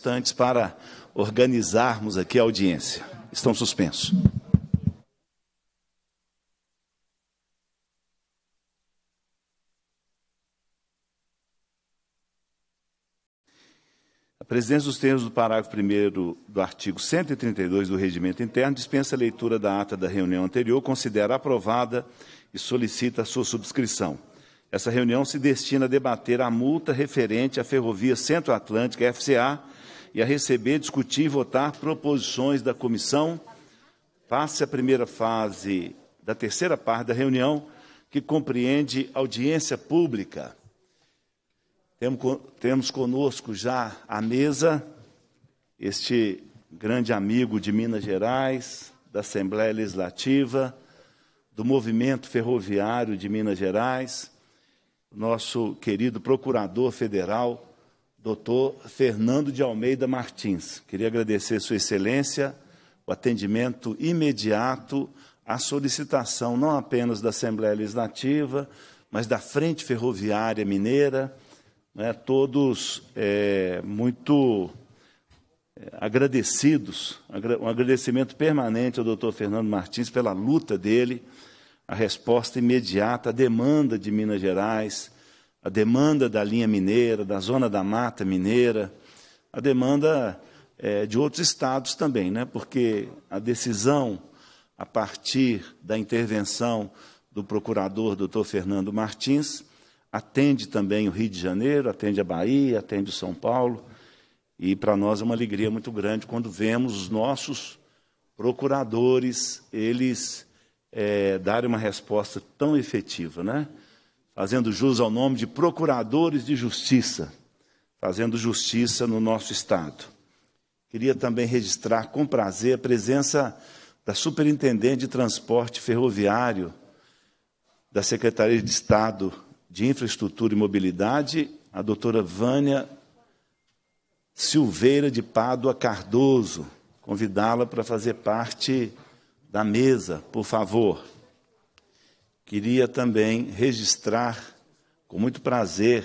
instantes para organizarmos aqui a audiência. Estão suspensos. A presidência dos termos do parágrafo 1 do artigo 132 do Regimento Interno dispensa a leitura da ata da reunião anterior, considera aprovada e solicita a sua subscrição. Essa reunião se destina a debater a multa referente à Ferrovia Centro-Atlântica, FCA, e a receber, discutir e votar proposições da comissão. Passe a primeira fase da terceira parte da reunião, que compreende audiência pública. Temos conosco já à mesa este grande amigo de Minas Gerais, da Assembleia Legislativa, do Movimento Ferroviário de Minas Gerais, nosso querido procurador federal Doutor Fernando de Almeida Martins. Queria agradecer Sua Excelência o atendimento imediato à solicitação não apenas da Assembleia Legislativa, mas da Frente Ferroviária Mineira, né, todos é, muito é, agradecidos, um agradecimento permanente ao doutor Fernando Martins pela luta dele, a resposta imediata à demanda de Minas Gerais, a demanda da linha mineira, da zona da mata mineira, a demanda é, de outros estados também, né? porque a decisão a partir da intervenção do procurador doutor Fernando Martins atende também o Rio de Janeiro, atende a Bahia, atende o São Paulo. E para nós é uma alegria muito grande quando vemos os nossos procuradores, eles é, darem uma resposta tão efetiva, né? fazendo jus ao nome de procuradores de justiça, fazendo justiça no nosso Estado. Queria também registrar com prazer a presença da Superintendente de Transporte Ferroviário da Secretaria de Estado de Infraestrutura e Mobilidade, a doutora Vânia Silveira de Pádua Cardoso. Convidá-la para fazer parte da mesa, por favor. Queria também registrar com muito prazer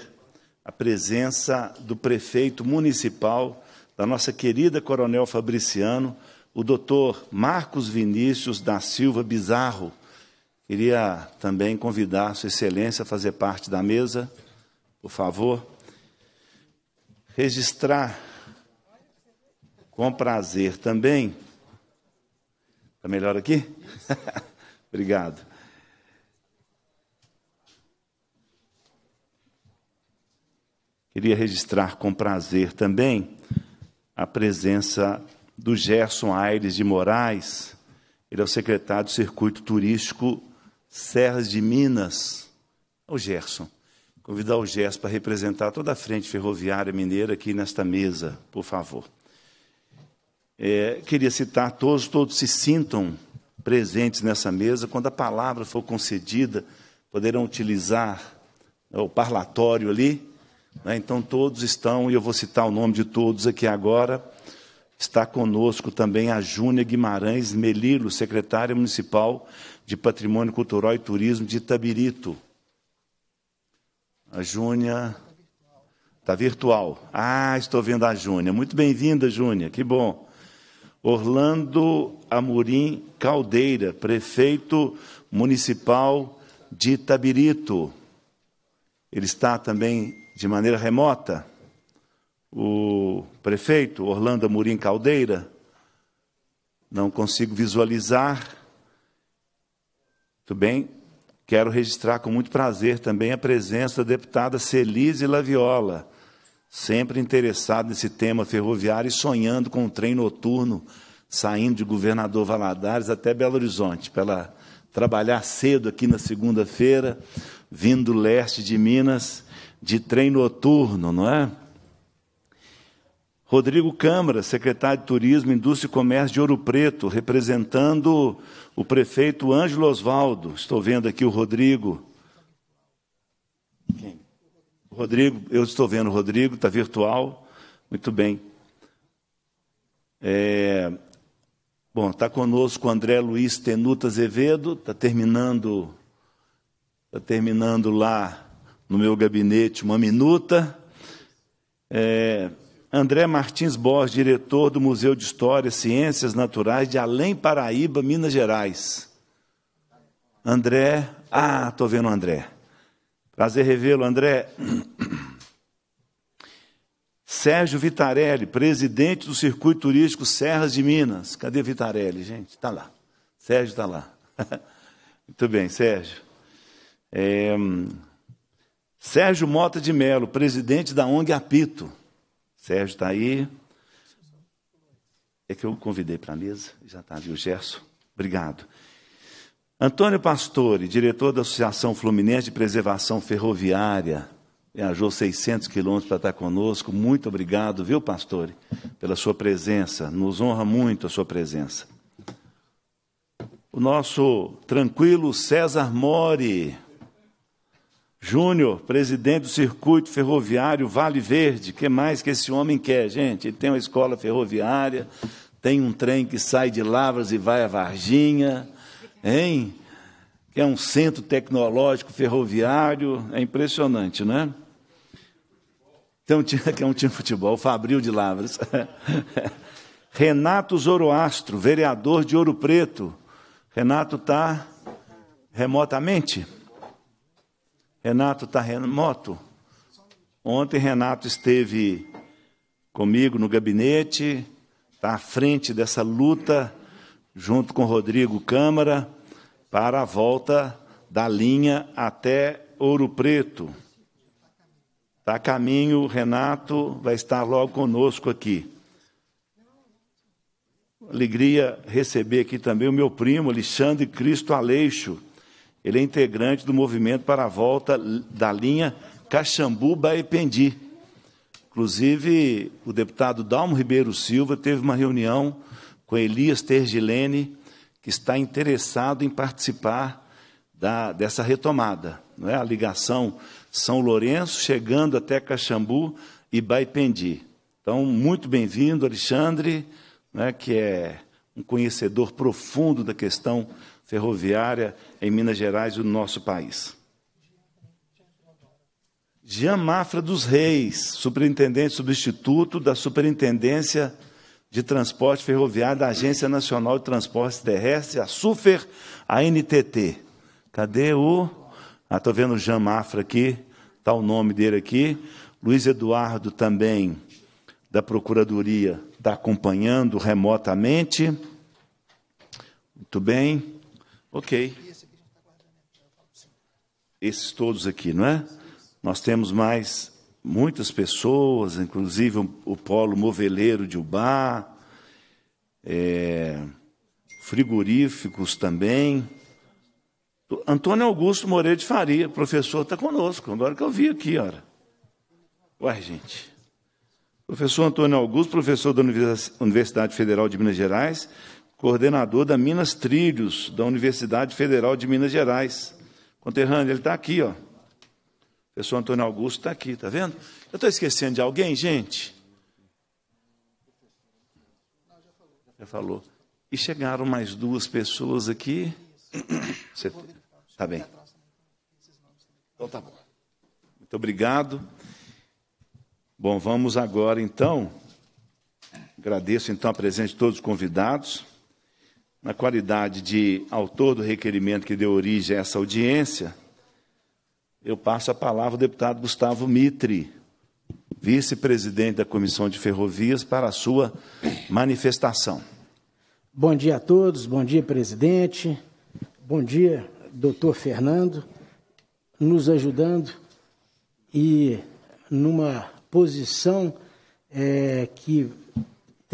a presença do prefeito municipal da nossa querida Coronel Fabriciano, o doutor Marcos Vinícius da Silva Bizarro. Queria também convidar Sua Excelência a fazer parte da mesa, por favor. Registrar com prazer também. Está melhor aqui? Obrigado Queria registrar com prazer também a presença do Gerson Aires de Moraes. Ele é o secretário do Circuito Turístico Serras de Minas. O Gerson. Convidar o Gerson para representar toda a frente ferroviária mineira aqui nesta mesa, por favor. É, queria citar todos, todos se sintam presentes nessa mesa. Quando a palavra for concedida, poderão utilizar né, o parlatório ali né? Então, todos estão, e eu vou citar o nome de todos aqui agora. Está conosco também a Júnia Guimarães Melilo, secretária municipal de Patrimônio Cultural e Turismo de Itabirito. A Júnia está virtual. Ah, estou vendo a Júnia. Muito bem-vinda, Júnia, que bom. Orlando Amorim Caldeira, prefeito municipal de Itabirito. Ele está também de maneira remota, o prefeito Orlando Amorim Caldeira, não consigo visualizar. Tudo bem? Quero registrar com muito prazer também a presença da deputada Celise Laviola, sempre interessada nesse tema ferroviário e sonhando com o um trem noturno saindo de Governador Valadares até Belo Horizonte, para ela trabalhar cedo aqui na segunda-feira, vindo do leste de Minas de trem noturno, não é? Rodrigo Câmara, secretário de Turismo, Indústria e Comércio de Ouro Preto, representando o prefeito Ângelo Osvaldo. Estou vendo aqui o Rodrigo. Quem? Rodrigo, eu estou vendo o Rodrigo, está virtual. Muito bem. É, bom, está conosco o André Luiz Tenuta Azevedo, está terminando, está terminando lá no meu gabinete uma minuta. É, André Martins Borges, diretor do Museu de História e Ciências Naturais de Além Paraíba, Minas Gerais. André, ah, estou vendo o André. Prazer revê-lo, André. Sérgio Vitarelli, presidente do Circuito Turístico Serras de Minas. Cadê Vitarelli, gente? Está lá. Sérgio está lá. Muito bem, Sérgio. É, Sérgio Mota de Melo, presidente da ONG Apito. Sérgio está aí. É que eu convidei para a mesa, já está, viu, Gerson? Obrigado. Antônio Pastore, diretor da Associação Fluminense de Preservação Ferroviária, viajou 600 quilômetros para estar tá conosco. Muito obrigado, viu, Pastore, pela sua presença. Nos honra muito a sua presença. O nosso tranquilo César Mori, Júnior, presidente do circuito ferroviário Vale Verde. que mais que esse homem quer, gente? Ele tem uma escola ferroviária, tem um trem que sai de Lavras e vai a Varginha, hein? Que é um centro tecnológico ferroviário. É impressionante, né? time que é um time de futebol, Fabril de Lavras. Renato Zoroastro, vereador de Ouro Preto. Renato está remotamente? Renato está remoto. Ontem Renato esteve comigo no gabinete, está à frente dessa luta, junto com Rodrigo Câmara, para a volta da linha até Ouro Preto. Está a caminho, Renato vai estar logo conosco aqui. Alegria receber aqui também o meu primo Alexandre Cristo Aleixo ele é integrante do movimento para a volta da linha Caxambu-Baependi. Inclusive, o deputado Dalmo Ribeiro Silva teve uma reunião com Elias Tergilene, que está interessado em participar da, dessa retomada. Não é? A ligação São Lourenço, chegando até Caxambu e Baipendi. Então, muito bem-vindo, Alexandre, é? que é um conhecedor profundo da questão ferroviária em Minas Gerais, e no nosso país. Jean Mafra dos Reis, superintendente substituto da Superintendência de Transporte Ferroviário da Agência Nacional de Transportes Terrestres, a SUFER, a NTT. Cadê o... Ah, estou vendo o Jean Mafra aqui, está o nome dele aqui. Luiz Eduardo também, da Procuradoria, está acompanhando remotamente. Muito bem. Ok. Esses todos aqui, não é? Nós temos mais muitas pessoas, inclusive o polo moveleiro de Ubá, é, frigoríficos também. Antônio Augusto Moreira de Faria, professor, está conosco. Agora que eu vi aqui, ora. Ué, gente. Professor Antônio Augusto, professor da Universidade Federal de Minas Gerais, coordenador da Minas Trilhos, da Universidade Federal de Minas Gerais. Conterrâneo, ele está aqui, ó. O professor Antônio Augusto está aqui, tá vendo? Eu estou esquecendo de alguém, gente? Já falou. E chegaram mais duas pessoas aqui. Você... Tá bem. Então tá bom. Muito obrigado. Bom, vamos agora então. Agradeço então a presença de todos os convidados na qualidade de autor do requerimento que deu origem a essa audiência, eu passo a palavra ao deputado Gustavo Mitre, vice-presidente da Comissão de Ferrovias, para a sua manifestação. Bom dia a todos, bom dia, presidente, bom dia, doutor Fernando, nos ajudando e numa posição é, que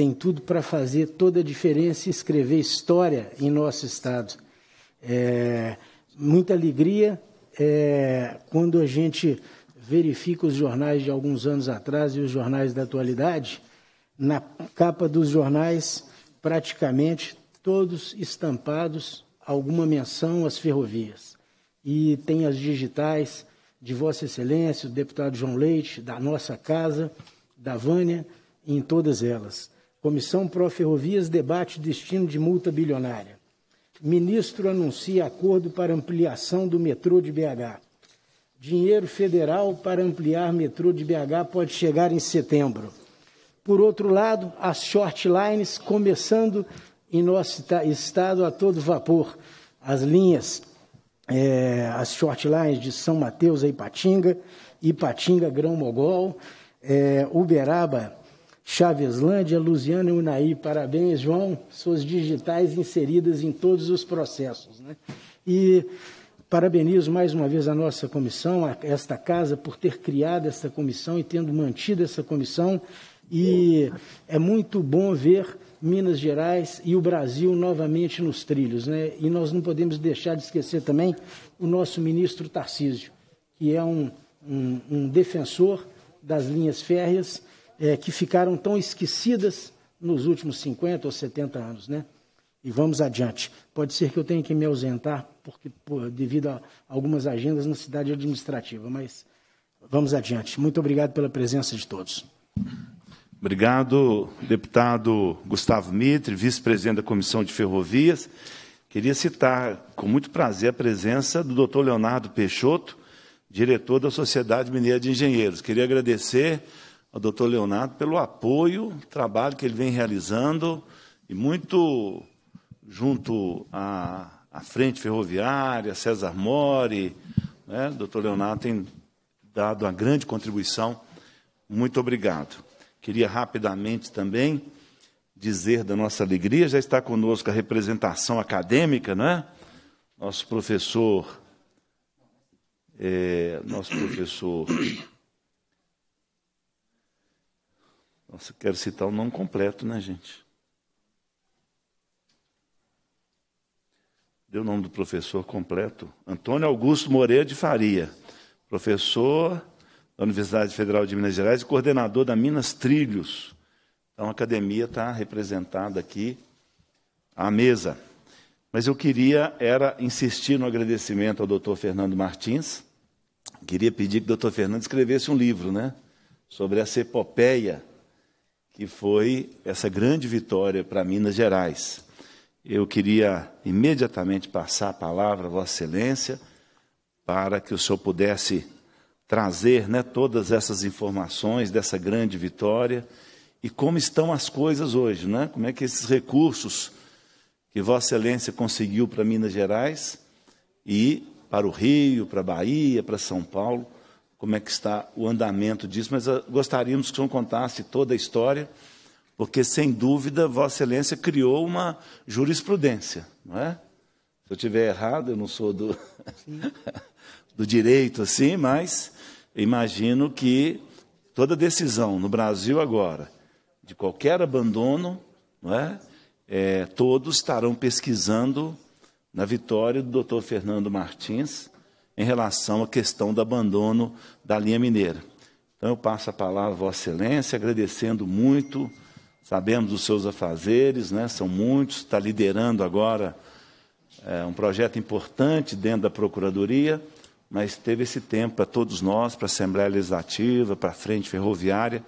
tem tudo para fazer toda a diferença e escrever história em nosso Estado. É, muita alegria é, quando a gente verifica os jornais de alguns anos atrás e os jornais da atualidade. Na capa dos jornais, praticamente todos estampados, alguma menção às ferrovias. E tem as digitais de Vossa Excelência, o deputado João Leite, da nossa casa, da Vânia, em todas elas. Comissão Pró-Ferrovias debate destino de multa bilionária. Ministro anuncia acordo para ampliação do metrô de BH. Dinheiro federal para ampliar metrô de BH pode chegar em setembro. Por outro lado, as short lines começando em nosso estado a todo vapor. As linhas, é, as short lines de São Mateus a Ipatinga, Ipatinga, Grão Mogol, é, Uberaba, Chaveslândia, Luziana e Unai. Parabéns, João. Suas digitais inseridas em todos os processos. Né? E parabenizo mais uma vez a nossa comissão, a esta casa, por ter criado essa comissão e tendo mantido essa comissão. E é muito bom ver Minas Gerais e o Brasil novamente nos trilhos. Né? E nós não podemos deixar de esquecer também o nosso ministro Tarcísio, que é um, um, um defensor das linhas férreas é, que ficaram tão esquecidas nos últimos 50 ou 70 anos, né? E vamos adiante. Pode ser que eu tenha que me ausentar porque por, devido a algumas agendas na cidade administrativa, mas vamos adiante. Muito obrigado pela presença de todos. Obrigado, deputado Gustavo Mitre, vice-presidente da Comissão de Ferrovias. Queria citar com muito prazer a presença do doutor Leonardo Peixoto, diretor da Sociedade Mineira de Engenheiros. Queria agradecer ao doutor Leonardo pelo apoio, trabalho que ele vem realizando, e muito junto à, à Frente Ferroviária, César Mori, né? o doutor Leonardo tem dado uma grande contribuição. Muito obrigado. Queria rapidamente também dizer da nossa alegria, já está conosco a representação acadêmica, não é? Nosso professor, é, nosso professor Nossa, quero citar o nome completo, né, gente? Deu o nome do professor completo? Antônio Augusto Moreira de Faria, professor da Universidade Federal de Minas Gerais e coordenador da Minas Trilhos. Então, a academia está representada aqui à mesa. Mas eu queria era insistir no agradecimento ao doutor Fernando Martins. Queria pedir que o doutor Fernando escrevesse um livro né, sobre essa epopeia que foi essa grande vitória para Minas Gerais. Eu queria imediatamente passar a palavra a Vossa Excelência para que o senhor pudesse trazer né, todas essas informações dessa grande vitória e como estão as coisas hoje, né? como é que esses recursos que Vossa Excelência conseguiu para Minas Gerais e para o Rio, para a Bahia, para São Paulo, como é que está o andamento disso, mas ah, gostaríamos que o senhor contasse toda a história, porque, sem dúvida, Vossa Excelência criou uma jurisprudência, não é? Se eu estiver errado, eu não sou do, do direito assim, mas imagino que toda decisão no Brasil agora, de qualquer abandono, não é? É, todos estarão pesquisando na vitória do doutor Fernando Martins, em relação à questão do abandono da linha mineira. Então eu passo a palavra à Vossa Excelência, agradecendo muito. Sabemos os seus afazeres, né? são muitos, está liderando agora é, um projeto importante dentro da Procuradoria, mas teve esse tempo para todos nós, para a Assembleia Legislativa, para a Frente Ferroviária,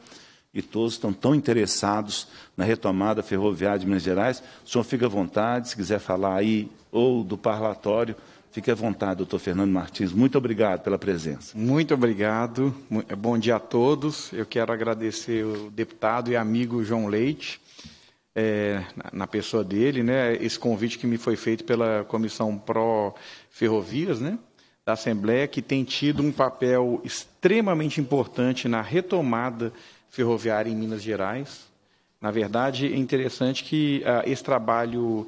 e todos estão tão interessados na retomada ferroviária de Minas Gerais. O senhor fica à vontade, se quiser falar aí, ou do parlatório, Fique à vontade, doutor Fernando Martins. Muito obrigado pela presença. Muito obrigado. É, bom dia a todos. Eu quero agradecer o deputado e amigo João Leite, é, na pessoa dele, né, esse convite que me foi feito pela Comissão Pró Ferrovias, né, da Assembleia, que tem tido um papel extremamente importante na retomada ferroviária em Minas Gerais. Na verdade, é interessante que ah, esse trabalho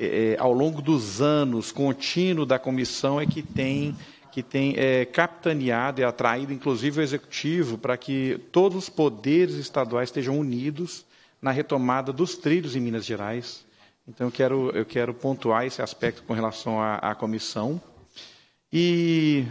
é, é, ao longo dos anos contínuo da comissão é que tem que tem é, capitaneado e atraído, inclusive, o executivo para que todos os poderes estaduais estejam unidos na retomada dos trilhos em Minas Gerais. Então, eu quero, eu quero pontuar esse aspecto com relação à, à comissão. E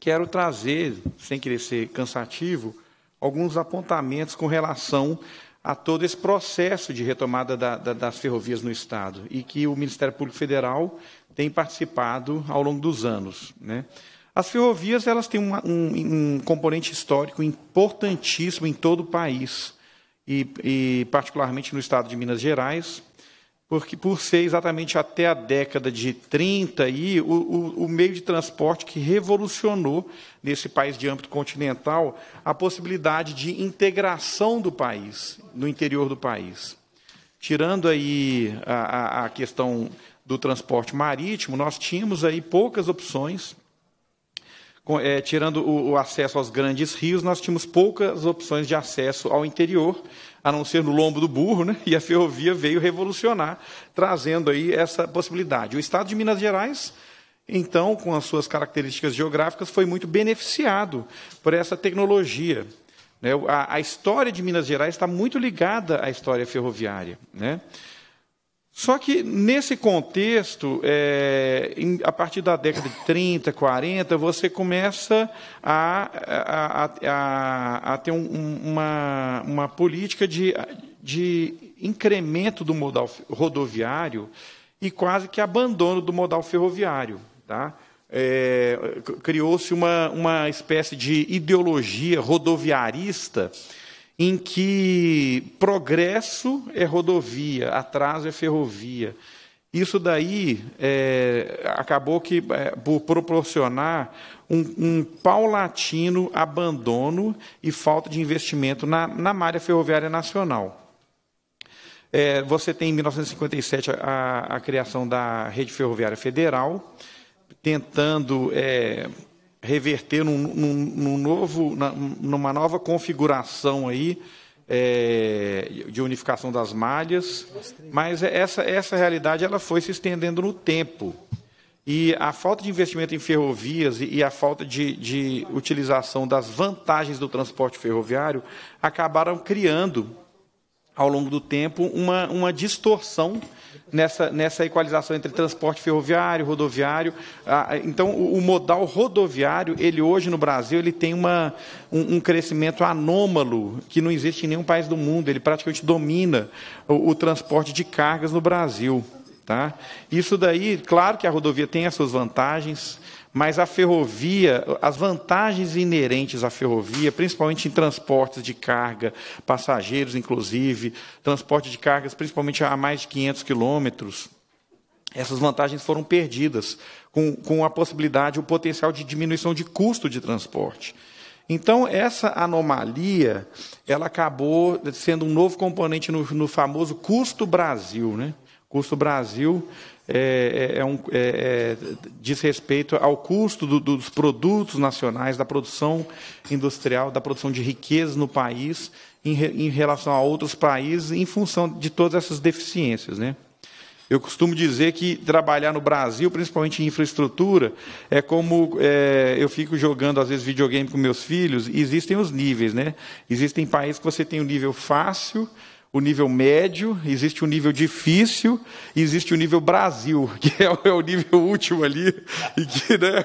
quero trazer, sem querer ser cansativo, alguns apontamentos com relação a todo esse processo de retomada da, da, das ferrovias no Estado e que o Ministério Público Federal tem participado ao longo dos anos. Né? As ferrovias elas têm uma, um, um, componente histórico importantíssimo em todo o país e, e particularmente no Estado de Minas Gerais, porque por ser exatamente até a década de 30 aí, o, o, o, meio de transporte que revolucionou nesse país de âmbito continental a possibilidade de integração do país, no interior do país. Tirando aí a, a questão do transporte marítimo, nós tínhamos aí poucas opções. É, tirando o, o acesso aos grandes rios, nós tínhamos poucas opções de acesso ao interior, a não ser no lombo do burro, né? e a ferrovia veio revolucionar, trazendo aí essa possibilidade. O estado de Minas Gerais, então, com as suas características geográficas, foi muito beneficiado por essa tecnologia. Né? A, história de Minas Gerais está muito ligada à história ferroviária. Né? Só que nesse contexto, é, em, a partir da década de 30, 40, você começa a, a, a, a ter um, uma, uma política de, de incremento do modal rodoviário e quase que abandono do modal ferroviário. Tá? É, Criou-se uma, uma espécie de ideologia rodoviarista em que progresso é rodovia, atraso é ferrovia. Isso daí é, acabou que é, por proporcionar um, um, paulatino abandono e falta de investimento na, na malha ferroviária nacional. É, você tem em 1957 a, a, criação da Rede Ferroviária Federal, tentando é, reverter num, num, num novo, numa nova configuração aí é, de unificação das malhas, mas é, essa, essa realidade ela foi se estendendo no tempo. E a falta de investimento em ferrovias e, e a falta de, de utilização das vantagens do transporte ferroviário acabaram criando ao longo do tempo, uma, uma distorção nessa, nessa equalização entre transporte ferroviário, rodoviário. Ah, então, o, modal rodoviário, ele hoje no Brasil, ele tem uma, um, um, crescimento anômalo que não existe em nenhum país do mundo. Ele praticamente domina o, o transporte de cargas no Brasil. Tá? Isso daí, claro que a rodovia tem as suas vantagens, mas a ferrovia, as vantagens inerentes à ferrovia, principalmente em transportes de carga, passageiros inclusive, transporte de cargas principalmente a mais de 500 quilômetros, essas vantagens foram perdidas, com, com a possibilidade, o potencial de diminuição de custo de transporte. Então, essa anomalia, ela acabou sendo um novo componente no, no famoso custo Brasil. Né? Custo Brasil é, é, é, um, é, é, diz respeito ao custo do, dos produtos nacionais, da produção industrial, da produção de riqueza no país, em, em relação a outros países, em função de todas essas deficiências. Né? Eu costumo dizer que trabalhar no Brasil, principalmente em infraestrutura, é como é, eu fico jogando às vezes videogame com meus filhos. E existem os níveis, né? Existem países que você tem um nível fácil, o nível médio, existe o nível difícil, e existe o nível Brasil, que é, é, o nível último ali, e que, né,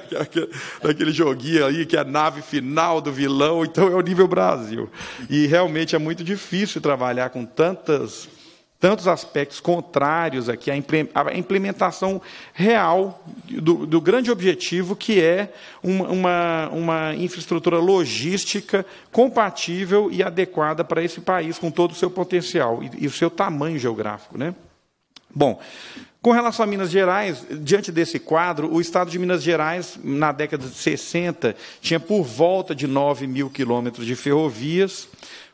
naquele é joguinho ali, que é a nave final do vilão, então é o nível Brasil. E realmente é muito difícil trabalhar com tantas tantos aspectos contrários aqui à implementação real do, do grande objetivo, que é uma, uma, uma, infraestrutura logística compatível e adequada para esse país, com todo o seu potencial e, e o seu tamanho geográfico. Né? Bom, com relação a Minas Gerais, diante desse quadro, o estado de Minas Gerais, na década de 60, tinha por volta de 9 mil quilômetros de ferrovias,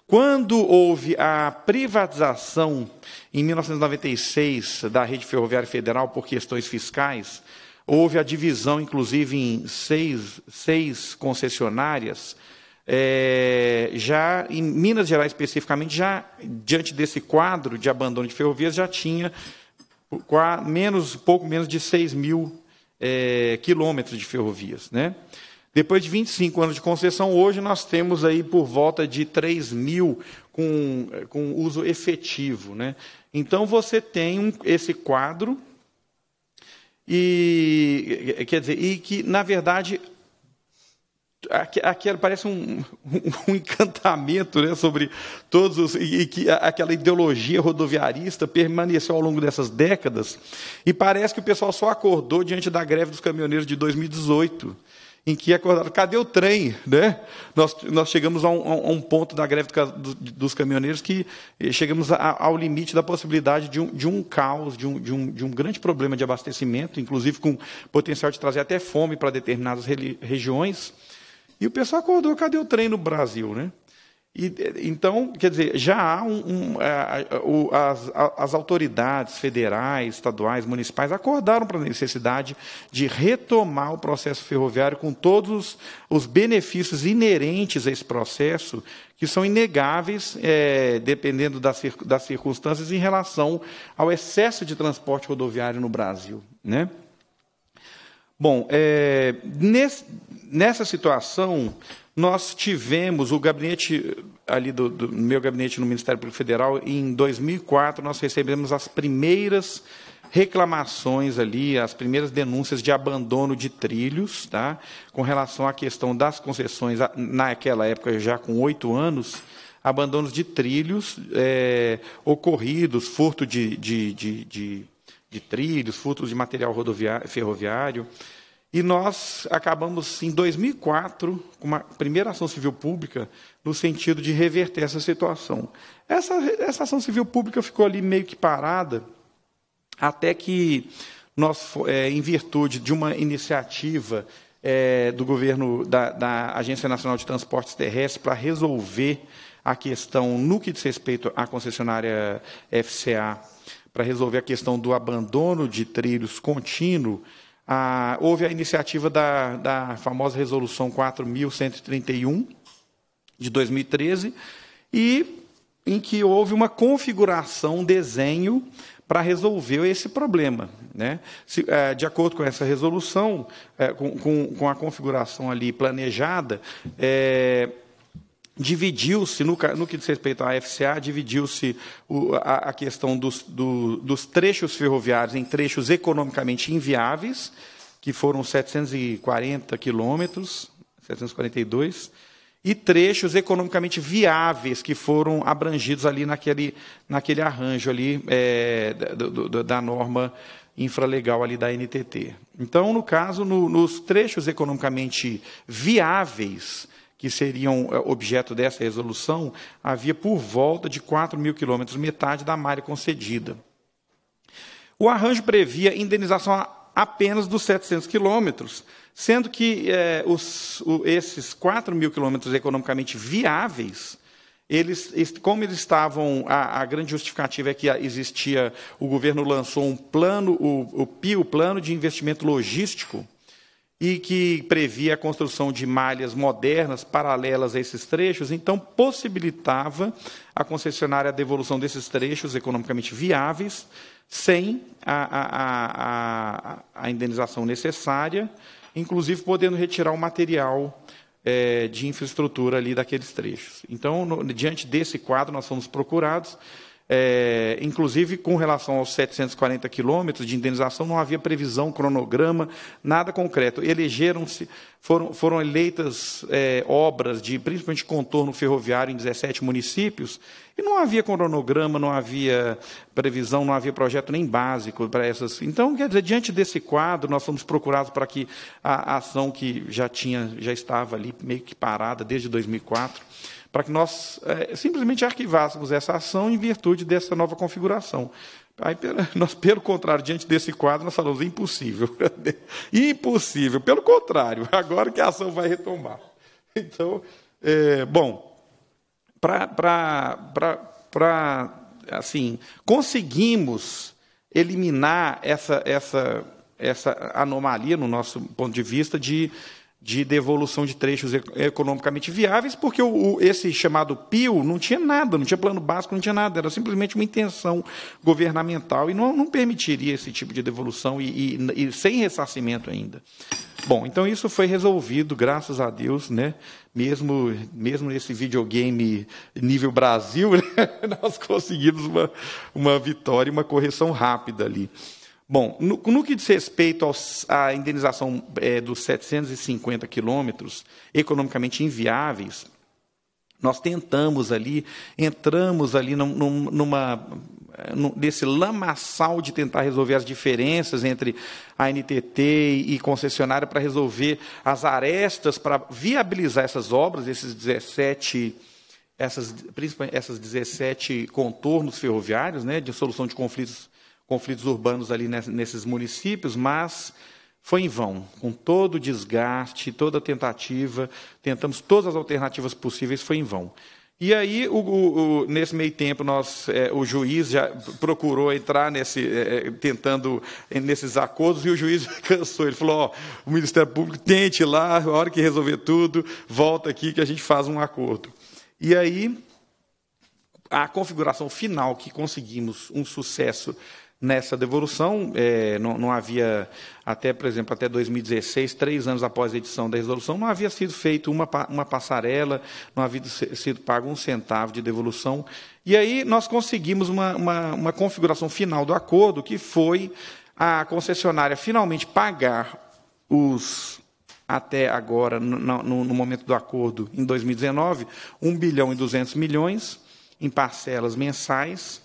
quando houve a privatização, em 1996, da rede ferroviária federal por questões fiscais, houve a divisão, inclusive, em seis, seis concessionárias. É, já em Minas Gerais, especificamente, já diante desse quadro de abandono de ferrovias, já tinha menos, pouco menos de 6 mil é, quilômetros de ferrovias. Né? Depois de 25 anos de concessão, hoje nós temos aí por volta de 3 mil com, com uso efetivo. Né? Então você tem um, esse quadro, e eh, quer dizer, e que na verdade aqui parece um, um, encantamento né, sobre todos os, e que aquela ideologia rodoviarista permaneceu ao longo dessas décadas e parece que o pessoal só acordou diante da greve dos caminhoneiros de 2018 em que acordaram, cadê o trem? Né? Nós, nós chegamos a um, a um ponto da greve do, dos caminhoneiros que eh, chegamos a, ao limite da possibilidade de um, de um caos, de um, de, um, de um grande problema de abastecimento, inclusive com potencial de trazer até fome para determinadas regiões. E o pessoal acordou, cadê o trem no Brasil? Né? E, então, quer dizer, já há um, um, é, é, as, as, autoridades federais, estaduais, municipais acordaram para a necessidade de retomar o processo ferroviário com todos os benefícios inerentes a esse processo, que são inegáveis, é, dependendo das, das circunstâncias, em relação ao excesso de transporte rodoviário no Brasil. Né? Bom, é, nesse, nessa situação. Nós tivemos o gabinete, eh, ali do, do, meu gabinete no Ministério Público Federal, em 2004, nós recebemos as primeiras reclamações ali, as primeiras denúncias de abandono de trilhos, tá? com relação à questão das concessões, naquela época já com oito anos, abandonos de trilhos é, ocorridos, furto de, de, de, de, de trilhos, furto de material ferroviário. E nós acabamos, em 2004, com uma primeira ação civil pública, no sentido de reverter essa situação. Essa, essa ação civil pública ficou ali meio que parada, até que nós, é, em virtude de uma iniciativa é, do governo da, da, Agência Nacional de Transportes Terrestres para resolver a questão no que diz respeito à concessionária FCA, para resolver a questão do abandono de trilhos contínuo, ah, houve a iniciativa da, da famosa Resolução 4.131, de 2013, e em que houve uma configuração, um desenho para resolver esse problema. Né? Se, é, de acordo com essa resolução, é, com, com, com, a configuração ali planejada, é, dividiu-se, no, no, que diz respeito à FCA, dividiu-se a, a, questão dos, do, dos, trechos ferroviários em trechos economicamente inviáveis, que foram 740 quilômetros, 742, e trechos economicamente viáveis, que foram abrangidos ali naquele, naquele arranjo ali é, da, da norma infralegal ali da NTT. Então, no caso, no, nos trechos economicamente viáveis, que seriam eh, objeto dessa resolução, havia por volta de 4 mil quilômetros, metade da malha concedida. O arranjo previa indenização apenas dos 700 quilômetros, sendo que eh, os, o, esses 4 mil quilômetros economicamente viáveis, eles, como eles estavam, a, a, grande justificativa é que existia, o governo lançou um plano, o, o PI, o Plano de Investimento Logístico, e que previa a construção de malhas modernas paralelas a esses trechos, então possibilitava a concessionária a devolução desses trechos economicamente viáveis, sem a, a, a, a indenização necessária, inclusive podendo retirar o material é, de infraestrutura ali daqueles trechos. Então, no, diante desse quadro, nós fomos procurados é, inclusive, com relação aos 740 quilômetros de indenização, não havia previsão, cronograma, nada concreto. Elegeram-se, foram, foram eleitas é, obras de principalmente contorno ferroviário em 17 municípios, e não havia cronograma, não havia previsão, não havia projeto nem básico para essas. Então, quer dizer, diante desse quadro, nós fomos procurados para que a ação que já tinha, já estava ali meio que parada desde 2004, para que nós é, simplesmente arquivássemos essa ação em virtude dessa nova configuração. Aí, nós, pelo contrário, diante desse quadro, nós falamos impossível. impossível. Pelo contrário, agora que a ação vai retomar. Então, é, bom, para assim, conseguimos eliminar essa, essa, essa anomalia no nosso ponto de vista de de devolução de trechos economicamente viáveis, porque o, o, esse chamado PIL não tinha nada, não tinha plano básico, não tinha nada, era simplesmente uma intenção governamental e não, não permitiria esse tipo de devolução e, e, e sem ressarcimento ainda. Bom, então isso foi resolvido, graças a Deus, né? Mesmo, mesmo nesse videogame nível Brasil, né? nós conseguimos uma, uma vitória e uma correção rápida ali. Bom, no, no, que diz respeito aos, à indenização é, dos 750 quilômetros economicamente inviáveis, nós tentamos ali, entramos ali num, num, numa nesse lamaçal de tentar resolver as diferenças entre a NTT e concessionária para resolver as arestas, para viabilizar essas obras, esses 17 essas, essas 17 contornos ferroviários, né, de solução de conflitos conflitos urbanos ali nesses municípios, mas foi em vão. Com todo o desgaste, toda a tentativa, tentamos todas as alternativas possíveis, foi em vão. E aí, o, o, nesse meio tempo, nós, é, o juiz já procurou entrar nesse, é, é tentando é, nesses acordos e o juiz cansou. Ele falou: ó, o Ministério Público tente lá, a hora que resolver tudo, volta aqui que a gente faz um acordo. E aí, a configuração final que conseguimos um sucesso nessa devolução. É, não, não, havia, até, por exemplo, até 2016, três anos após a edição da resolução, não havia sido feita uma, uma passarela, não havia sido pago um centavo de devolução. E aí nós conseguimos uma, uma, uma configuração final do acordo, que foi a concessionária finalmente pagar os até agora, no, no, no momento do acordo, em 2019, 1 bilhão e 200 milhões em parcelas mensais,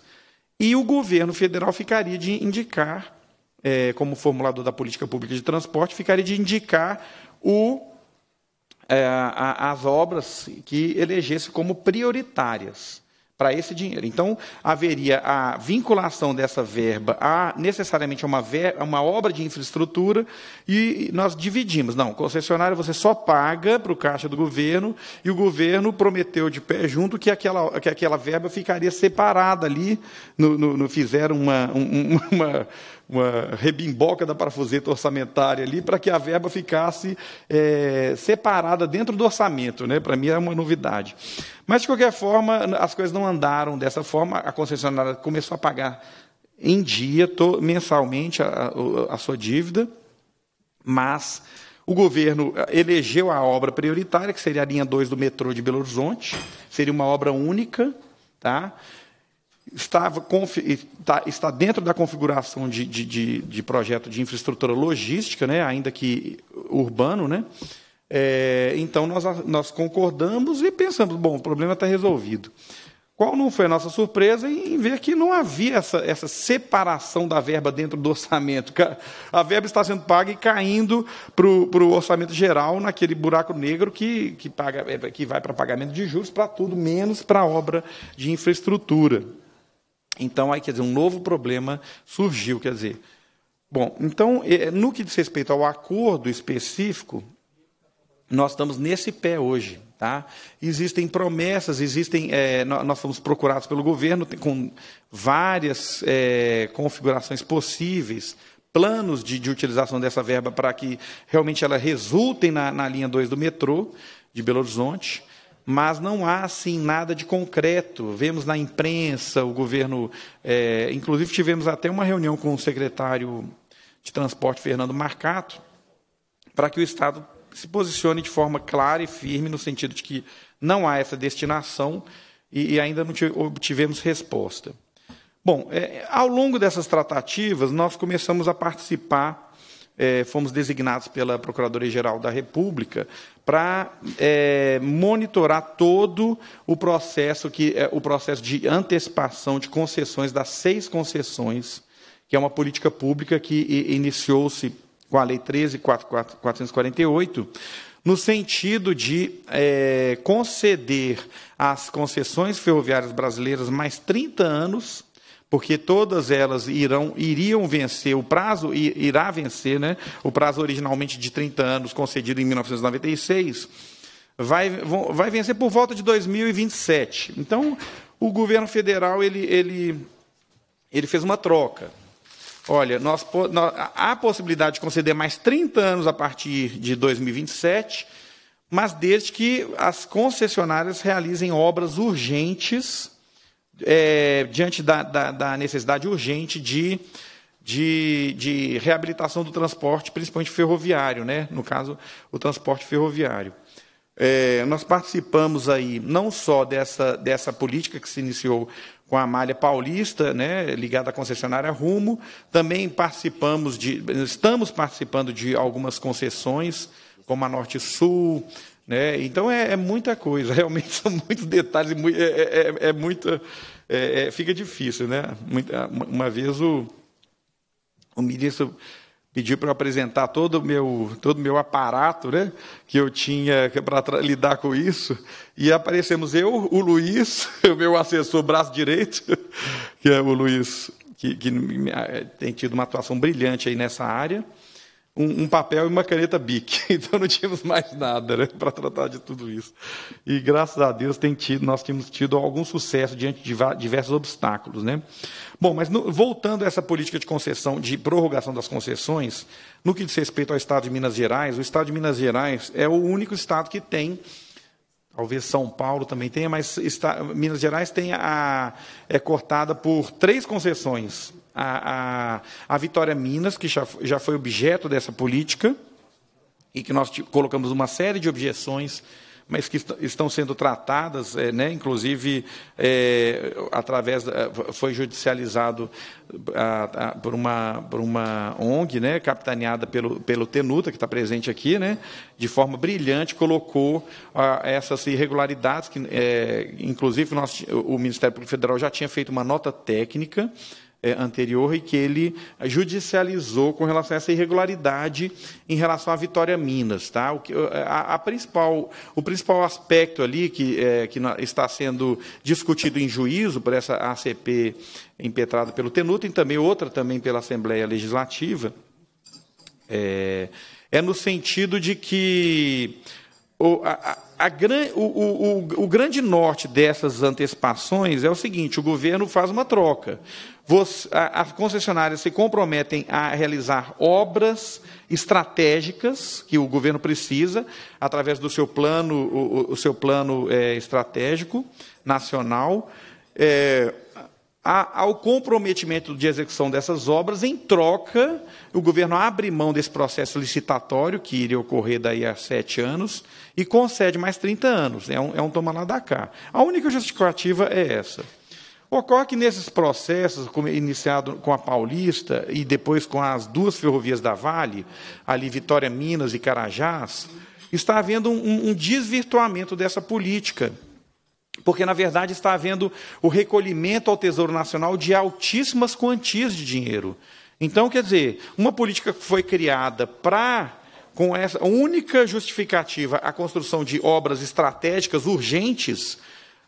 e o governo federal ficaria de indicar, é, como formulador da política pública de transporte, ficaria de indicar o, é, a, as obras que elegesse como prioritárias para esse dinheiro. Então, haveria a vinculação dessa verba a necessariamente a uma, ver, uma obra de infraestrutura e nós dividimos. Não, concessionária você só paga para o caixa do governo e o governo prometeu de pé junto que aquela, que aquela verba ficaria separada ali, no, no, no fizeram uma, uma, uma uma rebimboca da parafuseta orçamentária ali para que a verba ficasse é, separada dentro do orçamento. Né? Para mim era é uma novidade. Mas, de qualquer forma, as coisas não andaram dessa forma. A concessionária começou a pagar em dia, to, mensalmente, a, a, a sua dívida, mas o governo eh, elegeu a obra prioritária, que seria a linha 2 do metrô de Belo Horizonte, seria uma obra única, tá? estava, tá, está, dentro da configuração de, de, de, de, projeto de infraestrutura logística, né, ainda que urbano, né? É, então nós, nós concordamos e pensamos, bom, o problema está resolvido. Qual não foi a nossa surpresa em ver que não havia essa, essa separação da verba dentro do orçamento. A verba está sendo paga e caindo para o orçamento geral, naquele buraco negro que, que, paga, é, que vai para pagamento de juros, para tudo, menos para obra de infraestrutura. Então, aí, quer dizer, um novo problema surgiu, quer dizer. Bom, então, é, no que diz respeito ao acordo específico, nós estamos nesse pé hoje. Tá? Existem promessas, existem. É, nós fomos procurados pelo governo com várias é, configurações possíveis, planos de, de, utilização dessa verba para que realmente ela resultem na, na linha 2 do metrô de Belo Horizonte mas não há assim nada de concreto. Vemos na imprensa o governo, é, inclusive tivemos até uma reunião com o secretário de Transporte Fernando Marcato, para que o Estado se posicione de forma clara e firme no sentido de que não há essa destinação e, e ainda não obtivemos resposta. Bom, é, ao longo dessas tratativas nós começamos a participar é, fomos designados pela Procuradoria-Geral da República para é, monitorar todo o processo que é, o processo de antecipação de concessões das seis concessões, que é uma política pública que iniciou-se com a Lei 13.448, no sentido de é, conceder às concessões ferroviárias brasileiras mais 30 anos porque todas elas irão, iriam vencer, o prazo irá vencer, né? o prazo originalmente de 30 anos, concedido em 1996, vai, vai vencer por volta de 2027. Então, o governo federal ele, ele, ele fez uma troca. Olha, nós, nós, há a possibilidade de conceder mais 30 anos a partir de 2027, mas desde que as concessionárias realizem obras urgentes é, diante da, da, da, necessidade urgente de, de, de reabilitação do transporte, principalmente ferroviário, né? no caso, o transporte ferroviário. É, nós participamos aí não só dessa, dessa política que se iniciou com a malha paulista, né, ligada à concessionária Rumo, também participamos de, estamos participando de algumas concessões, como a Norte Sul, né, então é, é muita coisa, realmente são muitos detalhes, é, é, é, é muita, é, é, fica difícil, né? uma vez o, o ministro pediu para apresentar todo o meu todo meu aparato, né, que eu tinha para lidar com isso, e aparecemos eu, o Luiz, o meu assessor braço direito, que é o Luiz, que, que eh, tem tido uma atuação brilhante aí nessa área um, um, papel e uma caneta BIC. Então não tínhamos mais nada né, para tratar de tudo isso. E graças a Deus tido, nós temos tido algum sucesso diante de diversos obstáculos. Né? Bom, mas no, voltando a essa política de concessão, de prorrogação das concessões, no que diz respeito ao Estado de Minas Gerais, o Estado de Minas Gerais é o único Estado que tem talvez São Paulo também tenha, mas está, Minas Gerais tem a, é cortada por três concessões a, a, a Vitória Minas, que já, já foi objeto dessa política, e que nós colocamos uma série de objeções mas que estão sendo tratadas, é, né, inclusive é, através eh, foi judicializado a, ah, a, ah, por, uma, por uma ONG, né, capitaneada pelo, pelo Tenuta que está presente aqui, né, de forma brilhante colocou a, ah, essas irregularidades que, é, inclusive nós, o Ministério Público Federal já tinha feito uma nota técnica é, anterior e que ele judicializou com relação a essa irregularidade em relação à Vitória Minas. Tá? O, que, é, a, a principal, o principal aspecto ali que, é, que está sendo discutido em juízo por essa ACP impetrada pelo Tenuto e também outra também pela Assembleia Legislativa é, é no sentido de que o, a, a, o, o, o, grande norte dessas antecipações é o seguinte: o governo faz uma troca. Você, a, as concessionárias se comprometem a realizar obras estratégicas que o governo precisa, através do seu plano, o, seu plano é, estratégico nacional, é, ao comprometimento de execução dessas obras, em troca, o governo abre mão desse processo licitatório, que iria ocorrer daí a sete anos e concede mais 30 anos. É um, é um toma lá da cá. A única justificativa é essa. Ocorre que nesses processos, como iniciado com a Paulista e depois com as duas ferrovias da Vale, ali Vitória Minas e Carajás, está havendo um, um desvirtuamento dessa política. Porque, na verdade, está havendo o recolhimento ao Tesouro Nacional de altíssimas quantias de dinheiro. Então, quer dizer, uma política que foi criada para com essa única justificativa a construção de obras estratégicas urgentes,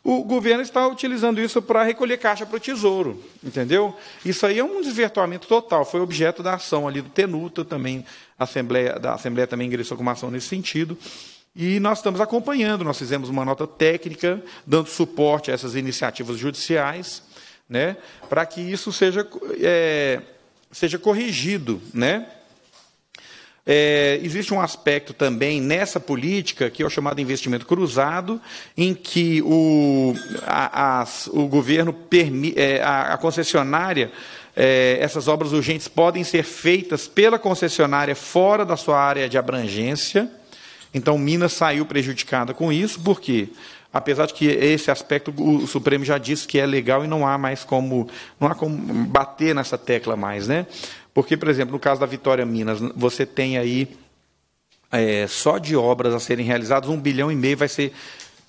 o governo está utilizando isso para recolher caixa para o tesouro, entendeu? Isso aí é um desvirtuamento total, foi objeto da ação ali do Tenuta também, a Assembleia, da Assembleia também ingressou com uma ação nesse sentido. E nós estamos acompanhando, nós fizemos uma nota técnica dando suporte a essas iniciativas judiciais, né, para que isso seja, é, seja corrigido, né? É, existe um aspecto também nessa política, que é o chamado investimento cruzado, em que o, a, o governo, permi, é, a, a, concessionária, é, essas obras urgentes podem ser feitas pela concessionária fora da sua área de abrangência. Então, Minas saiu prejudicada com isso, por quê? apesar de que esse aspecto o Supremo já disse que é legal e não há mais como não há como bater nessa tecla mais, né? Porque, por exemplo, no caso da Vitória Minas, você tem aí é, só de obras a serem realizadas, um bilhão e meio vai ser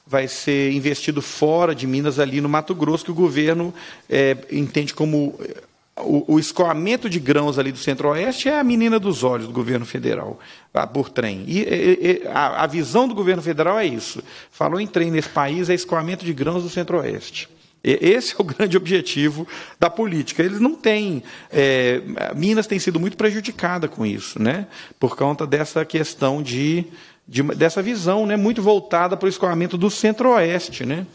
vai ser investido fora de Minas, ali no Mato Grosso, que o governo é, entende como. É, o, o, escoamento de grãos ali do Centro-Oeste é a menina dos olhos do governo federal, por trem. E, e, e a, a visão do governo federal é isso. Falou em trem nesse país, é escoamento de grãos do Centro-Oeste. Esse é o grande objetivo da política. Eles não têm. É, Minas tem sido muito prejudicada com isso, né? Por conta dessa questão de, de dessa visão, né? Muito voltada para o escoamento do centro-oeste, né?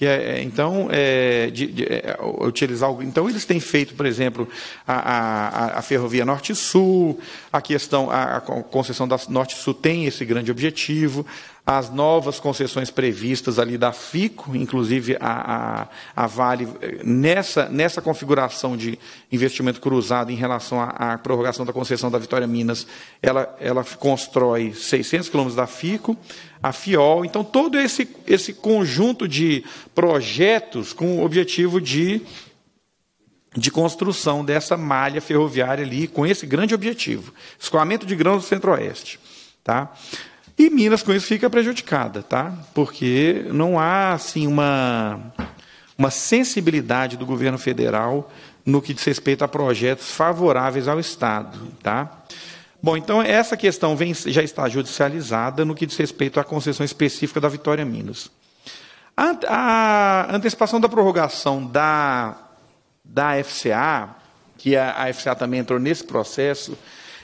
que é, é, então é, de, de, é, é utilizar então eles têm feito por exemplo a, a, a ferrovia norte-sul a questão a, a concessão da norte-sul tem esse grande objetivo as novas concessões previstas ali da Fico inclusive a, a, a Vale eh, nessa nessa configuração de investimento cruzado em relação à, à prorrogação da concessão da Vitória Minas ela ela constrói 600 quilômetros da Fico a FIOL. Então, todo esse, esse conjunto de projetos com o objetivo de, de construção dessa malha ferroviária ali, com esse grande objetivo: escoamento de grãos do Centro-Oeste. Tá? E Minas, com isso, fica prejudicada, tá? porque não há assim, uma, uma sensibilidade do governo federal no que diz respeito a projetos favoráveis ao Estado. Tá? Bom, então essa questão vem, já está judicializada no que diz respeito à concessão específica da Vitória Minas. A, a antecipação da prorrogação da, da FCA, que a, a FCA também entrou nesse processo,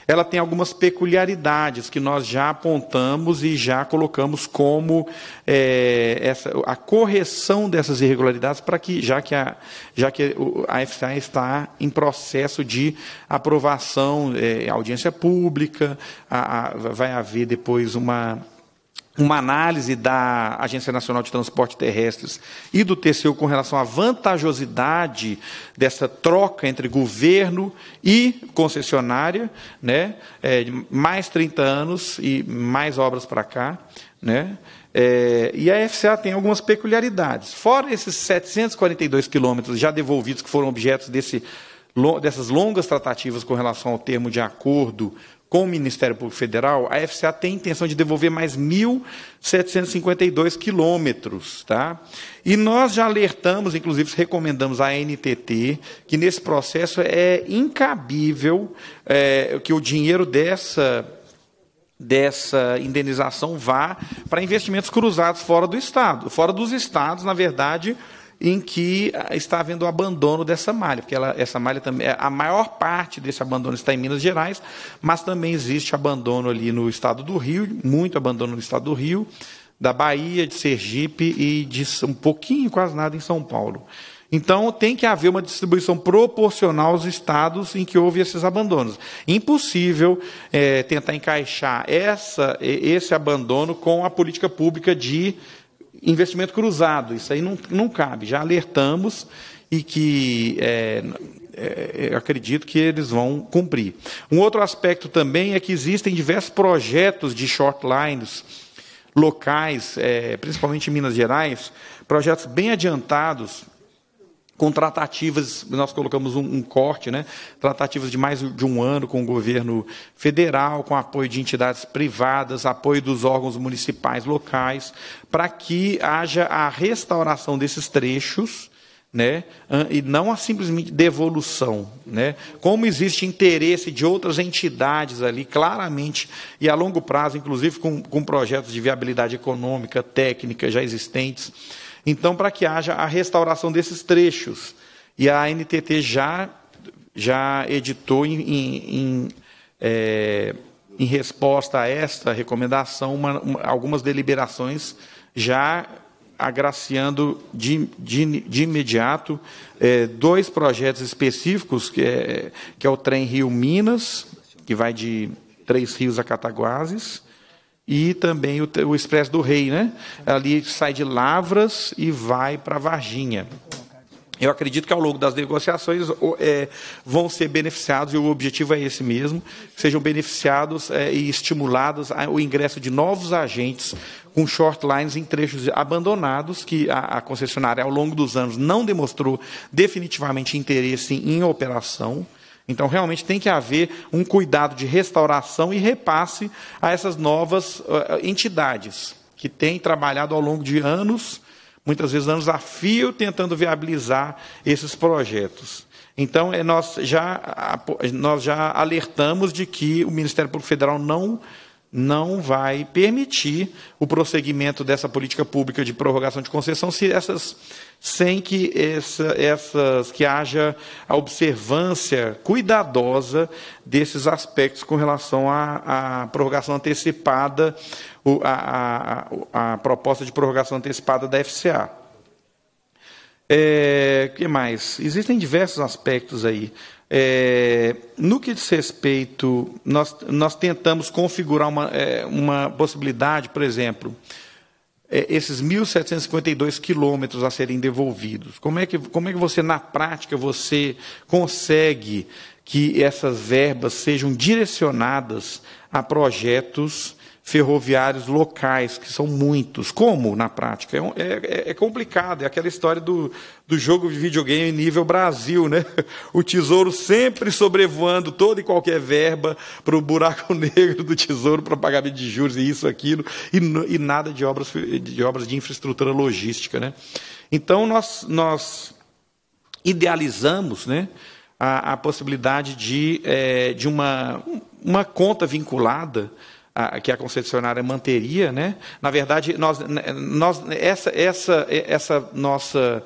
ela tem algumas peculiaridades que nós já apontamos e já colocamos como é, essa, a correção dessas irregularidades para que, já que a, já que a FCA está em processo de aprovação, é, audiência pública, a, a, vai haver depois uma uma análise da Agência Nacional de Transporte Terrestres e do TCU com relação à vantajosidade dessa troca entre governo e concessionária, né? É, mais 30 anos e mais obras para cá. Né? É, e a FCA tem algumas peculiaridades. Fora esses 742 quilômetros já devolvidos, que foram objetos desse, dessas longas tratativas com relação ao termo de acordo com o Ministério Público Federal, a FCA tem intenção de devolver mais 1.752 quilômetros. Tá? E nós já alertamos, inclusive recomendamos à NTT, que nesse processo é incabível é, que o dinheiro dessa dessa indenização vá para investimentos cruzados fora do estado, fora dos estados, na verdade, em que ah, está havendo o abandono dessa malha, porque ela, essa malha também, é, a maior parte desse abandono está em Minas Gerais, mas também existe abandono ali no estado do Rio, muito abandono no estado do Rio, da Bahia, de Sergipe e de um pouquinho, quase nada, em São Paulo. Então tem que haver uma distribuição proporcional aos estados em que houve esses abandonos. Impossível é, tentar encaixar essa, esse abandono com a política pública de investimento cruzado, isso aí não, não cabe. Já alertamos e que é, é, é acredito que eles vão cumprir. Um outro aspecto também é que existem diversos projetos de shortlines locais, é, principalmente em Minas Gerais, projetos bem adiantados com tratativas, nós colocamos um, um, corte, né? tratativas de mais de um ano com o governo federal, com apoio de entidades privadas, apoio dos órgãos municipais locais, para que haja a restauração desses trechos, né? e não a simplesmente devolução. Né? Como existe interesse de outras entidades ali, claramente, e a longo prazo, inclusive com, com projetos de viabilidade econômica, técnica já existentes, então, para que haja a restauração desses trechos. E a NTT já, já editou, em, em, é, em resposta a esta recomendação, uma, uma, algumas deliberações já agraciando de, de, de imediato é, dois projetos específicos, que é, que é o trem Rio Minas, que vai de Três Rios a Cataguases, e também o, o Expresso do Rei, né? Ali sai de Lavras e vai para Varginha. Eu acredito que ao longo das negociações é, vão ser beneficiados, e o objetivo é esse mesmo, sejam beneficiados é, e estimulados o ingresso de novos agentes com shortlines em trechos abandonados, que a, a, concessionária, ao longo dos anos, não demonstrou definitivamente interesse em operação. Então, realmente tem que haver um cuidado de restauração e repasse a essas novas eh, eh, entidades que têm trabalhado ao longo de anos, muitas vezes anos a fio, tentando viabilizar esses projetos. Então, é, nós já, nós já alertamos de que o Ministério Público Federal não não vai permitir o prosseguimento dessa política pública de prorrogação de concessão se essas, sem que essa, essas que haja a observância cuidadosa desses aspectos com relação à, à prorrogação antecipada, a, a, a, proposta de prorrogação antecipada da FCA. O é, que mais? Existem diversos aspectos aí. É, no que diz respeito, nós, nós tentamos configurar uma, é, uma possibilidade, por exemplo, é, esses 1.752 quilômetros a serem devolvidos. Como é, que, como é que você, na prática, você consegue que essas verbas sejam direcionadas a projetos ferroviários locais, que são muitos. Como, na prática? É, é, é, é complicado, é aquela história do, do jogo de videogame nível Brasil, né? O tesouro sempre sobrevoando toda e qualquer verba para o buraco negro do tesouro para pagamento de juros e isso, aquilo, e, e nada de obras, de obras de infraestrutura logística, né? Então, nós, nós idealizamos, né? A, a possibilidade de, é, de uma, uma conta vinculada a, que a concessionária manteria, né? Na verdade, nós, né, nós, essa, essa, essa nossa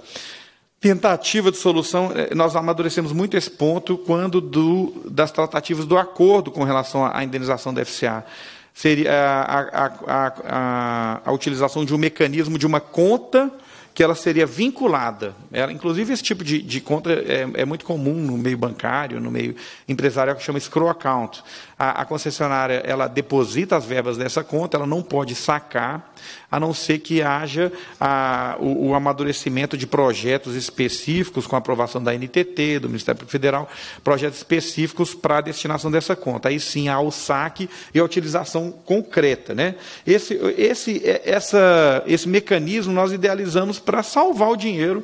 tentativa de solução, eh, nós amadurecemos muito esse ponto quando do, das tratativas do acordo com relação à indenização da FCA. Seria a, a, a, a utilização de um mecanismo de uma conta que ela seria vinculada. Ela, inclusive, esse tipo de, de conta é, é, muito comum no meio bancário, no meio empresarial, que chama escrow account. A, a concessionária ela deposita as verbas dessa conta, ela não pode sacar, a não ser que haja a, o, o, amadurecimento de projetos específicos com aprovação da NTT, do Ministério Federal, projetos específicos para a destinação dessa conta. Aí sim há o saque e a utilização concreta. Né? Esse, esse, é, essa, esse mecanismo nós idealizamos para salvar o dinheiro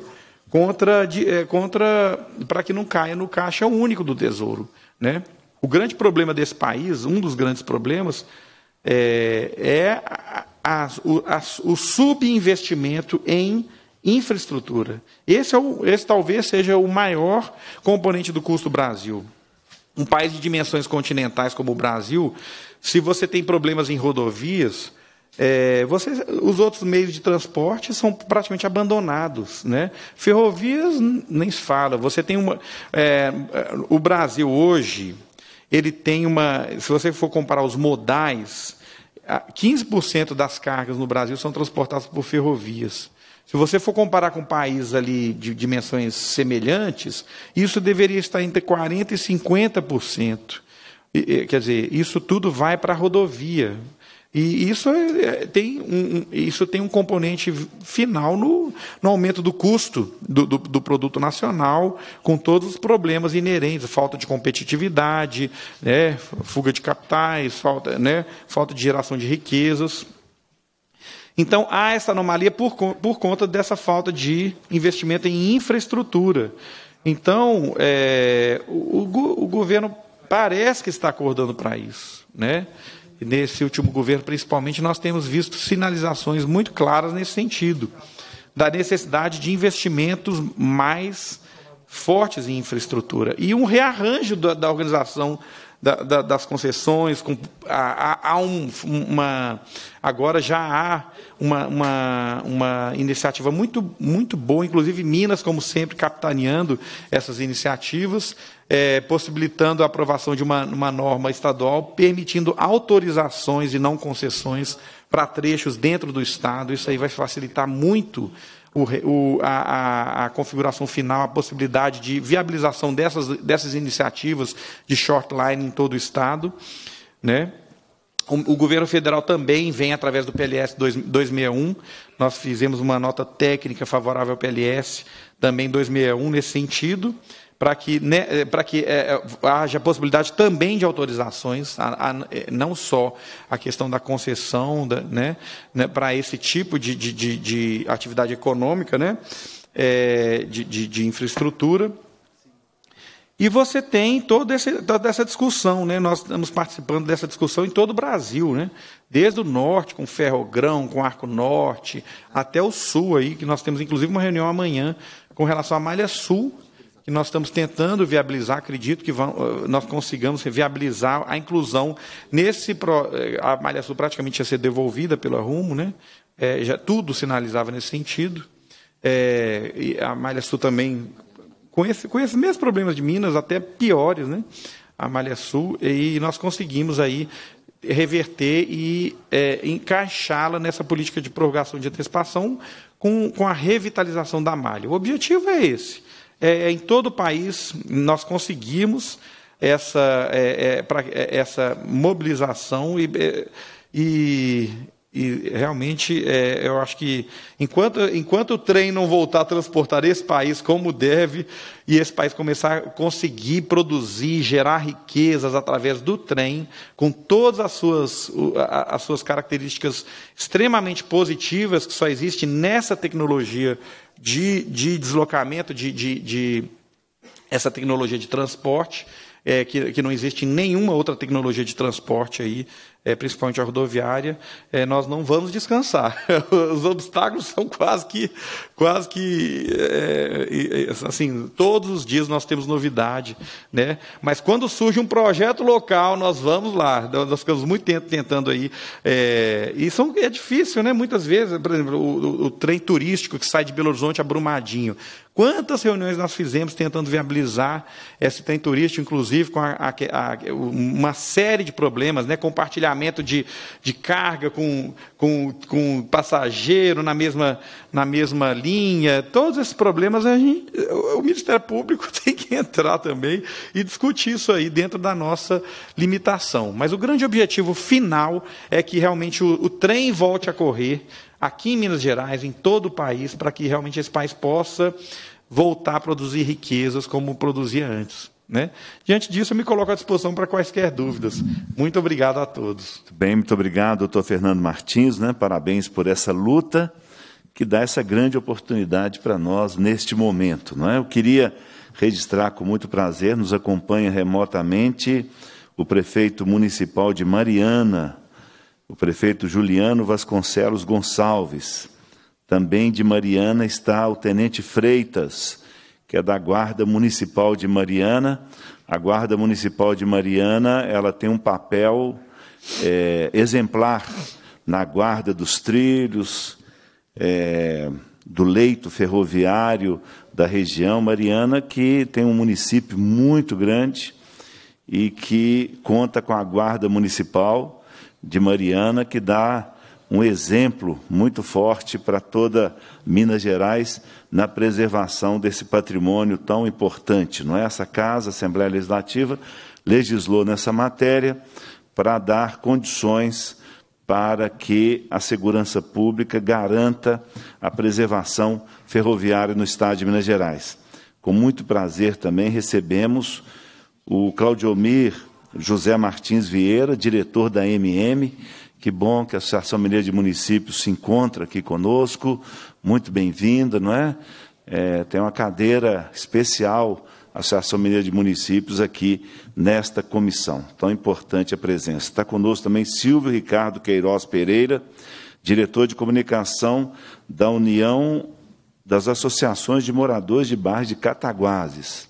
contra é, contra para que não caia no caixa único do tesouro, né? O grande problema desse país, um dos grandes problemas, é, é o, o subinvestimento em infraestrutura. Esse, é o, esse talvez seja o maior componente do custo do Brasil. Um país de dimensões continentais como o Brasil, se você tem problemas em rodovias, é, você, os outros meios de transporte são praticamente abandonados. Né? Ferrovias nem se fala. Você tem uma. É, é, o Brasil hoje, ele tem uma. Se você for comparar os modais 15% das cargas no Brasil são transportadas por ferrovias. Se você for comparar com um países ali de dimensões semelhantes, isso deveria estar entre 40% e 50%. quer dizer, isso tudo vai para a rodovia, e isso é, é tem um, isso tem um componente final no, no aumento do custo do, do, do, produto nacional, com todos os problemas inerentes, falta de competitividade, né, fuga de capitais, falta, né, falta de geração de riquezas. Então, há essa anomalia por, por conta dessa falta de investimento em infraestrutura. Então, é, o, o, o governo parece que está acordando para isso. Né? nesse último governo, principalmente, nós temos visto sinalizações muito claras nesse sentido, da necessidade de investimentos mais fortes em infraestrutura e um rearranjo da, da organização da, da, das concessões. Com, há, há um, uma, agora já há uma, uma, uma, iniciativa muito, muito boa, inclusive Minas, como sempre, capitaneando essas iniciativas, é, possibilitando a aprovação de uma, uma norma estadual, permitindo autorizações e não concessões para trechos dentro do Estado. Isso aí vai facilitar muito o, o, a, a, configuração final, a possibilidade de viabilização dessas, dessas iniciativas de short line em todo o Estado. Né? O, o governo federal também vem através do PLS 261. Nós fizemos uma nota técnica favorável ao PLS, também 261, nesse sentido para que, né, eh, para que é, haja possibilidade também de autorizações, a, a, não só a questão da concessão da, né, né, para esse tipo de, de, de, de atividade econômica, né, é, de, de, infraestrutura. E você tem toda essa, toda essa discussão, né? nós estamos participando dessa discussão em todo o Brasil, né? desde o norte, com ferrogrão, com arco norte, até o sul, aí, que nós temos inclusive uma reunião amanhã com relação à malha sul, e nós estamos tentando viabilizar, acredito que vão, eh, nós consigamos viabilizar a inclusão nesse. Eh, a Malha Sul praticamente ia ser devolvida pelo arrumo né? É, já tudo sinalizava nesse sentido. É, a Malha Sul também, com, esse, com esses mesmos problemas de Minas, até piores, né? A Malha Sul, e nós conseguimos aí reverter e é, encaixá-la nessa política de prorrogação de antecipação com, com a revitalização da malha. O objetivo é esse. É, é, em todo o país nós conseguimos essa, é, é, pra, é, essa mobilização e, é, e e realmente, é, eu acho que enquanto, enquanto o trem não voltar a transportar esse país como deve, e esse país começar a conseguir produzir, gerar riquezas através do trem, com todas as suas, as suas características extremamente positivas que só existe nessa tecnologia de, de deslocamento, de, de, de essa tecnologia de transporte, é, que, que, não existe nenhuma outra tecnologia de transporte aí é, principalmente a rodoviária, é, nós não vamos descansar. Os obstáculos são quase que, quase que, é, assim, todos os dias nós temos novidade, né? Mas quando surge um projeto local, nós vamos lá. Nós ficamos muito tempo tentando aí. É, e são, é difícil, né? Muitas vezes, por exemplo, o, o, o trem turístico que sai de Belo Horizonte abrumadinho. Quantas reuniões nós fizemos tentando viabilizar esse trem turístico, inclusive com a, a, a, uma série de problemas, né? Compartilhamento deslocamento de, de carga com, com, com passageiro na mesma, na mesma linha. Todos esses problemas, a gente, o Ministério Público tem que entrar também e discutir isso aí dentro da nossa limitação. Mas o grande objetivo final é que realmente o, o trem volte a correr aqui em Minas Gerais, em todo o país, para que realmente esse país possa voltar a produzir riquezas como produzia antes. Né? Diante disso, eu me coloco à disposição para quaisquer dúvidas. Muito obrigado a todos. Bem, muito obrigado, doutor Fernando Martins. Né? Parabéns por essa luta que dá essa grande oportunidade para nós neste momento. Não é? Eu queria registrar com muito prazer, nos acompanha remotamente o prefeito municipal de Mariana, o prefeito Juliano Vasconcelos Gonçalves. Também de Mariana está o tenente Freitas que é da Guarda Municipal de Mariana. A Guarda Municipal de Mariana ela tem um papel é, exemplar na guarda dos trilhos, é, do leito ferroviário da região mariana, que tem um município muito grande e que conta com a Guarda Municipal de Mariana, que dá um exemplo muito forte para toda Minas Gerais na preservação desse patrimônio tão importante. Não é? Essa casa, a Assembleia Legislativa, legislou nessa matéria para dar condições para que a segurança pública garanta a preservação ferroviária no Estado de Minas Gerais. Com muito prazer também recebemos o Claudiomir José Martins Vieira, diretor da MM. Que bom que a Associação Mineira de Municípios se encontra aqui conosco, muito bem-vinda, não é? é? Tem uma cadeira especial, a Associação Mineira de Municípios, aqui nesta comissão. Tão importante a presença. Está conosco também Silvio Ricardo Queiroz Pereira, diretor de comunicação da União das Associações de Moradores de Bairros de Cataguases.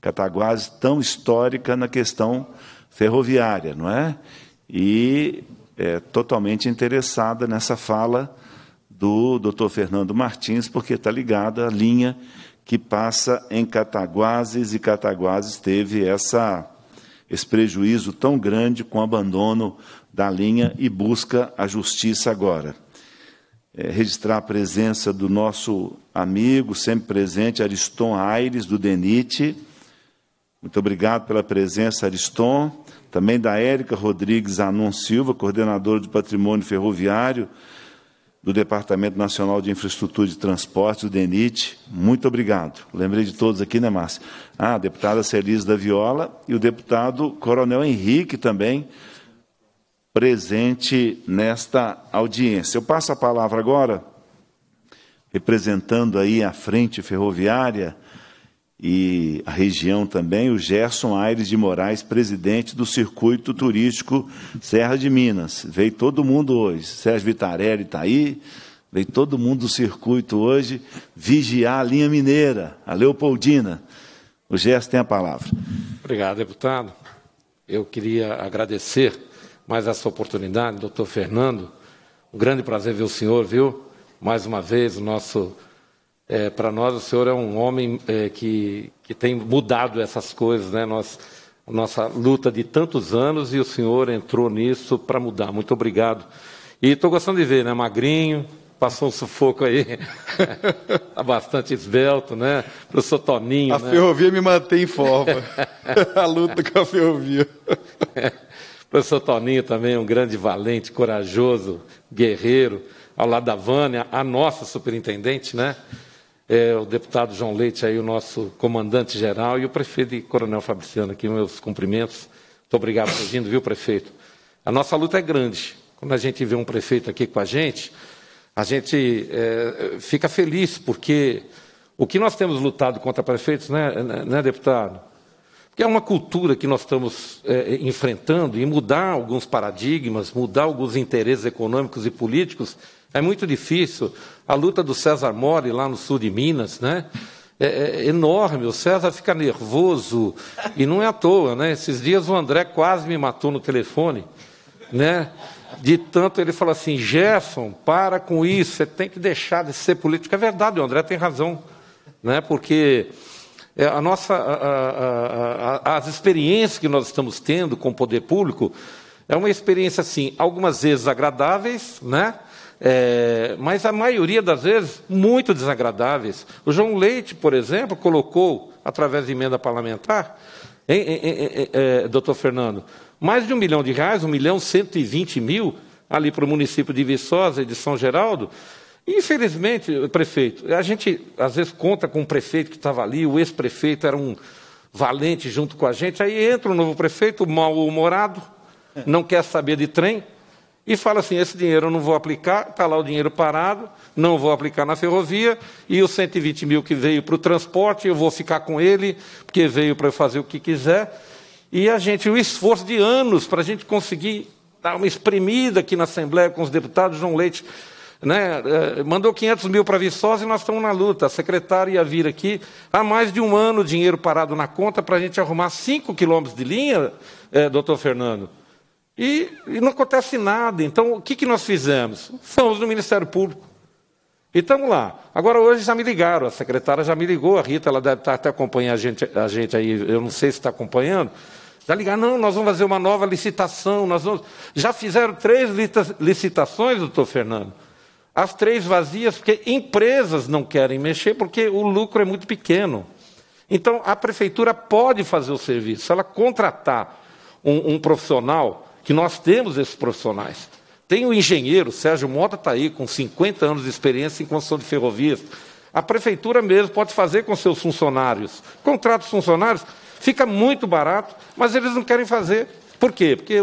Cataguases tão histórica na questão ferroviária, não é? E é, totalmente interessada nessa fala do Dr. Fernando Martins, porque está ligada à linha que passa em Cataguases, e Cataguases teve essa, esse prejuízo tão grande com o abandono da linha e busca a justiça agora. É, registrar a presença do nosso amigo, sempre presente, Ariston Aires, do DENIT. Muito obrigado pela presença, Ariston. Também da Érica Rodrigues Anon Silva, coordenadora de Patrimônio Ferroviário, do Departamento Nacional de Infraestrutura de Transportes, do DENIT. Muito obrigado. Lembrei de todos aqui, né, Márcia? Ah, a deputada Celise da Viola e o deputado Coronel Henrique também, presente nesta audiência. Eu passo a palavra agora, representando aí a frente ferroviária, e a região também, o Gerson Aires de Moraes, presidente do Circuito Turístico Serra de Minas. Veio todo mundo hoje. Sérgio Vitarelli está aí, veio todo mundo do circuito hoje vigiar a linha mineira, a Leopoldina. O Gerson tem a palavra. Obrigado, deputado. Eu queria agradecer mais essa oportunidade, doutor Fernando. Um grande prazer ver o senhor, viu? Mais uma vez, o nosso é, para nós, o senhor é um homem é, que, que tem mudado essas coisas, né? Nós, nossa luta de tantos anos e o senhor entrou nisso para mudar. Muito obrigado. E estou gostando de ver, né? Magrinho, passou um sufoco aí, tá bastante esbelto, né? Professor Toninho. A né? ferrovia me mantém em forma. a luta com a ferrovia. Professor Toninho também, um grande valente, corajoso, guerreiro, ao lado da Vânia, a nossa superintendente, né? é, o deputado João Leite, aí, o nosso comandante-geral, e o prefeito e Coronel Fabriciano aqui, meus cumprimentos. Muito obrigado por vindo, viu, prefeito? A nossa luta é grande. Quando a gente vê um prefeito aqui com a gente, a gente é, fica feliz, porque o que nós temos lutado contra prefeitos, né, né, né deputado? Porque é uma cultura que nós estamos é, enfrentando e mudar alguns paradigmas, mudar alguns interesses econômicos e políticos é muito difícil. A luta do César Mori lá no sul de Minas, né? É, é enorme, o César fica nervoso e não é à toa, né? Esses dias o André quase me matou no telefone, né? De tanto ele falou assim: Gerson, para com isso, você tem que deixar de ser político. É verdade, o André tem razão, né? Porque é, a nossa, a, a, a, as experiências que nós estamos tendo com o poder público é uma experiência assim, algumas vezes agradáveis, né? é, mas a maioria das vezes muito desagradáveis. O João Leite, por exemplo, colocou, através de emenda parlamentar, hein, hein, hein, é, doutor Fernando, mais de um milhão de reais, um milhão cento e vinte mil, ali para o município de Viçosa e de São Geraldo, Infelizmente, prefeito, a gente às vezes conta com um prefeito que estava ali, o ex-prefeito era um valente junto com a gente, aí entra o um novo prefeito, mal-humorado, é. não quer saber de trem, e fala assim: esse dinheiro eu não vou aplicar, está lá o dinheiro parado, não vou aplicar na ferrovia, e os 120 mil que veio para o transporte, eu vou ficar com ele, porque veio para eu fazer o que quiser. E a gente, o esforço de anos para a gente conseguir dar uma espremida aqui na Assembleia com os deputados, João Leite. Né, eh, mandou 500 mil para Viçosa e nós estamos na luta. A secretária ia vir aqui há mais de um ano, dinheiro parado na conta para a gente arrumar 5 quilômetros de linha, é, doutor Fernando e, e não acontece nada. Então, o que, que nós fizemos? Fomos no Ministério Público. E estamos lá. Agora, hoje já me ligaram, a secretária já me ligou, a Rita, ela deve estar tá até acompanhando a gente, a gente aí, eu não sei se está acompanhando. Já ligaram, não, nós vamos fazer uma nova licitação, nós vamos... Já fizeram três licitações, doutor Fernando. As três vazias, porque empresas não querem mexer, porque o lucro é muito pequeno. Então, a prefeitura pode fazer o serviço. Se ela contratar um, um profissional que nós temos esses profissionais. Tem o engenheiro, Sérgio Mota está aí, com 50 anos de experiência em construção de ferrovias. A prefeitura mesmo pode fazer com seus funcionários. Contrata os funcionários, fica muito barato, mas eles não querem fazer. Por quê? Porque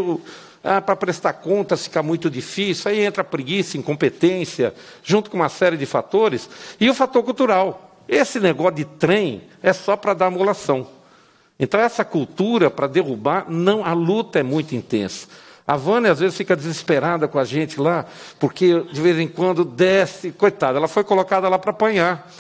ah, para prestar contas fica muito difícil, aí entra preguiça, incompetência, junto com uma série de fatores. E o fator cultural. Esse negócio de trem é só para dar amolação. Então, essa cultura para derrubar, não, a luta é muito intensa. A Vânia às vezes fica desesperada com a gente lá, porque de vez em quando desce, coitada, ela foi colocada lá para apanhar.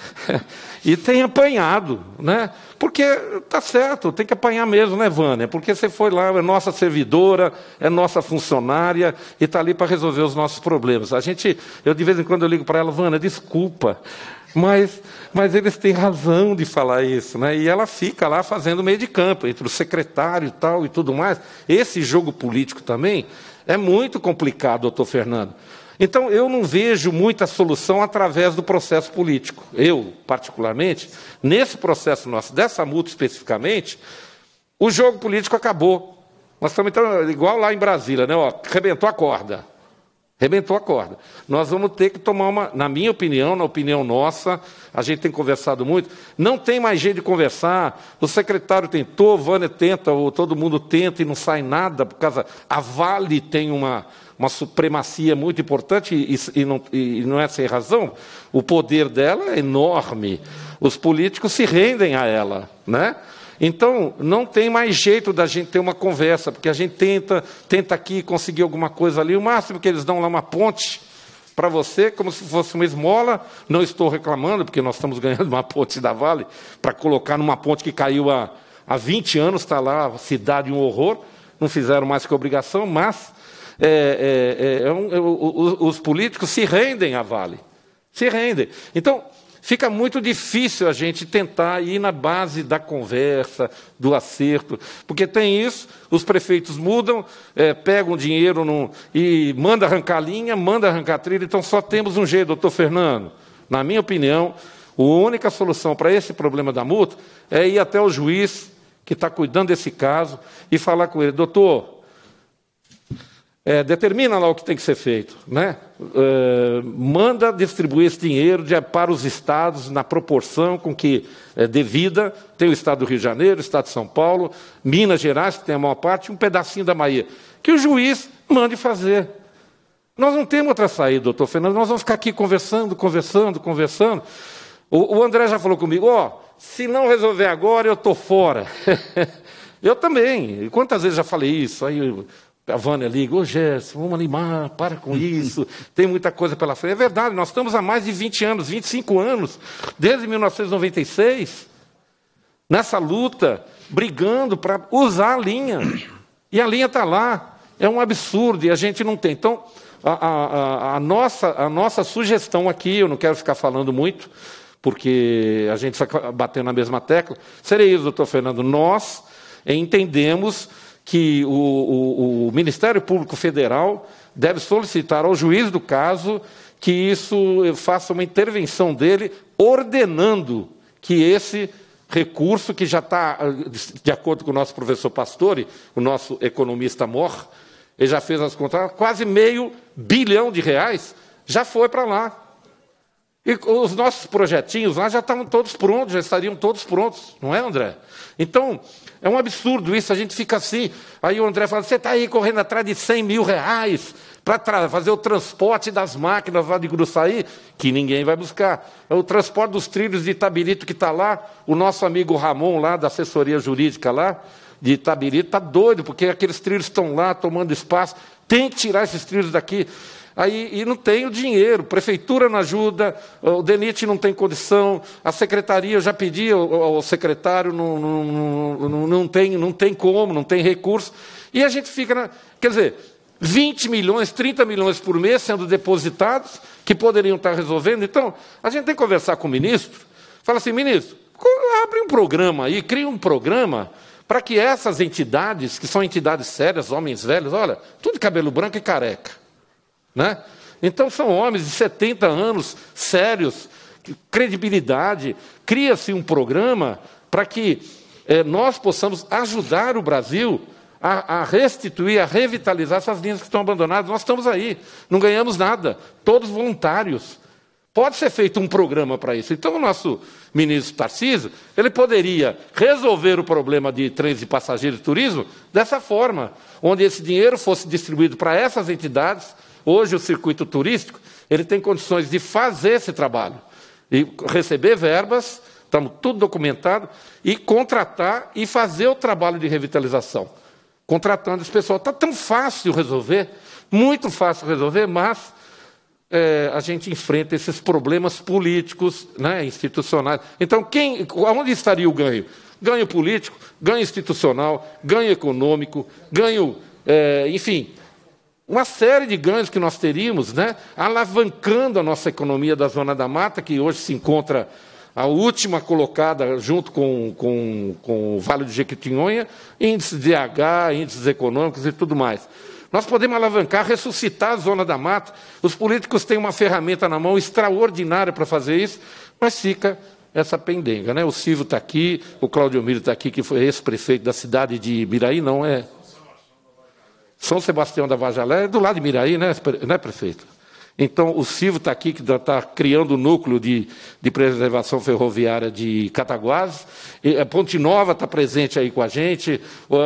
e tem apanhado, né? Porque tá certo, tem que apanhar mesmo, né, Vânia? Porque você foi lá, é nossa servidora, é nossa funcionária e está ali para resolver os nossos problemas. A gente, eu de vez em quando eu ligo para ela, Vânia, desculpa. Mas, mas eles têm razão de falar isso, né? E ela fica lá fazendo meio de campo, entre o secretário e tal e tudo mais. Esse jogo político também é muito complicado, doutor Fernando. Então, eu não vejo muita solução através do processo político. Eu, particularmente, nesse processo nosso, dessa multa especificamente, o jogo político acabou. Nós estamos então, igual lá em Brasília, né? Ó, rebentou a corda. Rebentou a corda. Nós vamos ter que tomar uma, na minha opinião, na opinião nossa, a gente tem conversado muito, não tem mais jeito de conversar. O secretário tentou, o Vânia tenta, ou todo mundo tenta e não sai nada, por causa. A Vale tem uma, uma supremacia muito importante e, e, não, e não é sem razão. O poder dela é enorme. Os políticos se rendem a ela, né? Então, não tem mais jeito da gente ter uma conversa, porque a gente tenta, tenta aqui conseguir alguma coisa ali, o máximo que eles dão lá é uma ponte para você, como se fosse uma esmola. Não estou reclamando, porque nós estamos ganhando uma ponte da Vale para colocar numa ponte que caiu há, há 20 anos, está lá a cidade um horror, não fizeram mais que obrigação, mas é, é, é, é um, é, os, os políticos se rendem à Vale. Se rendem. Então, Fica muito difícil a gente tentar ir na base da conversa, do acerto, porque tem isso, os prefeitos mudam, é, pegam dinheiro e manda arrancar linha, manda arrancar trilha, então só temos um jeito, doutor Fernando. Na minha opinião, a única solução para esse problema da multa é ir até o juiz que está cuidando desse caso e falar com ele, doutor, é, determina lá o que tem que ser feito, né? É, manda distribuir esse dinheiro de, para os estados na proporção com que é devida. Tem o estado do Rio de Janeiro, o estado de São Paulo, Minas Gerais, que tem a maior parte, um pedacinho da Bahia. Que o juiz mande fazer. Nós não temos outra saída, doutor Fernando. Nós vamos ficar aqui conversando, conversando, conversando. O, o André já falou comigo: ó, oh, se não resolver agora, eu estou fora. eu também. Quantas vezes já falei isso? Aí a Vânia liga, ô Gerson, vamos animar, para com isso, tem muita coisa pela frente. É verdade, nós estamos há mais de 20 anos, 25 anos, desde 1996, nessa luta, brigando para usar a linha. E a linha está lá, é um absurdo e a gente não tem. Então, a, a, a, nossa, a nossa sugestão aqui, eu não quero ficar falando muito, porque a gente vai batendo na mesma tecla, seria isso, doutor Fernando, nós entendemos que o, o, o Ministério Público Federal deve solicitar ao juiz do caso que isso faça uma intervenção dele, ordenando que esse recurso, que já está, de acordo com o nosso professor Pastore, o nosso economista Mor, ele já fez as contas, quase meio bilhão de reais, já foi para lá. E os nossos projetinhos lá já estavam todos prontos, já estariam todos prontos, não é, André? Então, é um absurdo isso, a gente fica assim. Aí o André fala: você está aí correndo atrás de 100 mil reais para fazer o transporte das máquinas lá de Gruçaí, que ninguém vai buscar. É o transporte dos trilhos de Itabirito que está lá. O nosso amigo Ramon, lá da assessoria jurídica lá, de Itabirito, está doido, porque aqueles trilhos estão lá tomando espaço. Tem que tirar esses trilhos daqui. Aí, e não tem o dinheiro, prefeitura não ajuda, o DENIT não tem condição, a secretaria, eu já pedi ao, ao secretário, não, não, não, não, tem, não tem como, não tem recurso. E a gente fica. Na, quer dizer, 20 milhões, 30 milhões por mês sendo depositados, que poderiam estar resolvendo. Então, a gente tem que conversar com o ministro. Fala assim, ministro, abre um programa aí, cria um programa para que essas entidades, que são entidades sérias, homens velhos, olha, tudo cabelo branco e careca né? Então são homens de 70 anos, sérios, credibilidade. Cria-se um programa para que é, nós possamos ajudar o Brasil a, a, restituir, a revitalizar essas linhas que estão abandonadas. Nós estamos aí, não ganhamos nada, todos voluntários. Pode ser feito um programa para isso. Então, o nosso ministro Tarcísio, ele poderia resolver o problema de trens de passageiros e turismo dessa forma, onde esse dinheiro fosse distribuído para essas entidades, Hoje o circuito turístico ele tem condições de fazer esse trabalho e receber verbas, estamos tudo documentado e contratar e fazer o trabalho de revitalização, contratando esse pessoal. Está tão fácil resolver, muito fácil resolver, mas é, a gente enfrenta esses problemas políticos, né, institucionais. Então, quem, aonde estaria o ganho? Ganho político, ganho institucional, ganho econômico, ganho, é, enfim, uma série de ganhos que nós teríamos, né? alavancando a nossa economia da Zona da Mata, que hoje se encontra a última colocada, junto com, com, com o Vale do Jequitinhonha, índices de H, índices econômicos e tudo mais. Nós podemos alavancar, ressuscitar a Zona da Mata. Os políticos têm uma ferramenta na mão extraordinária para fazer isso, mas fica essa pendenga. Né? O Silvio está aqui, o Claudio Miro está aqui, que foi ex-prefeito da cidade de Ibiraí, não é são Sebastião da Vajalé é do lado de Miraí, né, né prefeito? Então, o Silvio está aqui, que está criando o núcleo de, de preservação ferroviária de Cataguases. É, Ponte Nova está presente aí com a gente,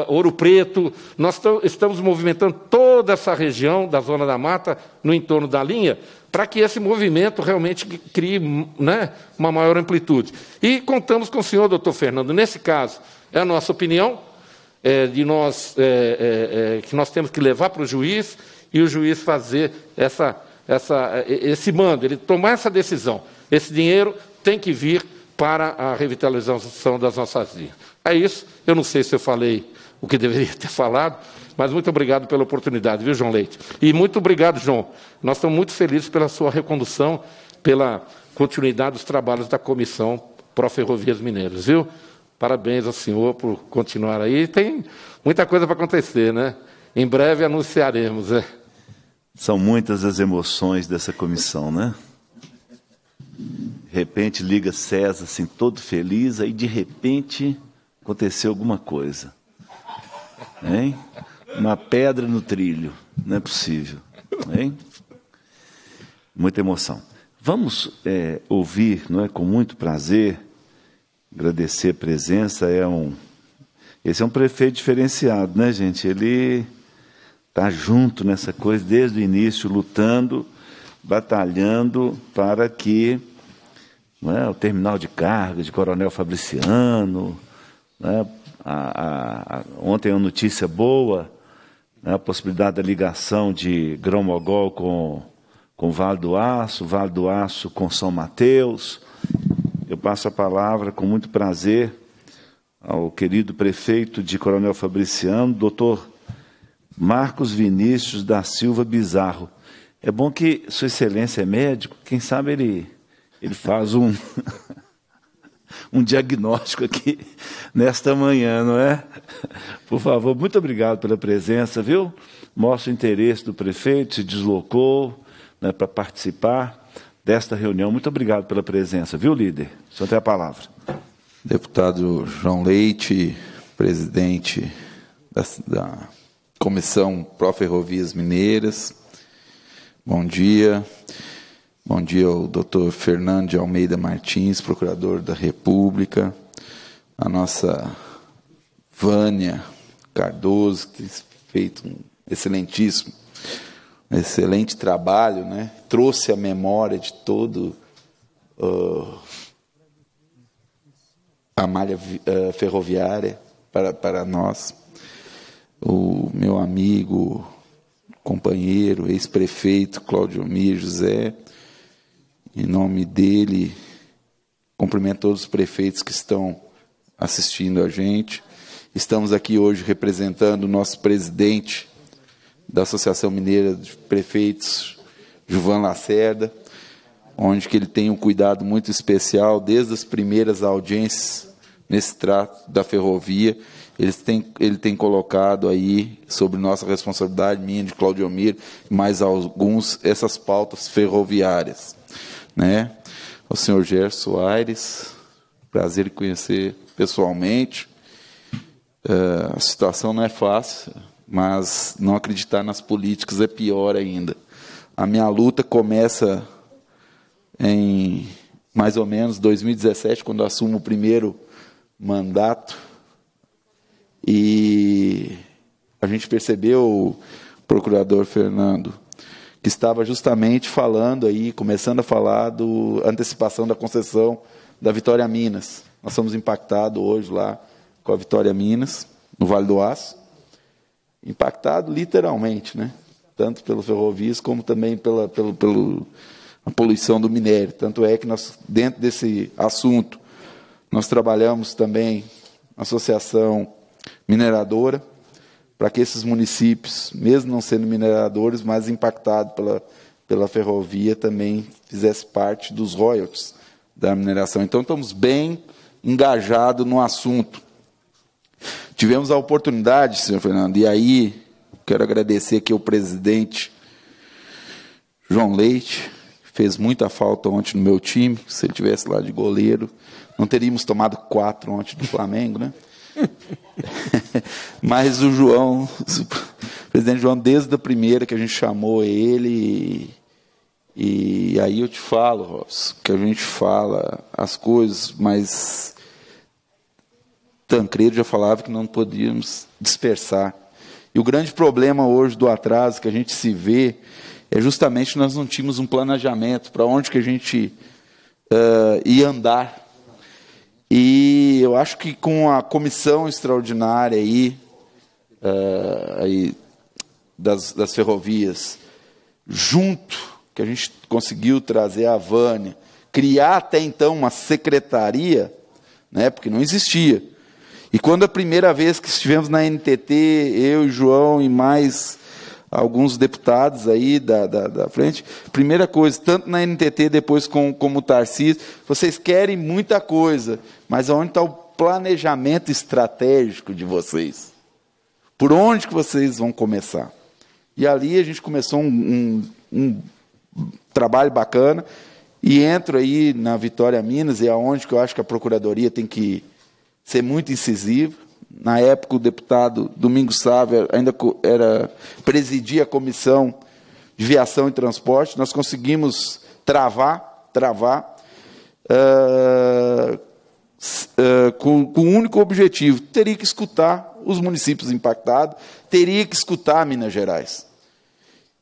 Ouro Preto. Nós estamos movimentando toda essa região da Zona da Mata, no entorno da linha, para que esse movimento realmente crie né, uma maior amplitude. E contamos com o senhor, doutor Fernando. Nesse caso, é a nossa opinião, é, de nós, é, é, que nós temos que levar para o juiz e o juiz fazer essa, essa, esse mando, ele tomar essa decisão. Esse dinheiro tem que vir para a revitalização das nossas linhas É isso. Eu não sei se eu falei o que deveria ter falado, mas muito obrigado pela oportunidade, viu, João Leite? E muito obrigado, João. Nós estamos muito felizes pela sua recondução, pela continuidade dos trabalhos da Comissão Pró-Ferrovias Mineiras, viu? Parabéns ao senhor por continuar aí. Tem muita coisa para acontecer, né? Em breve anunciaremos. Né? São muitas as emoções dessa comissão, né? De repente liga César assim, todo feliz, aí de repente aconteceu alguma coisa. Hein? Uma pedra no trilho. Não é possível. Hein? Muita emoção. Vamos é, ouvir, não é, com muito prazer, Agradecer a presença é um. Esse é um prefeito diferenciado, né, gente? Ele está junto nessa coisa desde o início, lutando, batalhando para que é, o terminal de carga de Coronel Fabriciano. Né, a, a, a, ontem uma notícia boa, né, a possibilidade da ligação de Grão-Mogol com, com Vale do Aço, Vale do Aço com São Mateus eu passo a palavra com muito prazer ao querido prefeito de Coronel Fabriciano, doutor Marcos Vinícius da Silva Bizarro. É bom que Sua Excelência é médico, quem sabe ele, ele faz um, um diagnóstico aqui nesta manhã, não é? Por favor, muito obrigado pela presença, viu? Mostra o interesse do prefeito, se deslocou né, para participar desta reunião. Muito obrigado pela presença, viu, líder? O senhor tem a palavra. Deputado João Leite, presidente da, da Comissão Pró Ferrovias Mineiras, bom dia. Bom dia ao doutor Fernando de Almeida Martins, procurador da República, a nossa Vânia Cardoso, que fez feito um excelentíssimo excelente trabalho, né? trouxe a memória de todo uh, a malha uh, ferroviária para, para nós. O meu amigo, companheiro, ex-prefeito Cláudio Mir José, em nome dele, cumprimento todos os prefeitos que estão assistindo a gente. Estamos aqui hoje representando o nosso presidente da Associação Mineira de Prefeitos, Juvan Lacerda, onde que ele tem um cuidado muito especial desde as primeiras audiências nesse trato da ferrovia. Ele tem, ele tem colocado aí, sobre nossa responsabilidade, minha, de Claudio Mir, mais alguns, essas pautas ferroviárias. Né? O senhor Gerson Soares, prazer em conhecer pessoalmente. Uh, a situação não é fácil, mas não acreditar nas políticas é pior ainda. A minha luta começa em mais ou menos 2017, quando eu assumo o primeiro mandato. E a gente percebeu, procurador Fernando, que estava justamente falando aí, começando a falar do antecipação da concessão da Vitória Minas. Nós somos impactados hoje lá com a Vitória Minas, no Vale do Aço impactado literalmente, né? tanto pelas ferrovias como também pela, pelo pela poluição do minério. Tanto é que nós, dentro desse assunto, nós trabalhamos também associação mineradora, para que esses municípios, mesmo não sendo mineradores, mas impactados pela, pela ferrovia, também fizesse parte dos royalties da mineração. Então, estamos bem engajados no assunto. Tivemos a oportunidade, senhor Fernando, e aí quero agradecer aqui ao presidente João Leite, que fez muita falta ontem no meu time, se ele tivesse lá de goleiro, não teríamos tomado quatro ontem do Flamengo, né? Mas o João, o presidente João, desde a primeira que a gente chamou ele, e, e aí eu te falo, Robson, que a gente fala as coisas, mas Tancredo já falava que não podíamos dispersar. E o grande problema hoje do atraso que a gente se vê é justamente nós não tínhamos um planejamento para onde que a gente uh, ia andar. E eu acho que com a comissão extraordinária aí, uh, aí das, das ferrovias, junto que a gente conseguiu trazer a Vânia, criar até então uma secretaria, né, porque não existia. E quando a primeira vez que estivemos na NTT, eu, João e mais alguns deputados aí da, da, da frente, primeira coisa, tanto na NTT, depois com, como o Tarcísio, vocês querem muita coisa, mas onde está o planejamento estratégico de vocês? Por onde que vocês vão começar? E ali a gente começou um, um, um trabalho bacana, e entro aí na Vitória Minas, e aonde é que eu acho que a Procuradoria tem que ser muito incisivo. Na época, o deputado Domingos Sávio ainda era, presidia a comissão de viação e transporte. Nós conseguimos travar, travar, uh, uh, com, com único objetivo: teria que escutar os municípios impactados, teria que escutar Minas Gerais.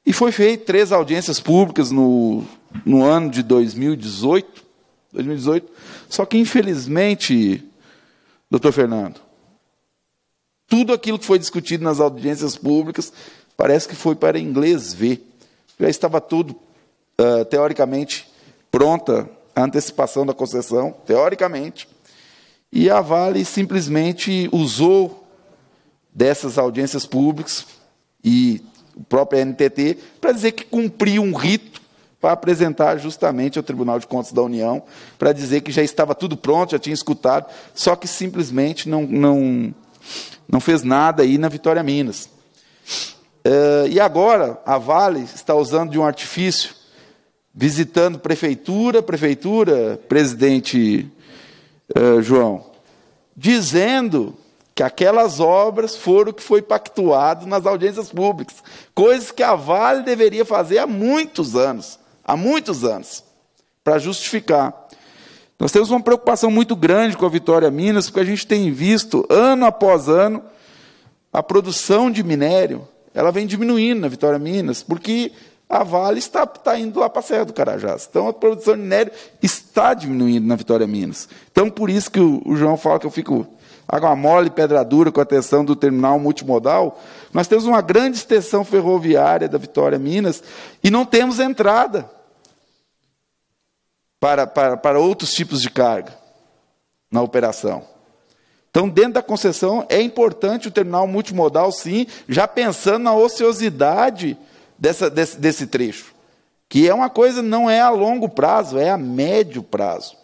E foi feito três audiências públicas no, no ano de 2018, 2018. Só que, infelizmente, doutor Fernando, tudo aquilo que foi discutido nas audiências públicas parece que foi para inglês ver. Já estava tudo, uh, teoricamente, pronta a antecipação da concessão, teoricamente, e a Vale simplesmente usou dessas audiências públicas e o próprio NTT para dizer que cumpriu um rito para apresentar justamente ao Tribunal de Contas da União, para dizer que já estava tudo pronto, já tinha escutado, só que simplesmente não, não, não fez nada aí na Vitória Minas. Uh, e agora a Vale está usando de um artifício, visitando prefeitura, prefeitura, presidente uh, João, dizendo que aquelas obras foram o que foi pactuado nas audiências públicas, coisas que a Vale deveria fazer há muitos anos há muitos anos, para justificar. Nós temos uma preocupação muito grande com a Vitória Minas, porque a gente tem visto, ano após ano, a produção de minério, ela vem diminuindo na Vitória Minas, porque a Vale está, está indo lá para a Serra do Carajás. Então, a produção de minério está diminuindo na Vitória Minas. Então, por isso que o, o João fala que eu fico água mole, pedra dura com a atenção do terminal multimodal. Nós temos uma grande extensão ferroviária da Vitória Minas e não temos entrada para, para, para outros tipos de carga na operação. Então, dentro da concessão, é importante o terminal multimodal, sim, já pensando na ociosidade dessa, desse, desse trecho. Que é uma coisa, não é a longo prazo, é a médio prazo.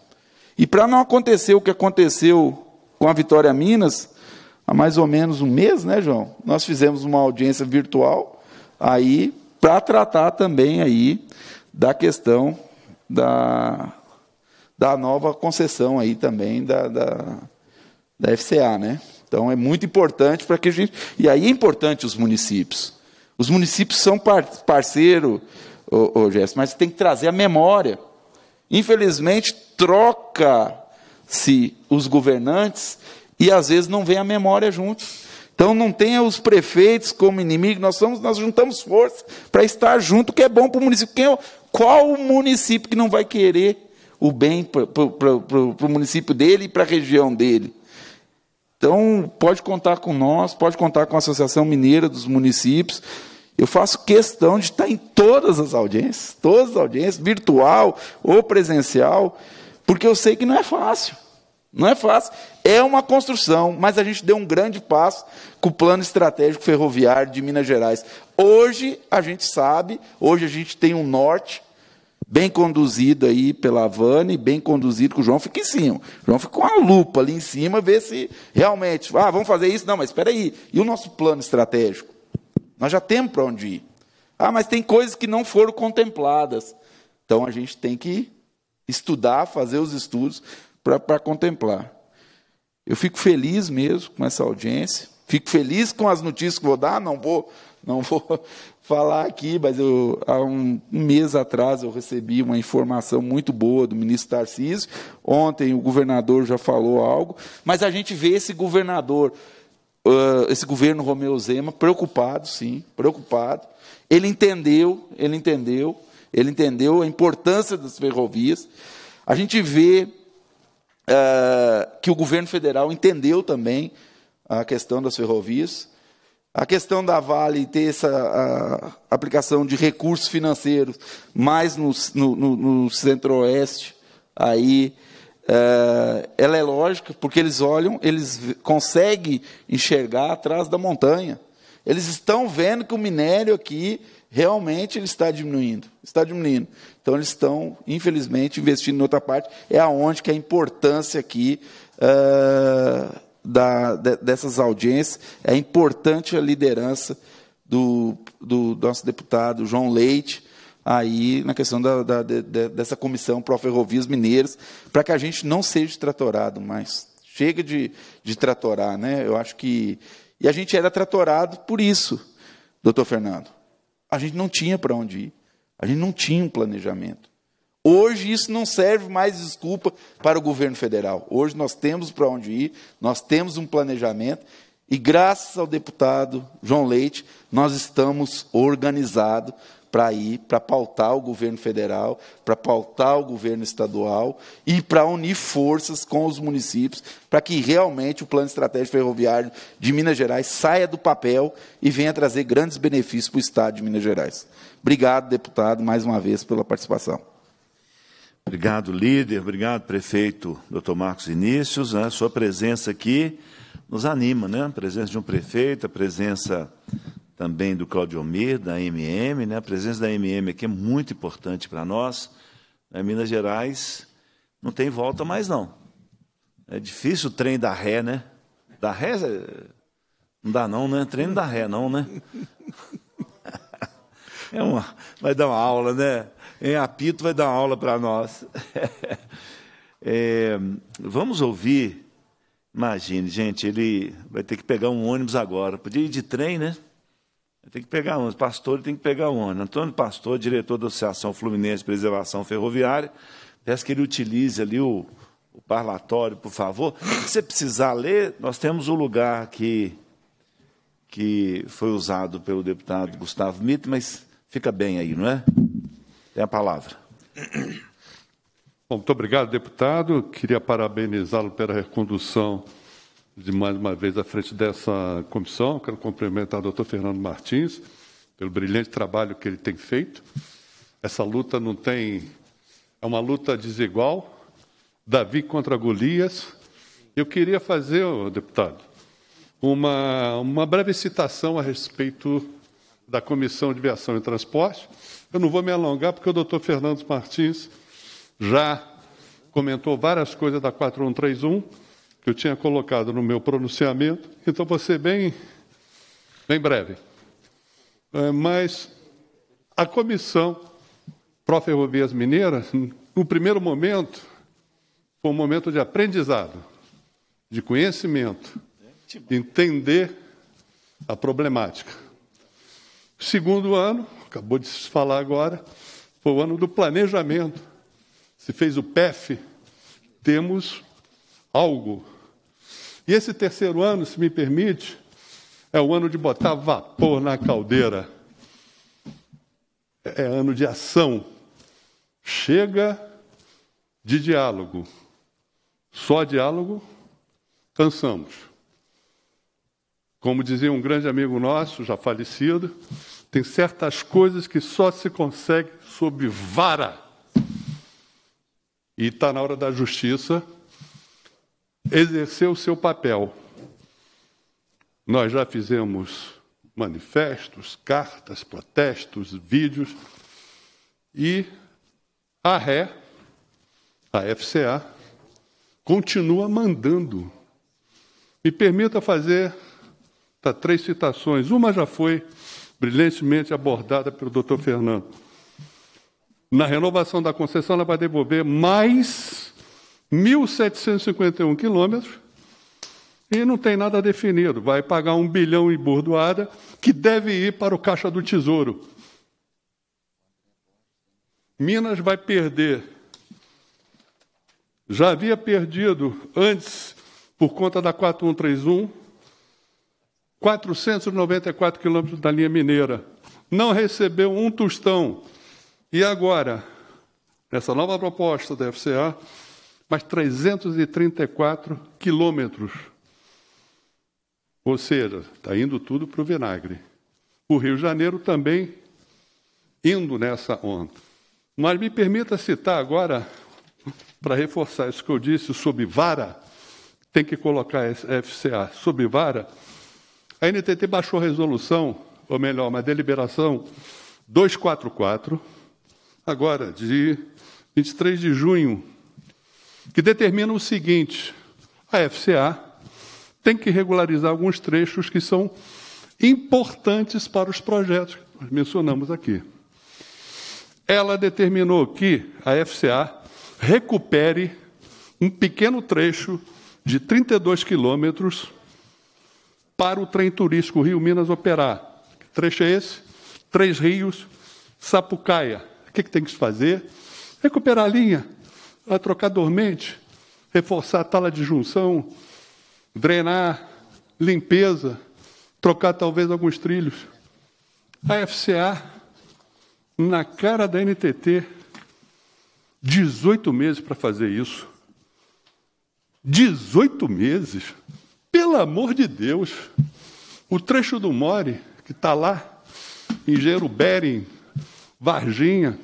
E para não acontecer o que aconteceu com a Vitória Minas, há mais ou menos um mês, né, João? Nós fizemos uma audiência virtual aí para tratar também aí da questão da, da nova concessão aí também da, da, da FCA, né? Então é muito importante para que a gente. E aí é importante os municípios. Os municípios são par, parceiro, ô, ô, Gerson, mas tem que trazer a memória. Infelizmente, troca-se os governantes e às vezes não vem a memória junto. Então não tenha os prefeitos como inimigo, nós somos, nós juntamos forças para estar junto, que é bom para o município. Quem, é qual município que não vai querer o bem para o município dele e para a região dele? Então, pode contar com nós, pode contar com a Associação Mineira dos Municípios. Eu faço questão de estar em todas as audiências, todas as audiências, virtual ou presencial, porque eu sei que não é fácil. Não é fácil, é uma construção, mas a gente deu um grande passo com o plano estratégico ferroviário de Minas Gerais. Hoje a gente sabe, hoje a gente tem um norte bem conduzido aí pela Vane, bem conduzido com o João, fica em cima. O João fica com a lupa ali em cima, ver se realmente, ah, vamos fazer isso? Não, mas espera aí, e o nosso plano estratégico? Nós já temos para onde ir. Ah, mas tem coisas que não foram contempladas. Então a gente tem que estudar, fazer os estudos para contemplar. Eu fico feliz mesmo com essa audiência, fico feliz com as notícias que vou dar, não vou, não vou falar aqui, mas eu, há um, um mês atrás eu recebi uma informação muito boa do ministro Tarcísio, ontem o governador já falou algo, mas a gente vê esse governador, uh, esse governo Romeu Zema, preocupado, sim, preocupado, ele entendeu, ele entendeu, ele entendeu a importância das ferrovias, a gente vê uh, que o governo federal entendeu também a questão das ferrovias. A questão da Vale ter essa aplicação de recursos financeiros mais no, no, no centro-oeste, aí ah, ela é lógica, porque eles olham, eles conseguem enxergar atrás da montanha. Eles estão vendo que o minério aqui realmente ele está diminuindo. Está diminuindo. Então eles estão, infelizmente, investindo em outra parte. É aonde que a importância aqui uh, da, de, dessas audiências, é importante a liderança do, do, nosso deputado João Leite, aí na questão da, da, de, dessa comissão pró-ferrovias mineiras, para que a gente não seja tratorado mais. Chega de, de tratorar, né? Eu acho que. E a gente era tratorado por isso, doutor Fernando. A gente não tinha para onde ir. A gente não tinha um planejamento. Hoje isso não serve mais desculpa para o governo federal. Hoje nós temos para onde ir, nós temos um planejamento e graças ao deputado João Leite, nós estamos organizados para ir, para pautar o governo federal, para pautar o governo estadual e para unir forças com os municípios, para que realmente o plano estratégico ferroviário de Minas Gerais saia do papel e venha trazer grandes benefícios para o Estado de Minas Gerais. Obrigado, deputado, mais uma vez pela participação. Obrigado, líder. Obrigado, prefeito Dr. Marcos Inícios. A né? sua presença aqui nos anima, né? A presença de um prefeito, a presença também do Claudio Almir, da MM, né? A presença da MM aqui é muito importante para nós. Né? Minas Gerais não tem volta mais, não. É difícil o trem da ré, né? Da ré não dá não, né? Trem da ré não, né? É uma, vai dar uma aula, né? Em apito vai dar uma aula para nós. É, vamos ouvir. Imagine, gente, ele vai ter que pegar um ônibus agora. Podia ir de trem, né? Tem que pegar um. Pastor tem que pegar um. Antônio Pastor, diretor da Associação Fluminense de Preservação Ferroviária, peço que ele utilize ali o, o parlatório, por favor. Se você precisar ler, nós temos o um lugar que, que foi usado pelo deputado Gustavo Mitt, mas Fica bem aí, não é? Tem a palavra. Bom, muito obrigado, deputado. Queria parabenizá-lo pela recondução de mais uma vez à frente dessa comissão. Quero cumprimentar o doutor Fernando Martins pelo brilhante trabalho que ele tem feito. Essa luta não tem. É uma luta desigual. Davi contra Golias. Eu queria fazer, deputado, uma, uma breve citação a respeito da Comissão de Viação e Transporte. Eu não vou me alongar, porque o doutor Fernando Martins já comentou várias coisas da 4131 que eu tinha colocado no meu pronunciamento, então vou ser bem, bem breve. É, mas a comissão Pró-Ferrovias Mineiras, no primeiro momento, foi um momento de aprendizado, de conhecimento, entender a problemática. Segundo ano, acabou de se falar agora, foi o ano do planejamento. Se fez o PEF, temos algo. E esse terceiro ano, se me permite, é o ano de botar vapor na caldeira. É, é ano de ação. Chega de diálogo. Só diálogo, cansamos. Como dizia um grande amigo nosso, já falecido, tem certas coisas que só se consegue sob vara. E está na hora da justiça exercer o seu papel. Nós já fizemos manifestos, cartas, protestos, vídeos, e a ré, a FCA, continua mandando. Me permita fazer Tá, três citações. Uma já foi brilhantemente abordada pelo doutor Fernando. Na renovação da concessão, ela vai devolver mais 1.751 quilômetros e não tem nada definido. Vai pagar um bilhão em bordoada que deve ir para o caixa do Tesouro. Minas vai perder. Já havia perdido antes por conta da 4131 494 quilômetros da linha mineira. Não recebeu um tostão. E agora, nessa nova proposta da FCA, mais 334 quilômetros. Ou seja, está indo tudo para o vinagre. O Rio de Janeiro também indo nessa onda. Mas me permita citar agora, para reforçar isso que eu disse sobre vara, tem que colocar FCA sobre vara. A NTT baixou a resolução, ou melhor, uma deliberação 244, agora de 23 de junho, que determina o seguinte: a FCA tem que regularizar alguns trechos que são importantes para os projetos que nós mencionamos aqui. Ela determinou que a FCA recupere um pequeno trecho de 32 quilômetros para o trem turístico Rio Minas operar. Que trecho é esse? Três Rios, Sapucaia. O que, que tem que se fazer? Recuperar a linha, a trocar dormente, reforçar a tala de junção, drenar, limpeza, trocar talvez alguns trilhos. A FCA, na cara da NTT, 18 meses para fazer isso. 18 meses. Pelo amor de Deus, o trecho do More, que está lá, em Jerubering, Varginha,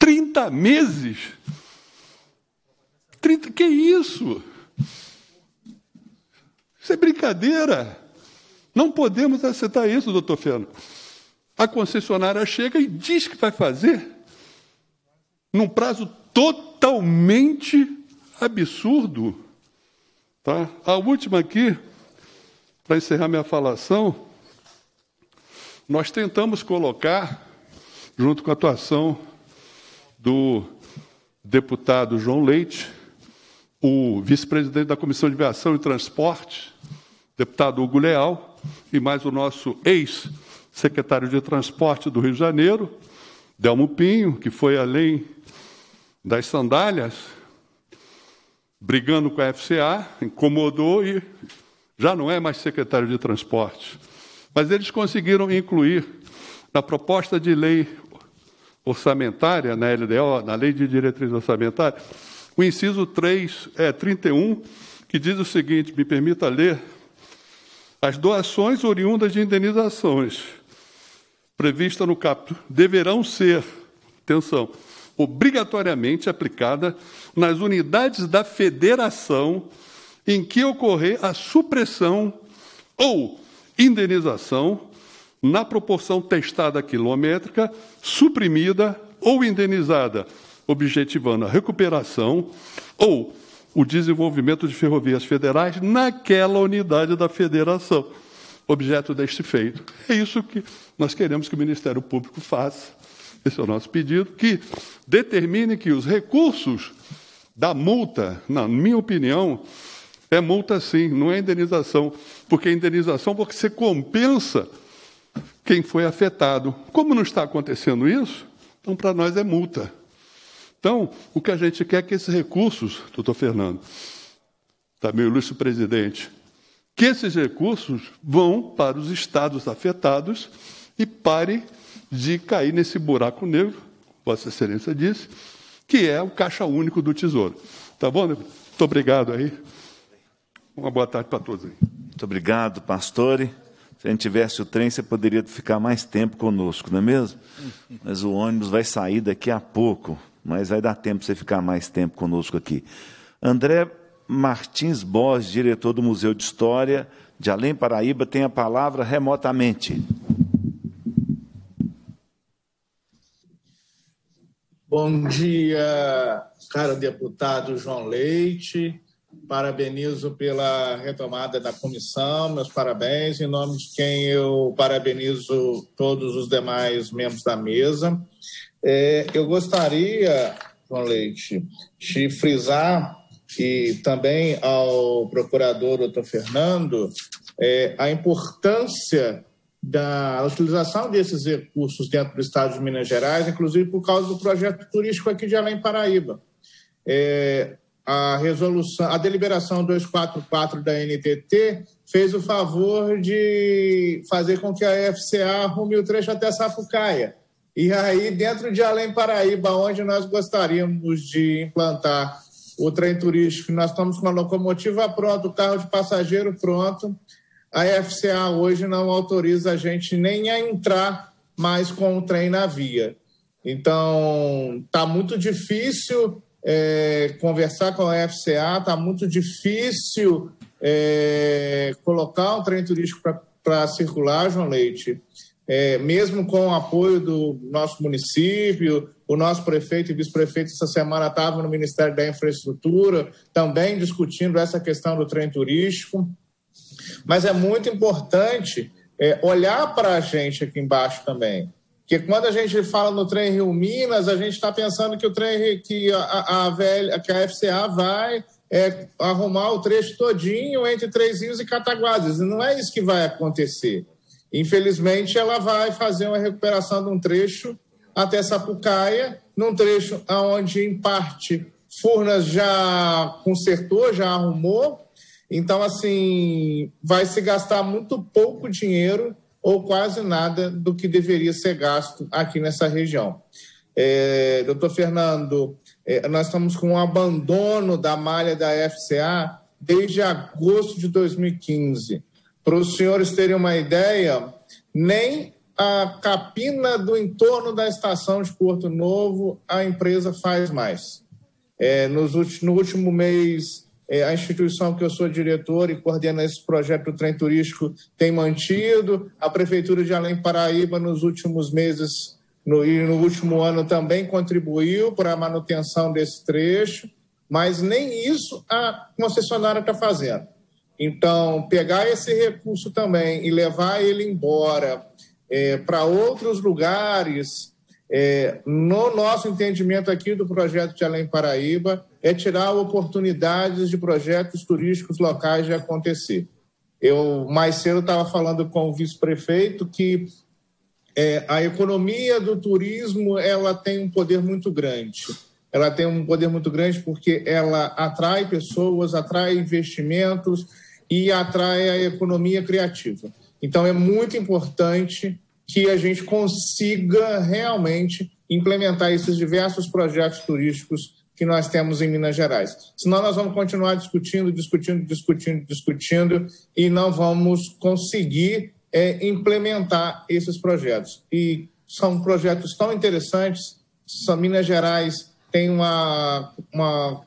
30 meses. 30, que isso? Isso é brincadeira. Não podemos aceitar isso, doutor Fernando. A concessionária chega e diz que vai fazer num prazo totalmente absurdo. Tá? A última aqui, para encerrar minha falação, nós tentamos colocar, junto com a atuação do deputado João Leite, o vice-presidente da Comissão de Viação e Transporte, deputado Hugo Leal, e mais o nosso ex-secretário de Transporte do Rio de Janeiro, Delmo Pinho, que foi além das sandálias, brigando com a FCA, incomodou e já não é mais secretário de transporte. Mas eles conseguiram incluir na proposta de lei orçamentária, na LDO, na Lei de Diretriz Orçamentária, o inciso 3, é, 31, que diz o seguinte: me permita ler. As doações oriundas de indenizações prevista no capítulo deverão ser, atenção, obrigatoriamente aplicada nas unidades da federação em que ocorrer a supressão ou indenização na proporção testada quilométrica, suprimida ou indenizada, objetivando a recuperação ou o desenvolvimento de ferrovias federais naquela unidade da federação, objeto deste feito. É isso que nós queremos que o Ministério Público faça, esse é o nosso pedido, que determine que os recursos da multa, na minha opinião, é multa sim, não é indenização, porque indenização porque você compensa quem foi afetado. Como não está acontecendo isso, então para nós é multa. Então, o que a gente quer é que esses recursos, doutor Fernando, também tá, o ilustre presidente, que esses recursos vão para os estados afetados e pare de cair nesse buraco negro, Vossa Excelência disse, que é o caixa único do Tesouro. Tá bom? Né? Muito obrigado aí. Uma boa tarde para todos aí. Muito obrigado, pastore. Se a gente tivesse o trem, você poderia ficar mais tempo conosco, não é mesmo? Mas o ônibus vai sair daqui a pouco, mas vai dar tempo para você ficar mais tempo conosco aqui. André Martins Borges, diretor do Museu de História de Além Paraíba, tem a palavra remotamente. Bom dia, caro deputado João Leite. Parabenizo pela retomada da comissão, meus parabéns. Em nome de quem eu parabenizo todos os demais membros da mesa. É, eu gostaria, João Leite, de frisar e também ao procurador doutor Fernando é, a importância da utilização desses recursos dentro do estado de Minas Gerais, inclusive por causa do projeto turístico aqui de Além Paraíba. É, a resolução, a deliberação 244 da NTT fez o favor de fazer com que a FCA arrume o trecho até Sapucaia. E aí, dentro de Além Paraíba, onde nós gostaríamos de implantar o trem turístico, nós estamos com a locomotiva pronta, o carro de passageiro pronto, a FCA hoje não autoriza a gente nem a entrar mais com o trem na via. Então, está muito difícil é, conversar com a FCA, está muito difícil é, colocar um trem turístico para circular, João Leite. É, mesmo com o apoio do nosso município, o nosso prefeito e vice-prefeito essa semana estavam no Ministério da Infraestrutura, também discutindo essa questão do trem turístico. Mas é muito importante é, olhar para a gente aqui embaixo também. Porque quando a gente fala no trem Rio Minas, a gente está pensando que o trem que a, a, que a FCA vai é, arrumar o trecho todinho entre Três Rios e Cataguases. Não é isso que vai acontecer. Infelizmente, ela vai fazer uma recuperação de um trecho até Sapucaia, num trecho onde, em parte, Furnas já consertou, já arrumou, então, assim, vai se gastar muito pouco dinheiro ou quase nada do que deveria ser gasto aqui nessa região. É, doutor Fernando, é, nós estamos com um abandono da malha da FCA desde agosto de 2015. Para os senhores terem uma ideia, nem a capina do entorno da estação de Porto Novo a empresa faz mais. É, nos, no último mês é, a instituição que eu sou diretor e coordena esse projeto do trem turístico tem mantido, a Prefeitura de Além Paraíba nos últimos meses no, e no último ano também contribuiu para a manutenção desse trecho, mas nem isso a concessionária está fazendo. Então, pegar esse recurso também e levar ele embora é, para outros lugares, é, no nosso entendimento aqui do projeto de Além Paraíba, é tirar oportunidades de projetos turísticos locais de acontecer. Eu mais cedo estava falando com o vice-prefeito que é, a economia do turismo ela tem um poder muito grande. Ela tem um poder muito grande porque ela atrai pessoas, atrai investimentos e atrai a economia criativa. Então é muito importante que a gente consiga realmente implementar esses diversos projetos turísticos que nós temos em Minas Gerais. Senão nós vamos continuar discutindo, discutindo, discutindo, discutindo e não vamos conseguir é, implementar esses projetos. E são projetos tão interessantes. São Minas Gerais tem uma, uma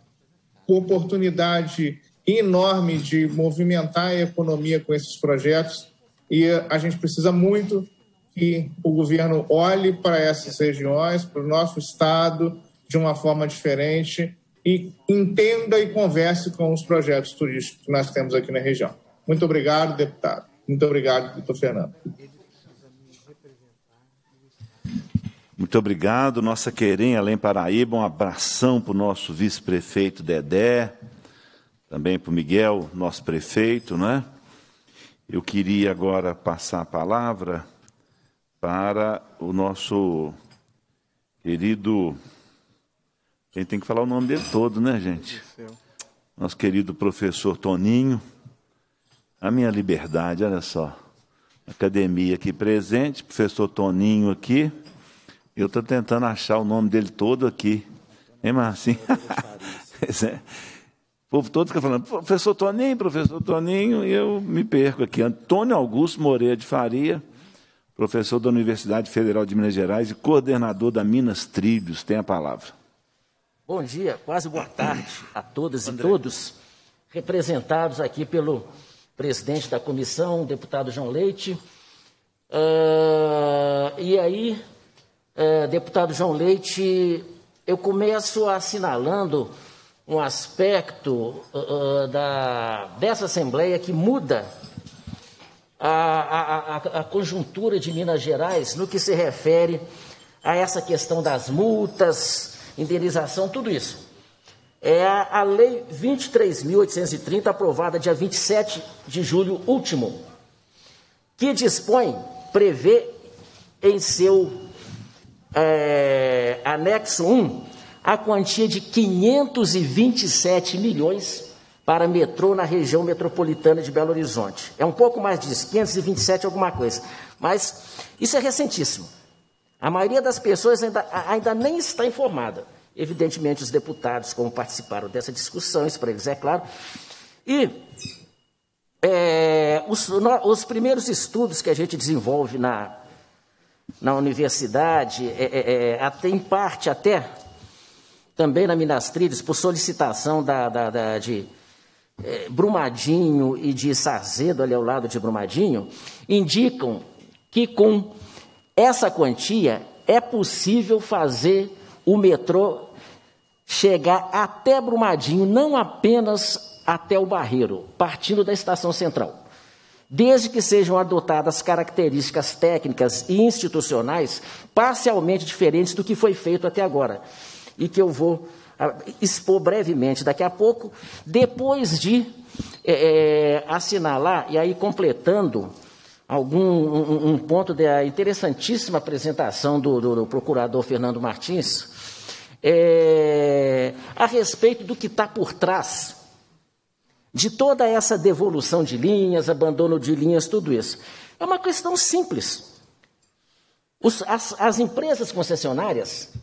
oportunidade enorme de movimentar a economia com esses projetos e a gente precisa muito que o governo olhe para essas regiões, para o nosso estado, de uma forma diferente e entenda e converse com os projetos turísticos que nós temos aqui na região. Muito obrigado, deputado. Muito obrigado, doutor Fernando. Muito obrigado, nossa querem Além Paraíba. Um abração para o nosso vice-prefeito Dedé, também para o Miguel, nosso prefeito, né? Eu queria agora passar a palavra para o nosso querido gente tem que falar o nome dele todo, né, gente? Nosso querido professor Toninho. A minha liberdade, olha só. Academia aqui presente, professor Toninho aqui. Eu estou tentando achar o nome dele todo aqui. Hein, Marcinho? é. O povo todo fica falando, professor Toninho, professor Toninho, e eu me perco aqui. Antônio Augusto Moreira de Faria, professor da Universidade Federal de Minas Gerais e coordenador da Minas Trilhos, tem a palavra. Bom dia, quase boa tarde a todas André. e todos, representados aqui pelo presidente da comissão, deputado João Leite. Uh, e aí, uh, deputado João Leite, eu começo assinalando um aspecto uh, da, dessa Assembleia que muda a, a, a, conjuntura de Minas Gerais no que se refere a essa questão das multas, indenização, tudo isso. É a Lei 23.830, aprovada dia 27 de julho último, que dispõe, prevê em seu é, anexo 1 a quantia de 527 milhões para metrô na região metropolitana de Belo Horizonte. É um pouco mais disso, 527 alguma coisa. Mas isso é recentíssimo. A maioria das pessoas ainda, ainda nem está informada. Evidentemente, os deputados, como participaram dessa discussão, isso para eles é claro. E é, os, no, os, primeiros estudos que a gente desenvolve na, na universidade, é, é, até, em parte até também na Minas Trilhas, por solicitação da, da, da de é, Brumadinho e de Sarzedo, ali ao lado de Brumadinho, indicam que com essa quantia é possível fazer o metrô chegar até Brumadinho, não apenas até o Barreiro, partindo da estação central. Desde que sejam adotadas características técnicas e institucionais parcialmente diferentes do que foi feito até agora, e que eu vou ah, expor brevemente daqui a pouco, depois de é, eh, eh, assinalar, e aí completando algum um, um ponto da ah, interessantíssima apresentação do, do, do procurador Fernando Martins é, a respeito do que está por trás de toda essa devolução de linhas, abandono de linhas, tudo isso. É uma questão simples. Os, as, as empresas concessionárias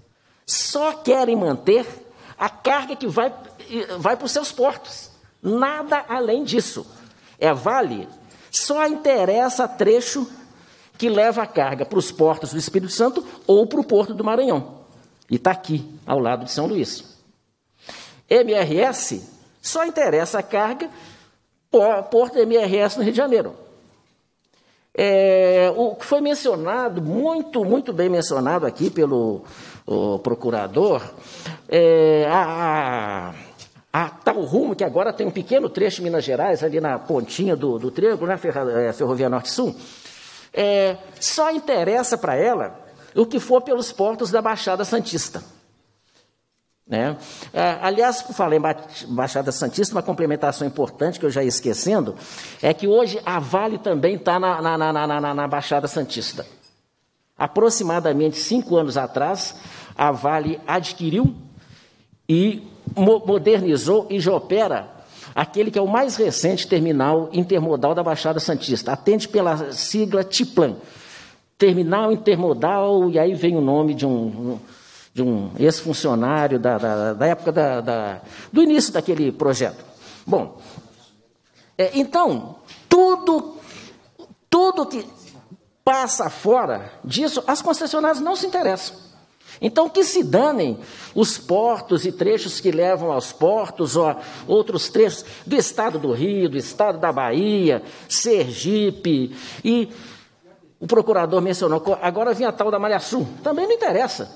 só querem manter a carga que vai, vai para os seus portos. Nada além disso. É Vale, só interessa trecho que leva a carga para os portos do Espírito Santo ou para o porto do Maranhão. E está aqui, ao lado de São Luís. MRS só interessa a carga Porto MRS no Rio de Janeiro. É, o que foi mencionado, muito, muito bem mencionado aqui pelo procurador, é, a, a a ah, tal tá rumo que agora tem um pequeno trecho de Minas Gerais, ali na pontinha do, do na né, eh, Ferrovia Norte-Sul, é, só interessa para ela o que for pelos portos da Baixada Santista. Né? É, aliás, falei em ba Baixada Santista, uma complementação importante que eu já ia esquecendo é que hoje a Vale também está na, na, na, na, Baixada Santista. Aproximadamente cinco anos atrás, a Vale adquiriu e modernizou e já opera aquele que é o mais recente terminal intermodal da Baixada Santista. Atende pela sigla TIPLAN. Terminal intermodal, e aí vem o nome de um, de um ex-funcionário da, da, da, época da, da, do início daquele projeto. Bom, é, então, tudo, tudo que passa fora disso, as concessionárias não se interessam. Então, que se danem os portos e trechos que levam aos portos, ou a outros trechos do estado do Rio, do estado da Bahia, Sergipe. E o procurador mencionou, agora vinha a tal da Sul. Também não interessa.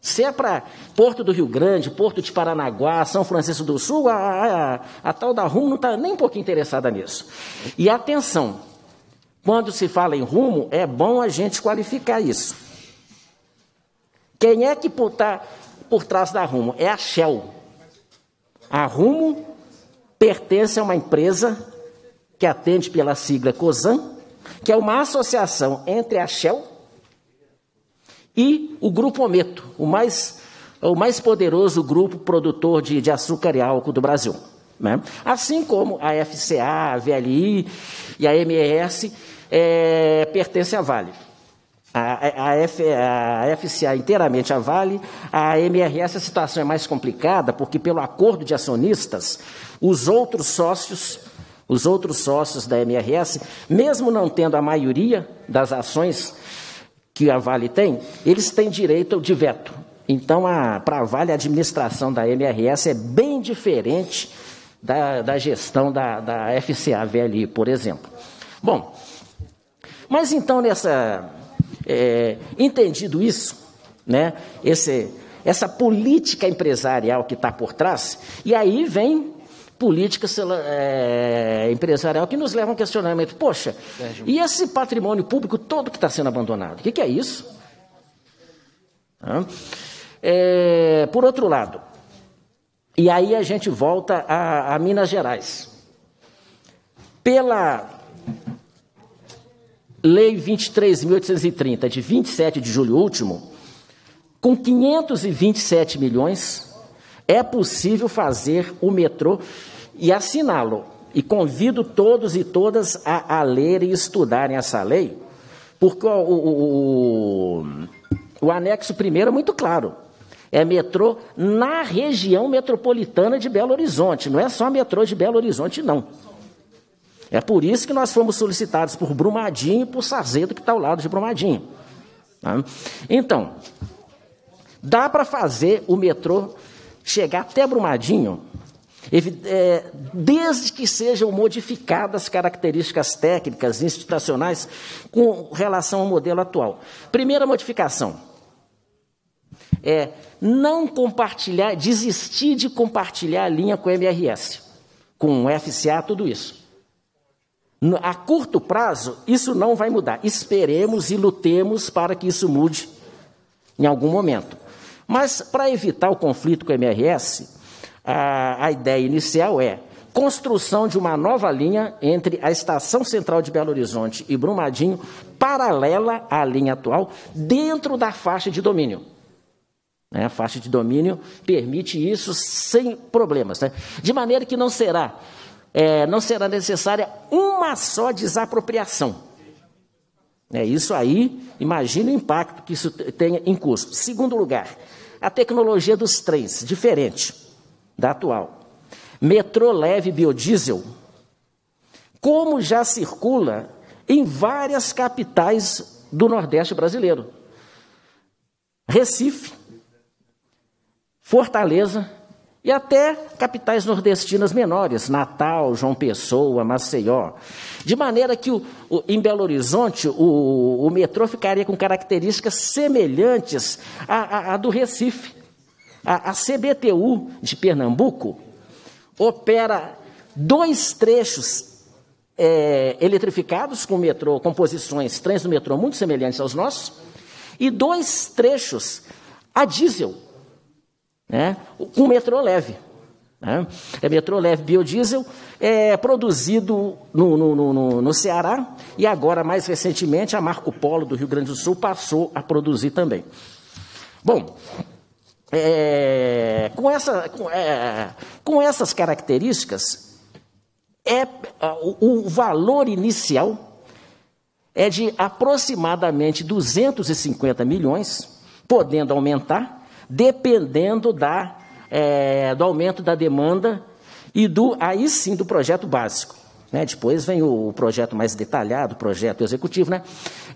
Se é para Porto do Rio Grande, Porto de Paranaguá, São Francisco do Sul, a, a, a, a tal da Rumo não está nem um pouco interessada nisso. E atenção, quando se fala em rumo, é bom a gente qualificar isso. Quem é que está por trás da Rumo? É a Shell. A Rumo pertence a uma empresa que atende pela sigla COSAN, que é uma associação entre a Shell e o Grupo Ometo, o mais, o mais poderoso grupo produtor de, de açúcar e álcool do Brasil. Né? Assim como a FCA, a VLI e a MES é, pertencem à Vale. A, a, F, a FCA inteiramente a Vale, a MRS a situação é mais complicada, porque pelo acordo de acionistas, os outros sócios, os outros sócios da MRS, mesmo não tendo a maioria das ações que a Vale tem, eles têm direito de veto. Então, para a Vale, a administração da MRS é bem diferente da, da gestão da, da FCA VLI, por exemplo. Bom, mas então nessa é, entendido isso, né? Esse, essa política empresarial que está por trás, e aí vem política é, empresarial que nos leva a um questionamento. Poxa, e esse patrimônio público todo que está sendo abandonado? O que, que, é isso? É, por outro lado, e aí a gente volta a, a Minas Gerais. Pela Lei 23.830, de 27 de julho último, com 527 milhões, é possível fazer o metrô e assiná-lo. E convido todos e todas a, a lerem e estudarem essa lei, porque o, o, o, o anexo primeiro é muito claro. É metrô na região metropolitana de Belo Horizonte, não é só metrô de Belo Horizonte, não. É por isso que nós fomos solicitados por Brumadinho e por Sazedo que está ao lado de Brumadinho. Tá? Então, dá para fazer o metrô chegar até Brumadinho, é, desde que sejam modificadas características técnicas institucionais com relação ao modelo atual. Primeira modificação é não compartilhar, desistir de compartilhar a linha com o MRS, com o FCA, tudo isso. A curto prazo, isso não vai mudar. Esperemos e lutemos para que isso mude em algum momento. Mas, para evitar o conflito com o MRS, a, a ideia inicial é construção de uma nova linha entre a Estação Central de Belo Horizonte e Brumadinho, paralela à linha atual, dentro da faixa de domínio. Né, a faixa de domínio permite isso sem problemas. Né? De maneira que não será é, não será necessária uma só desapropriação. É isso aí, imagina o impacto que isso tenha em custo. Segundo lugar, a tecnologia dos trens, diferente da atual. Metrô leve biodiesel, como já circula em várias capitais do Nordeste brasileiro. Recife, Fortaleza, e até capitais nordestinas menores, Natal, João Pessoa, Maceió. De maneira que o, o, em Belo Horizonte o, o, metrô ficaria com características semelhantes à, à, à do Recife. A, a CBTU de Pernambuco opera dois trechos é, eletrificados com metrô, com posições, trens do metrô muito semelhantes aos nossos, e dois trechos a diesel né? com metrô leve. Né? É metrô leve biodiesel, é produzido no, no, no, no Ceará e agora, mais recentemente, a Marco Polo do Rio Grande do Sul passou a produzir também. Bom, é, com, essa, com, é, com, essas características, é, o, o, valor inicial é de aproximadamente 250 milhões, podendo aumentar dependendo da, é, do aumento da demanda e do, aí sim, do projeto básico. Né? Depois vem o projeto mais detalhado, o projeto executivo, né?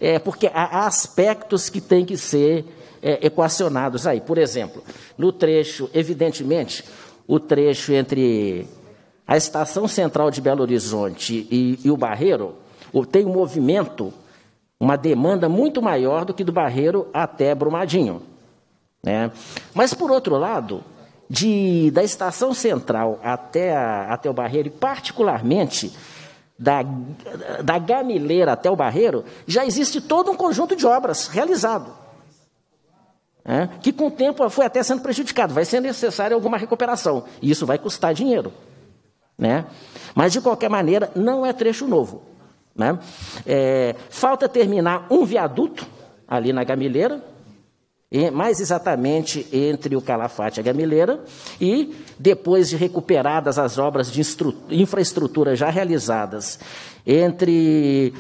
é, porque há aspectos que têm que ser é, equacionados aí. Por exemplo, no trecho, evidentemente, o trecho entre a Estação Central de Belo Horizonte e, e o Barreiro tem um movimento, uma demanda muito maior do que do Barreiro até Brumadinho. Né? Mas, por outro lado, de, da estação central até, a, até o Barreiro, e particularmente da, da Gamileira até o Barreiro, já existe todo um conjunto de obras realizado. Né? Que com o tempo foi até sendo prejudicado, vai ser necessária alguma recuperação. E isso vai custar dinheiro. Né? Mas, de qualquer maneira, não é trecho novo. Né? É, falta terminar um viaduto ali na Gamileira, mais exatamente entre o Calafate e a Gamileira, e depois de recuperadas as obras de infraestrutura já realizadas entre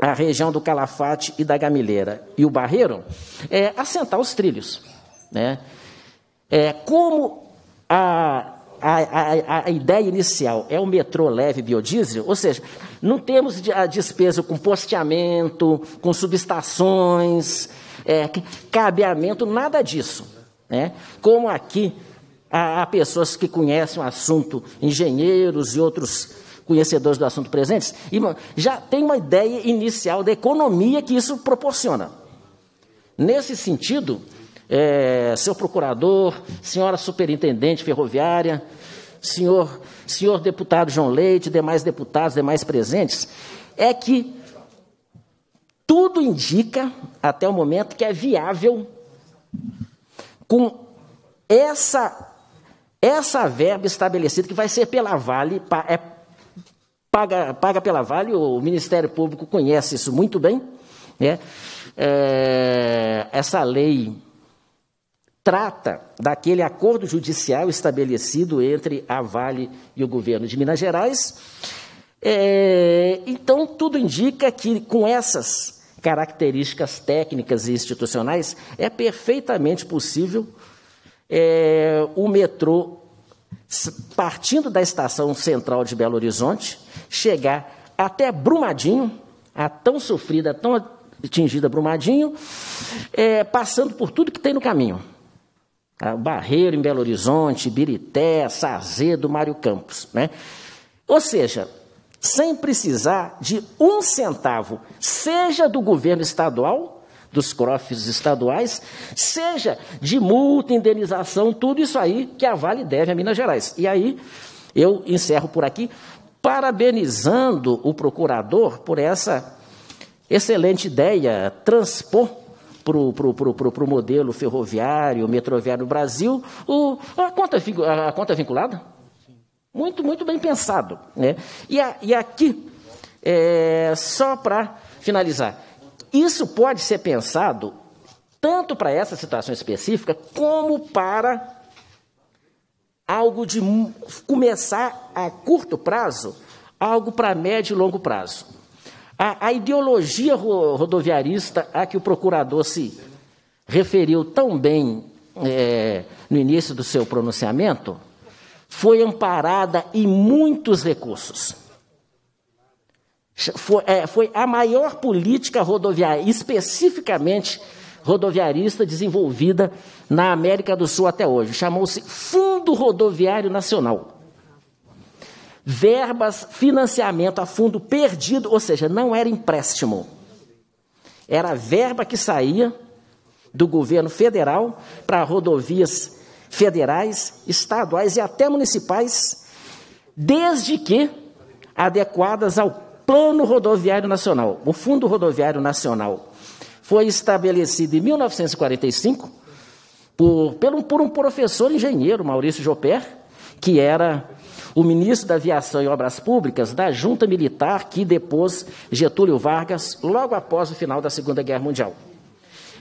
a região do Calafate e da Gamileira e o Barreiro, é, assentar os trilhos. Né? É, como a, a, a, a ideia inicial é o metrô leve biodiesel, ou seja, não temos a despesa com posteamento, com subestações, é, cabeamento, nada disso. Né? Como aqui há, há pessoas que conhecem o assunto, engenheiros e outros conhecedores do assunto presentes, e já tem uma ideia inicial da economia que isso proporciona. Nesse sentido, é, procurador, senhora superintendente ferroviária, senhor, senhor deputado João Leite, demais deputados, demais presentes, é que tudo indica, até o momento, que é viável com essa, essa verba estabelecida, que vai ser pela Vale, é, paga, paga pela Vale, o Ministério Público conhece isso muito bem. Né? É, essa lei trata daquele acordo judicial estabelecido entre a Vale e o governo de Minas Gerais. É, então, tudo indica que com essas características técnicas e institucionais, é perfeitamente possível é, o metrô, partindo da estação central de Belo Horizonte, chegar até Brumadinho, a tão sofrida, tão atingida Brumadinho, é, passando por tudo que tem no caminho. Tá? Barreiro em Belo Horizonte, Birité, Sazedo, Mário Campos. Né? Ou seja, sem precisar de um centavo, seja do governo estadual, dos CROFs estaduais, seja de multa, indenização, tudo isso aí que a Vale deve a Minas Gerais. E aí eu encerro por aqui, parabenizando o procurador por essa excelente ideia, transpor para o modelo ferroviário, metroviário do Brasil, o, a, conta, a conta vinculada. Muito, muito bem pensado. Né? E, a, e aqui, é, só para finalizar, isso pode ser pensado tanto para essa situação específica, como para algo de começar a curto prazo, algo para médio e longo prazo. A, a ideologia rodoviarista a que o procurador se referiu tão bem é, no início do seu pronunciamento foi amparada em muitos recursos. Foi, é, foi a maior política rodoviária, especificamente rodoviarista, desenvolvida na América do Sul até hoje. Chamou-se Fundo Rodoviário Nacional. Verbas, financiamento a fundo perdido, ou seja, não era empréstimo. Era verba que saía do governo federal para rodovias federais, estaduais e até municipais, desde que adequadas ao Plano Rodoviário Nacional. O Fundo Rodoviário Nacional foi estabelecido em 1945 por, por, um professor engenheiro, Maurício Jopé, que era o ministro da Aviação e Obras Públicas da junta militar que depôs Getúlio Vargas logo após o final da Segunda Guerra Mundial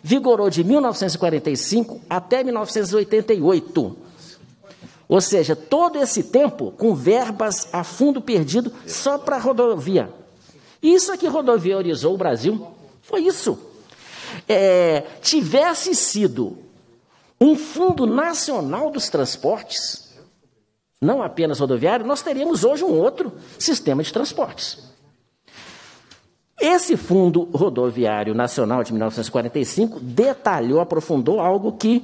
vigorou de 1945 até 1988. Ou seja, todo esse tempo com verbas a fundo perdido só para rodovia. Isso é que rodoviarizou o Brasil. Foi isso. É, tivesse sido um fundo nacional dos transportes, não apenas rodoviário, nós teríamos hoje um outro sistema de transportes. Esse Fundo Rodoviário Nacional de 1945 detalhou, aprofundou algo que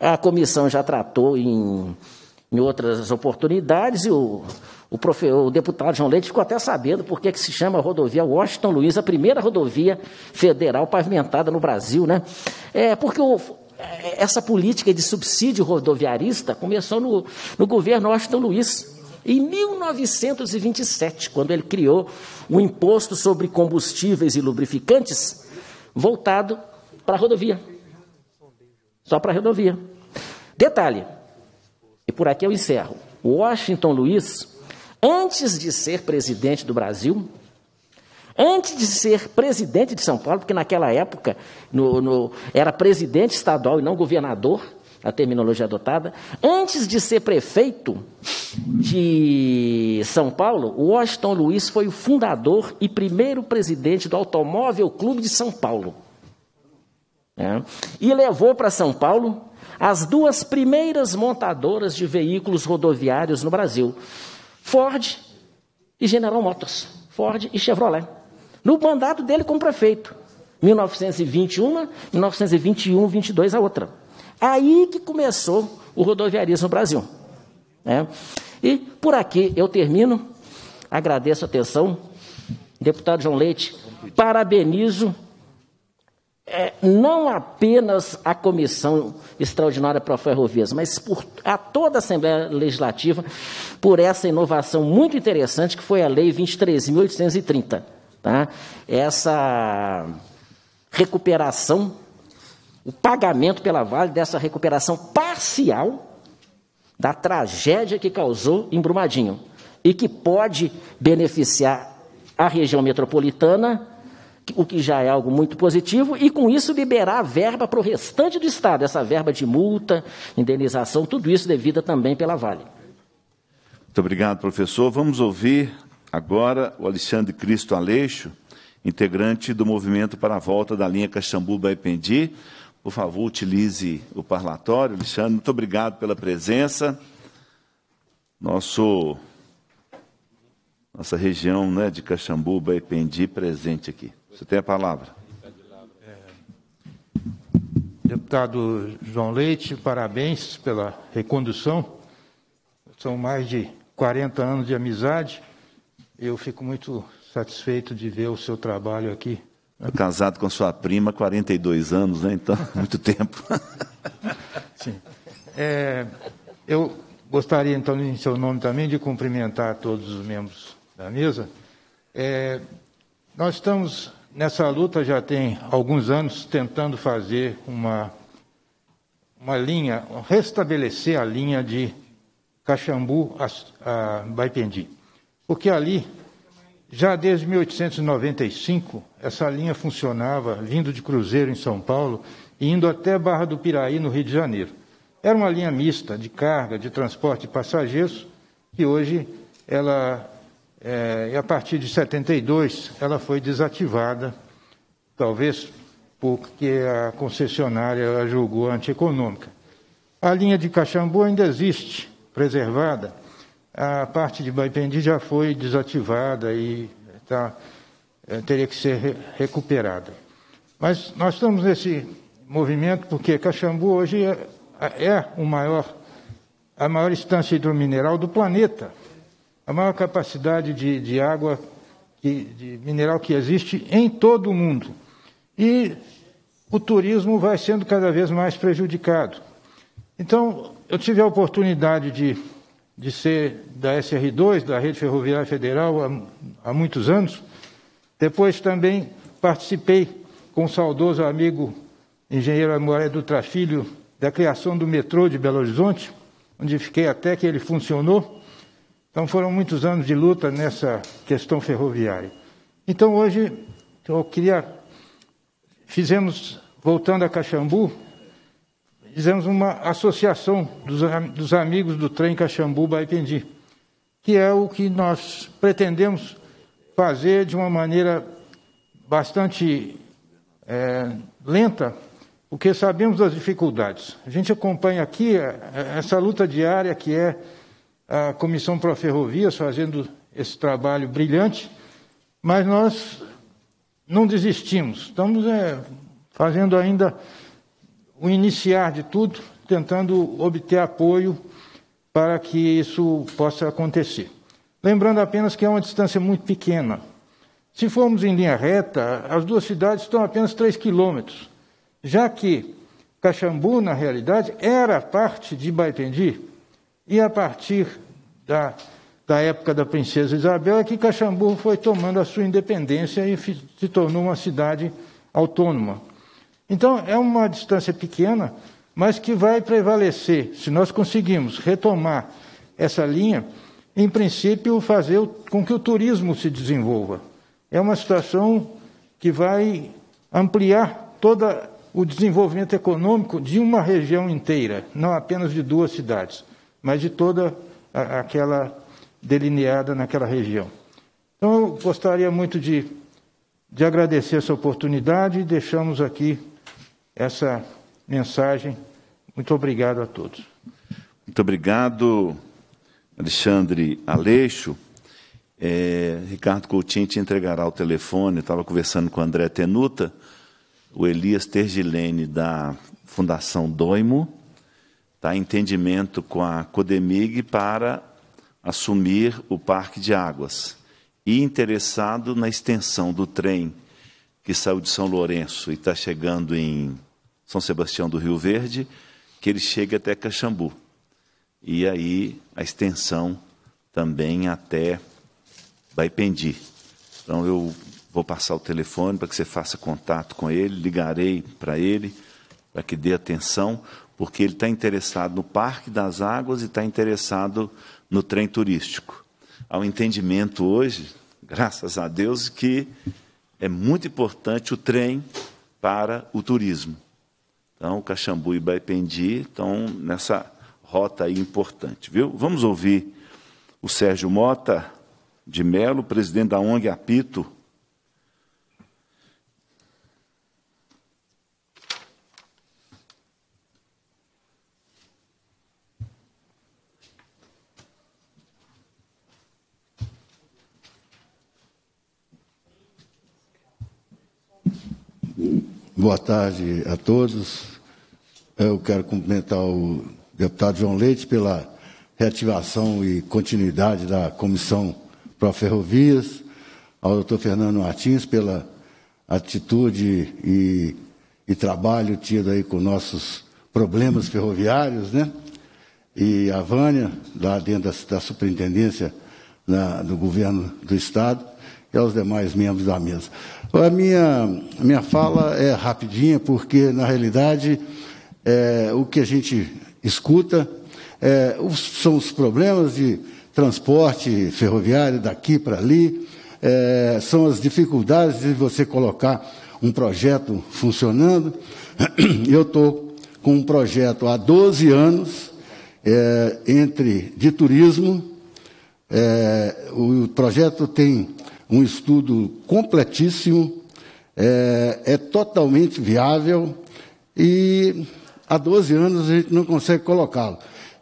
a comissão já tratou em, em outras oportunidades e o, o, profe, o, deputado João Leite ficou até sabendo por que se chama rodovia Washington Luiz, a primeira rodovia federal pavimentada no Brasil, né? É porque o, é, essa política de subsídio rodoviarista começou no, no governo Washington Luiz, em 1927, quando ele criou o imposto sobre combustíveis e lubrificantes, voltado para a rodovia. Só para a rodovia. Detalhe, e por aqui eu encerro. Washington Luiz, antes de ser presidente do Brasil, antes de ser presidente de São Paulo, porque naquela época no, no, era presidente estadual e não governador, a terminologia adotada. Antes de ser prefeito de São Paulo, Washington Luiz foi o fundador e primeiro presidente do Automóvel Clube de São Paulo. É. E levou para São Paulo as duas primeiras montadoras de veículos rodoviários no Brasil: Ford e General Motors. Ford e Chevrolet. No mandato dele como prefeito, 1921, 1921, 22 a outra. É aí que começou o rodoviarismo no Brasil. Né? E por aqui eu termino, agradeço a atenção, deputado João Leite, parabenizo é, não apenas a Comissão Extraordinária para Ferrovias, mas por, a toda a Assembleia Legislativa por essa inovação muito interessante que foi a Lei 23.830. Tá? Essa recuperação o pagamento pela Vale dessa recuperação parcial da tragédia que causou em Brumadinho e que pode beneficiar a região metropolitana, o que já é algo muito positivo, e com isso liberar a verba para o restante do Estado, essa verba de multa, indenização, tudo isso devida também pela Vale. Muito obrigado, professor. Vamos ouvir agora o Alexandre Cristo Aleixo, integrante do Movimento para a Volta da linha Caxambu-Baipendi, por favor, utilize o parlatório. Alexandre, muito obrigado pela presença. Nosso, nossa região né, de Caxambuba e é Pendi presente aqui. Você tem a palavra. Deputado João Leite, parabéns pela recondução. São mais de 40 anos de amizade. Eu fico muito satisfeito de ver o seu trabalho aqui é casado com sua prima há 42 anos, né? Então, muito tempo. Sim. É, eu gostaria, então, em seu nome também, de cumprimentar todos os membros da mesa. É, nós estamos nessa luta já tem alguns anos tentando fazer uma, uma linha, restabelecer a linha de Caxambu a, a Baipendi. Porque ali já desde 1895, essa linha funcionava vindo de Cruzeiro em São Paulo e indo até Barra do Piraí, no Rio de Janeiro. Era uma linha mista de carga, de transporte de passageiros, e hoje ela, é, a partir de 72, ela foi desativada, talvez porque a concessionária a julgou antieconômica. A linha de Caxambu ainda existe, preservada, a parte de Baipendi já foi desativada e tá, é, teria que ser re recuperada. Mas nós estamos nesse movimento porque Caxambu hoje é, é o maior, a maior instância hidromineral do planeta. A maior capacidade de, de água, que, de mineral que existe em todo o mundo. E o turismo vai sendo cada vez mais prejudicado. Então, eu tive a oportunidade de de ser da SR2, da Rede Ferroviária Federal, há, há muitos anos. Depois também participei com o saudoso amigo engenheiro Amoré Dutra Filho da criação do metrô de Belo Horizonte, onde fiquei até que ele funcionou. Então foram muitos anos de luta nessa questão ferroviária. Então hoje eu queria fizemos voltando a Caxambu, fizemos uma associação dos, dos amigos do trem Caxambu-Baipendi, que é o que nós pretendemos fazer de uma maneira bastante é, lenta, porque sabemos das dificuldades. A gente acompanha aqui é, é, essa luta diária que é a Comissão para Ferrovias fazendo esse trabalho brilhante, mas nós não desistimos, estamos é, fazendo ainda o iniciar de tudo, tentando obter apoio para que isso possa acontecer. Lembrando apenas que é uma distância muito pequena. Se formos em linha reta, as duas cidades estão a apenas 3 quilômetros, já que Caxambu, na realidade, era parte de Baipendi, e a partir da, da época da princesa Isabel é que Caxambu foi tomando a sua independência e se tornou uma cidade autônoma. Então, é uma distância pequena, mas que vai prevalecer. Se nós conseguirmos retomar essa linha, em princípio, fazer com que o turismo se desenvolva. É uma situação que vai ampliar todo o desenvolvimento econômico de uma região inteira, não apenas de duas cidades, mas de toda aquela delineada naquela região. Então, eu gostaria muito de, de agradecer essa oportunidade e deixamos aqui essa mensagem. Muito obrigado a todos. Muito obrigado, Alexandre Aleixo. É, Ricardo Coutinho te entregará o telefone. Estava conversando com o André Tenuta, o Elias Tergilene, da Fundação Doimo, está em entendimento com a Codemig para assumir o Parque de Águas e interessado na extensão do trem que saiu de São Lourenço e está chegando em são Sebastião do Rio Verde, que ele chega até Caxambu. E aí a extensão também até Baipendi. Então eu vou passar o telefone para que você faça contato com ele, ligarei para ele, para que dê atenção, porque ele está interessado no Parque das Águas e está interessado no trem turístico. Há um entendimento hoje, graças a Deus, que é muito importante o trem para o turismo. Então, Caxambu e Baipendi estão nessa rota aí importante, viu? Vamos ouvir o Sérgio Mota de Melo, presidente da ONG Apito, Boa tarde a todos. Eu quero cumprimentar o deputado João Leite pela reativação e continuidade da Comissão para Ferrovias, ao doutor Fernando Martins pela atitude e, e trabalho tido aí com nossos problemas ferroviários, né? E a Vânia, lá dentro da, da superintendência na, do governo do Estado, e aos demais membros da mesa. A minha, a minha fala é rapidinha, porque, na realidade, é, o que a gente escuta é, são os problemas de transporte ferroviário daqui para ali, é, são as dificuldades de você colocar um projeto funcionando. Eu estou com um projeto há 12 anos é, entre de turismo. É, o projeto tem um estudo completíssimo, é, é totalmente viável e há 12 anos a gente não consegue colocá-lo.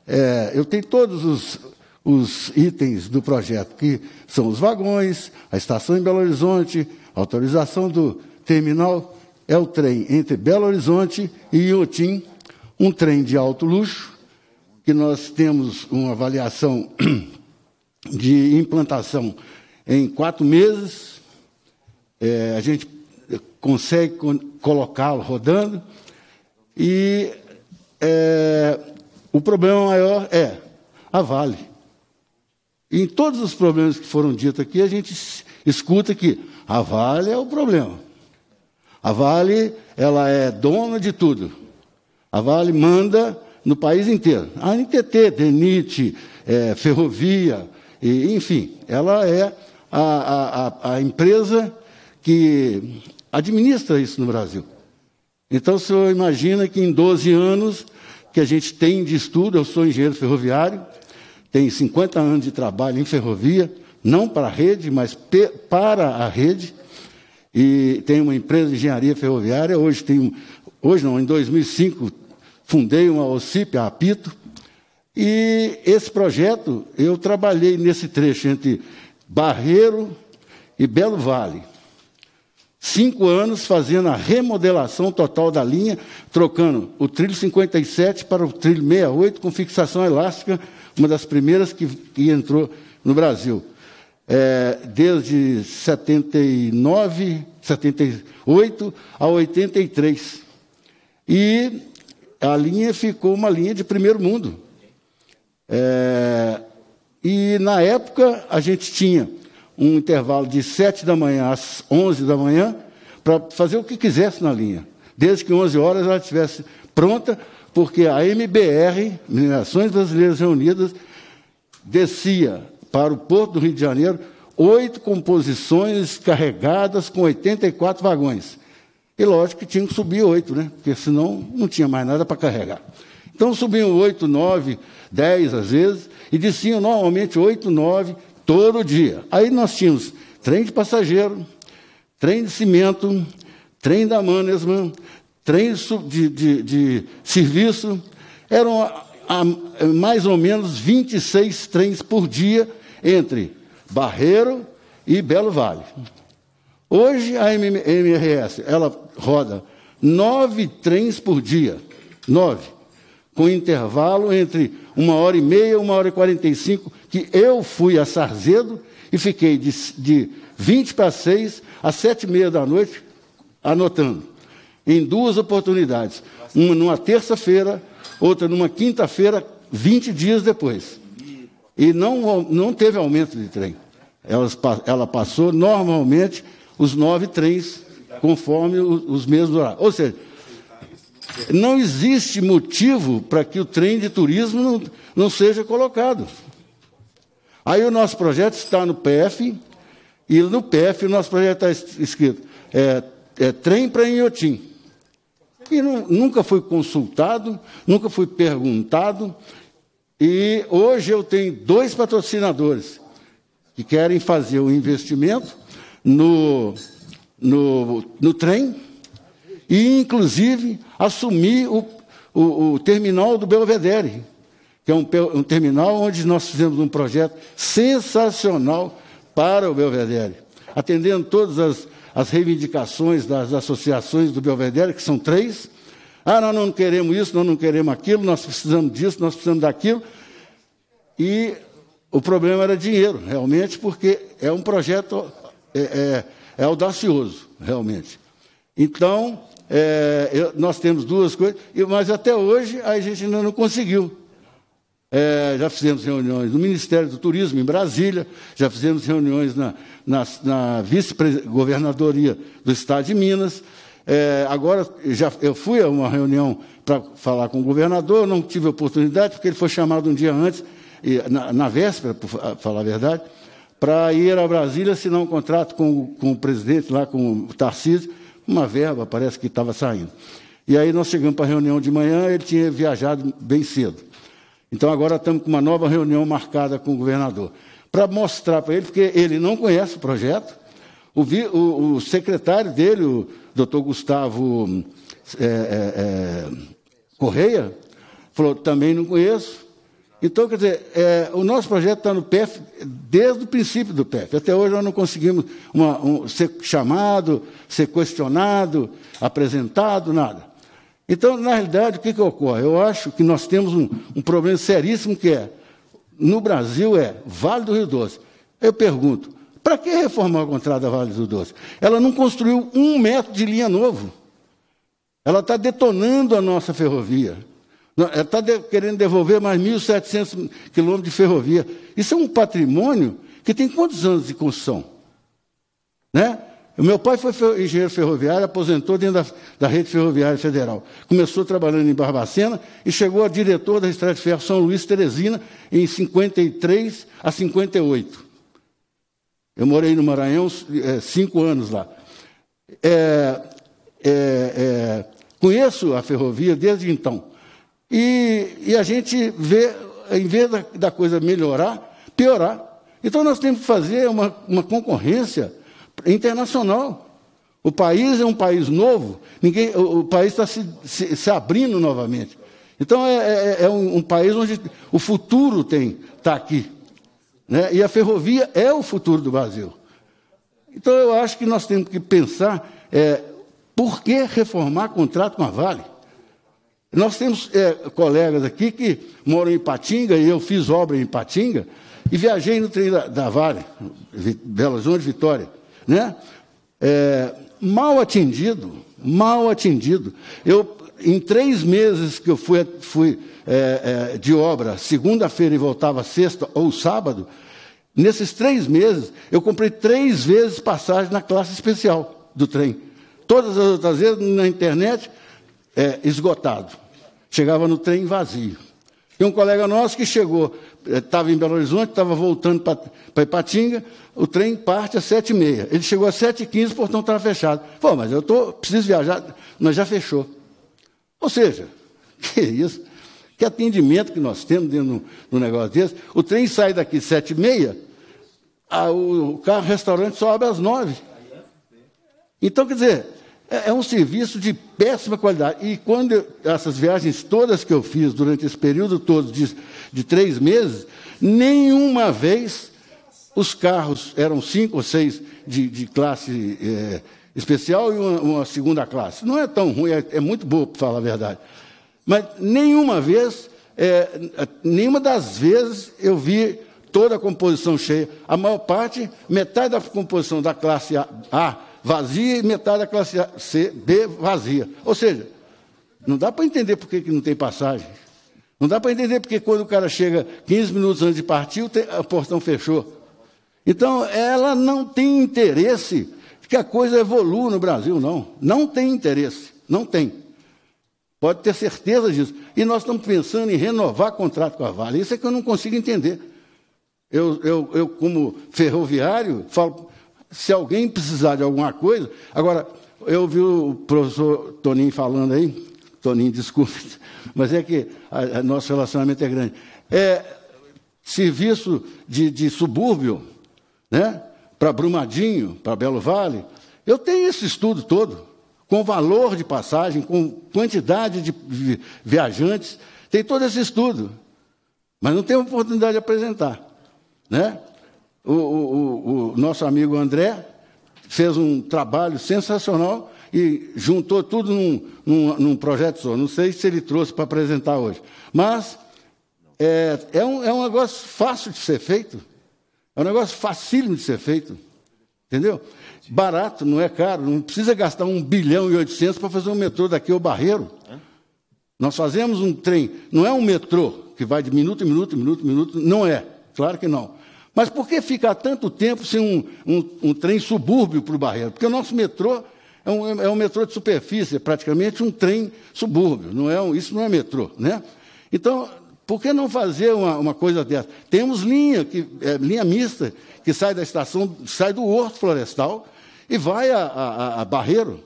É, eu tenho todos os, os, itens do projeto, que são os vagões, a estação em Belo Horizonte, autorização do terminal, é o trem entre Belo Horizonte e Iotim, um trem de alto luxo, que nós temos uma avaliação de implantação em quatro meses, é, a gente consegue colocá-lo rodando. E é, o problema maior é a Vale. em todos os problemas que foram ditos aqui, a gente escuta que a Vale é o problema. A Vale, ela é dona de tudo. A Vale manda no país inteiro. A NTT, DENIT, é, Ferrovia, e, enfim, ela é a, a, a empresa que administra isso no Brasil. Então, o senhor imagina que em 12 anos que a gente tem de estudo, eu sou engenheiro ferroviário, tenho 50 anos de trabalho em ferrovia, não para a rede, mas para a rede, e tenho uma empresa de engenharia ferroviária, hoje tenho, hoje não, em 2005 fundei uma OCIP, a Apito, e esse projeto, eu trabalhei nesse trecho entre Barreiro e Belo Vale. Cinco anos fazendo a remodelação total da linha, trocando o trilho 57 para o trilho 68 com fixação elástica, uma das primeiras que, que entrou no Brasil. É, desde 79, 78 a 83. E a linha ficou uma linha de primeiro mundo. É, e na época a gente tinha um intervalo de 7 da manhã às 11 da manhã para fazer o que quisesse na linha, desde que 11 horas ela estivesse pronta, porque a MBR, Minerações Brasileiras Reunidas, descia para o Porto do Rio de Janeiro oito composições carregadas com 84 vagões. E lógico que tinha que subir oito, né? Porque senão não tinha mais nada para carregar. Então subiam oito, nove, dez às vezes, e desciam normalmente 8, 9, todo dia. Aí nós tínhamos trem de passageiro, trem de cimento, trem da Mannesman, trem de, de, de serviço. Eram a, a, mais ou menos 26 trens por dia entre Barreiro e Belo Vale. Hoje a MRS ela roda nove trens por dia, nove, com intervalo entre uma hora e meia, uma hora e quarenta e cinco, que eu fui a Sarzedo e fiquei de, de 20 para 6 às sete e meia da noite anotando. Em duas oportunidades. Uma numa terça-feira, outra numa quinta-feira, 20 dias depois. E não, não teve aumento de trem. Ela, ela passou normalmente os nove trens, conforme os, os mesmos horários. Ou seja, não existe motivo para que o trem de turismo não, não seja colocado. Aí o nosso projeto está no PF, e no PF o nosso projeto está escrito é, é trem para Inhotim. E não, nunca fui consultado, nunca fui perguntado. E hoje eu tenho dois patrocinadores que querem fazer o investimento no, no, no trem e, inclusive, assumir o, o, o terminal do Belvedere, que é um, um terminal onde nós fizemos um projeto sensacional para o Belvedere, atendendo todas as, as reivindicações das associações do Belvedere, que são três. Ah, nós não queremos isso, nós não queremos aquilo, nós precisamos disso, nós precisamos daquilo. E o problema era dinheiro, realmente, porque é um projeto é, é, é audacioso, realmente. Então, é, eu, nós temos duas coisas, mas até hoje a gente ainda não conseguiu. É, já fizemos reuniões no Ministério do Turismo, em Brasília, já fizemos reuniões na, na, na vice-governadoria do Estado de Minas. É, agora, já, eu fui a uma reunião para falar com o governador, não tive oportunidade, porque ele foi chamado um dia antes, na, na véspera, para falar a verdade, para ir a Brasília assinar um contrato com, com o presidente lá, com o Tarcísio, uma verba, parece que estava saindo. E aí nós chegamos para a reunião de manhã, ele tinha viajado bem cedo. Então agora estamos com uma nova reunião marcada com o governador. Para mostrar para ele, porque ele não conhece o projeto, o, vi, o, o secretário dele, o doutor Gustavo hum, é, é, é, Correia, falou: também não conheço, então, quer dizer, é, o nosso projeto está no PEF desde o princípio do PEF. Até hoje nós não conseguimos uma, um, ser chamado, ser questionado, apresentado, nada. Então, na realidade, o que, que ocorre? Eu acho que nós temos um, um problema seríssimo que é, no Brasil é Vale do Rio Doce. Eu pergunto, para que reformar a contrada da Vale do Doce? Ela não construiu um metro de linha novo. Ela está detonando a nossa ferrovia. Está querendo devolver mais 1.700 quilômetros de ferrovia. Isso é um patrimônio que tem quantos anos de construção? Né? O meu pai foi engenheiro ferroviário, aposentou dentro da, da, rede ferroviária federal. Começou trabalhando em Barbacena e chegou a diretor da Estrada de Ferro São Luís Teresina em 53 a 58. Eu morei no Maranhão é, cinco anos lá. É, é, é conheço a ferrovia desde então. E, e a gente vê, em vez da, da, coisa melhorar, piorar. Então nós temos que fazer uma, uma concorrência internacional. O país é um país novo, ninguém, o, o país está se, se, se, abrindo novamente. Então é, é, é um, um, país onde o futuro tem está aqui, né? E a ferrovia é o futuro do Brasil. Então eu acho que nós temos que pensar é, por que reformar contrato com a Vale. Nós temos é, colegas aqui que moram em Patinga, e eu fiz obra em Patinga, e viajei no trem da, da Vale, Belo Horizonte, Vitória. Né? É, mal atendido, mal atendido. Eu, em três meses que eu fui, fui é, é, de obra, segunda-feira e voltava sexta ou sábado, nesses três meses eu comprei três vezes passagem na classe especial do trem. Todas as outras vezes na internet, é, esgotado. Chegava no trem vazio. Tem um colega nosso que chegou, estava eh, em Belo Horizonte, estava voltando para Ipatinga, o trem parte às sete e meia. Ele chegou às sete e quinze, o portão estava fechado. Pô, mas eu tô, preciso viajar, mas já fechou. Ou seja, que isso? Que atendimento que nós temos dentro do negócio desse? O trem sai daqui às sete e meia, o carro restaurante só abre às nove. Então, quer dizer, é, é, um serviço de péssima qualidade. E quando eu, essas viagens todas que eu fiz durante esse período todo de, de três meses, nenhuma vez os carros eram cinco ou seis de, de classe é, especial e uma, uma, segunda classe. Não é tão ruim, é, é muito boa, para falar a verdade. Mas nenhuma vez, é, nenhuma das vezes eu vi toda a composição cheia. A maior parte, metade da composição da classe A, a vazia e metade da classe C, B vazia. Ou seja, não dá para entender por que, que não tem passagem. Não dá para entender porque quando o cara chega 15 minutos antes de partir, o, o portão fechou. Então, ela não tem interesse que a coisa evolua no Brasil, não. Não tem interesse, não tem. Pode ter certeza disso. E nós estamos pensando em renovar contrato com a Vale. Isso é que eu não consigo entender. Eu, eu, eu como ferroviário, falo, se alguém precisar de alguma coisa. Agora, eu ouvi o professor Toninho falando aí, Toninho, desculpe, mas é que a, a nosso relacionamento é grande. É, serviço de, de subúrbio, né? para Brumadinho, para Belo Vale. Eu tenho esse estudo todo, com valor de passagem, com quantidade de viajantes, tem todo esse estudo, mas não tenho oportunidade de apresentar. Né? o, o, o nosso amigo André fez um trabalho sensacional e juntou tudo num, num, num, projeto só. Não sei se ele trouxe para apresentar hoje. Mas é, é, um, é um negócio fácil de ser feito. É um negócio facílimo de ser feito. Entendeu? Barato, não é caro. Não precisa gastar um bilhão e oitocentos para fazer um metrô daqui ao Barreiro. Nós fazemos um trem. Não é um metrô que vai de minuto em minuto, minuto em minuto. Não é. Claro que não. Mas por que ficar tanto tempo sem um, um, um trem subúrbio para o Barreiro? Porque o nosso metrô é um, é um, metrô de superfície, é praticamente um trem subúrbio, não é isso não é metrô. Né? Então, por que não fazer uma, uma coisa dessa? Temos linha, que, é, linha mista, que sai da estação, sai do Horto Florestal e vai a, a, a Barreiro.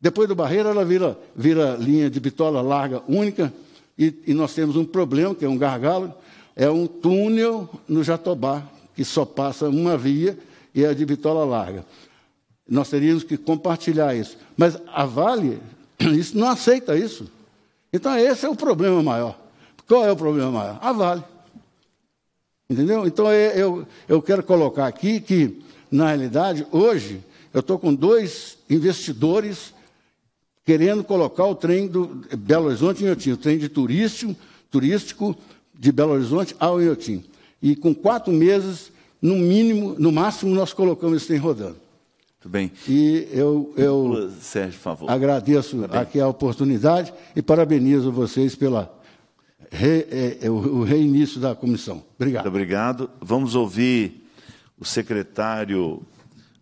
Depois do Barreiro, ela vira, vira linha de bitola larga única, e, e nós temos um problema, que é um gargalo, é um túnel no Jatobá, que só passa uma via e é de bitola larga. Nós teríamos que compartilhar isso. Mas a Vale isso não aceita isso. Então, esse é o problema maior. Qual é o problema maior? A Vale. Entendeu? Então, é, eu, eu quero colocar aqui que, na realidade, hoje, eu estou com dois investidores querendo colocar o trem do Belo Horizonte e o trem de turístico, turístico de Belo Horizonte ao Inhotim. E com quatro meses, no mínimo, no máximo, nós colocamos isso em rodando. Muito bem. E eu, eu Sérgio, por favor. agradeço tá aqui a oportunidade e parabenizo vocês pelo re, é, é o reinício da comissão. Obrigado. Muito obrigado. Vamos ouvir o secretário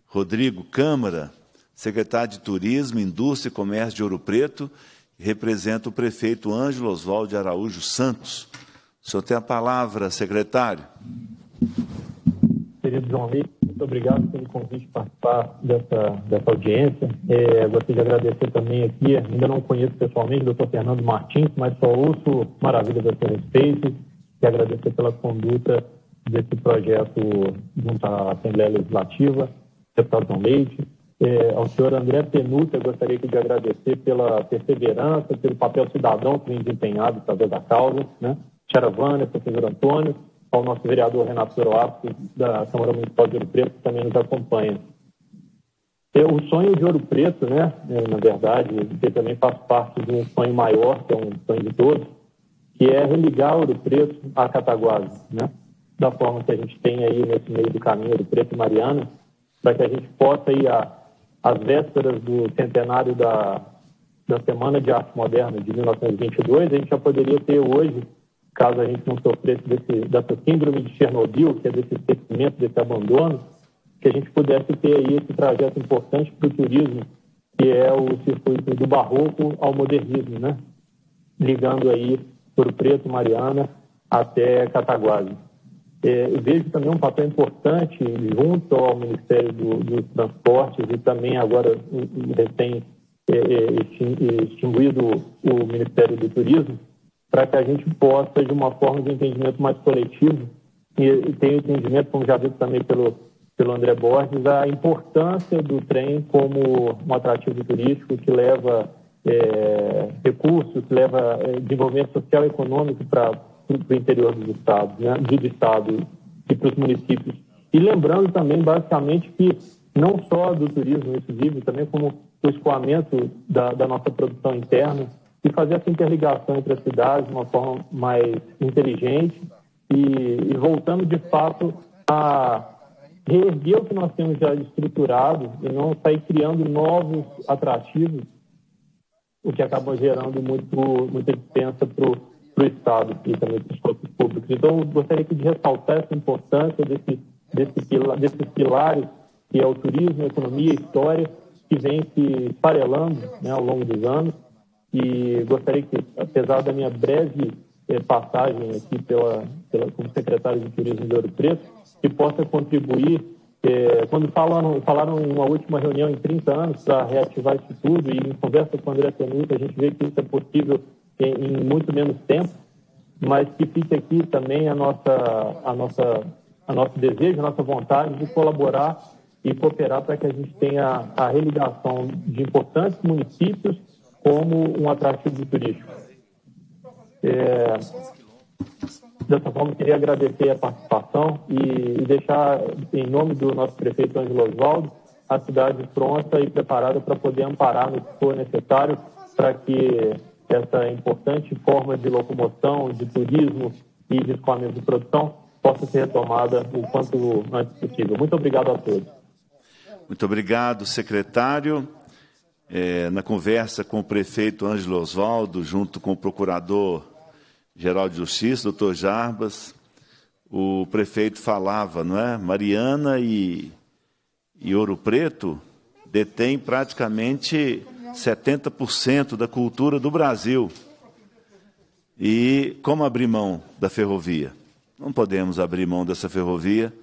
Rodrigo Câmara, secretário de Turismo, Indústria e Comércio de Ouro Preto, que representa o prefeito Ângelo Oswaldo Araújo Santos. O senhor tem a palavra, secretário. Querido João muito obrigado pelo convite de participar dessa, dessa audiência. É, gostaria de agradecer também aqui, ainda não conheço pessoalmente o doutor Fernando Martins, mas só ouço maravilhas a seu respeito e agradecer pela conduta desse projeto junto à Assembleia Legislativa, deputado João Leite. É, ao senhor André Penuta, gostaria de agradecer pela perseverança, pelo papel cidadão que vem desempenhado através da causa, né? Charavana, professor Antônio, ao nosso vereador Renato Zoroato, da Câmara Municipal de Ouro Preto, que também nos acompanha. É, o sonho de Ouro Preto, né, é, na verdade, ele também faz parte de um sonho maior, que é um sonho de todos, que é religar Ouro Preto a Cataguases, né? da forma que a gente tem aí nesse meio do caminho Ouro Preto e Mariana, para que a gente possa ir às vésperas do centenário da, da Semana de Arte Moderna de 1922, a gente já poderia ter hoje caso a gente não sofresse desse, dessa síndrome de Chernobyl, que é desse esquecimento, desse abandono, que a gente pudesse ter aí esse trajeto importante para o turismo, que é o circuito do barroco ao modernismo, né? ligando aí por Preto, Mariana, até Cataguases. É, vejo também um papel importante junto ao Ministério do, dos Transportes e também agora recém é, é, extinguido o Ministério do Turismo, para que a gente possa, de uma forma de entendimento mais coletivo, e, e tem entendimento, como já dito também pelo, pelo André Borges, a importância do trem como um atrativo turístico que leva é, recursos, que leva é, desenvolvimento social e econômico para o interior dos estados, né, do estado e para os municípios. E lembrando também, basicamente, que não só do turismo, inclusive, também como o escoamento da, da nossa produção interna, e fazer essa interligação entre as cidades de uma forma mais inteligente e, e voltando de fato a reerguer o que nós temos já estruturado e não sair criando novos atrativos, o que acaba gerando muito, muita dispensa para o Estado e também para os corpos públicos. Então, eu gostaria aqui de ressaltar essa importância desse, desse desses pilares, que é o turismo, a economia, a história, que vem se farelando né, ao longo dos anos, e gostaria que, apesar da minha breve eh, passagem aqui pela, pela, como secretário de Turismo de Ouro Preto, que possa contribuir. Eh, quando falaram, falaram em uma última reunião em 30 anos para reativar isso tudo, e em conversa com o André Tenuto, a gente vê que isso é possível em, em, muito menos tempo, mas que fique aqui também a nossa, a nossa, a nosso desejo, a nossa vontade de colaborar e cooperar para que a gente tenha a religação de importantes municípios como um atrativo turístico. É, dessa forma, queria agradecer a participação e, e deixar, em nome do nosso prefeito Ângelo Oswaldo, a cidade pronta e preparada para poder amparar no que for necessário para que essa importante forma de locomoção, de turismo e de escoamento de produção possa ser retomada o quanto antes possível. Muito obrigado a todos. Muito obrigado, secretário é, na conversa com o prefeito Ângelo Osvaldo, junto com o procurador-geral de Justiça, doutor Jarbas, o prefeito falava, não é? Mariana e, e Ouro Preto detêm praticamente 70% da cultura do Brasil. E como abrir mão da ferrovia? Não podemos abrir mão dessa ferrovia.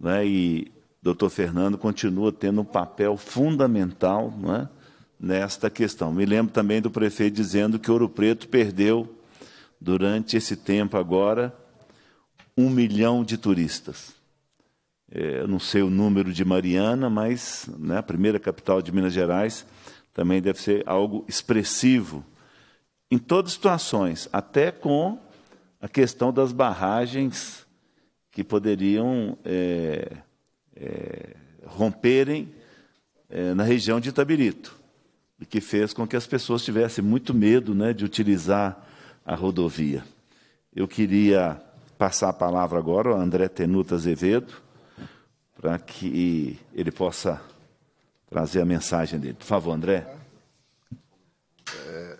não é? E o doutor Fernando continua tendo um papel fundamental. Não é? nesta questão. Me lembro também do prefeito dizendo que Ouro Preto perdeu, durante esse tempo agora, um milhão de turistas. É, eu não sei o número de Mariana, mas né, a primeira capital de Minas Gerais também deve ser algo expressivo em todas as situações, até com a questão das barragens que poderiam é, é, romperem é, na região de Itabirito que fez com que as pessoas tivessem muito medo né, de utilizar a rodovia. Eu queria passar a palavra agora ao André Tenuta Azevedo, para que ele possa trazer a mensagem dele. Por favor, André. É,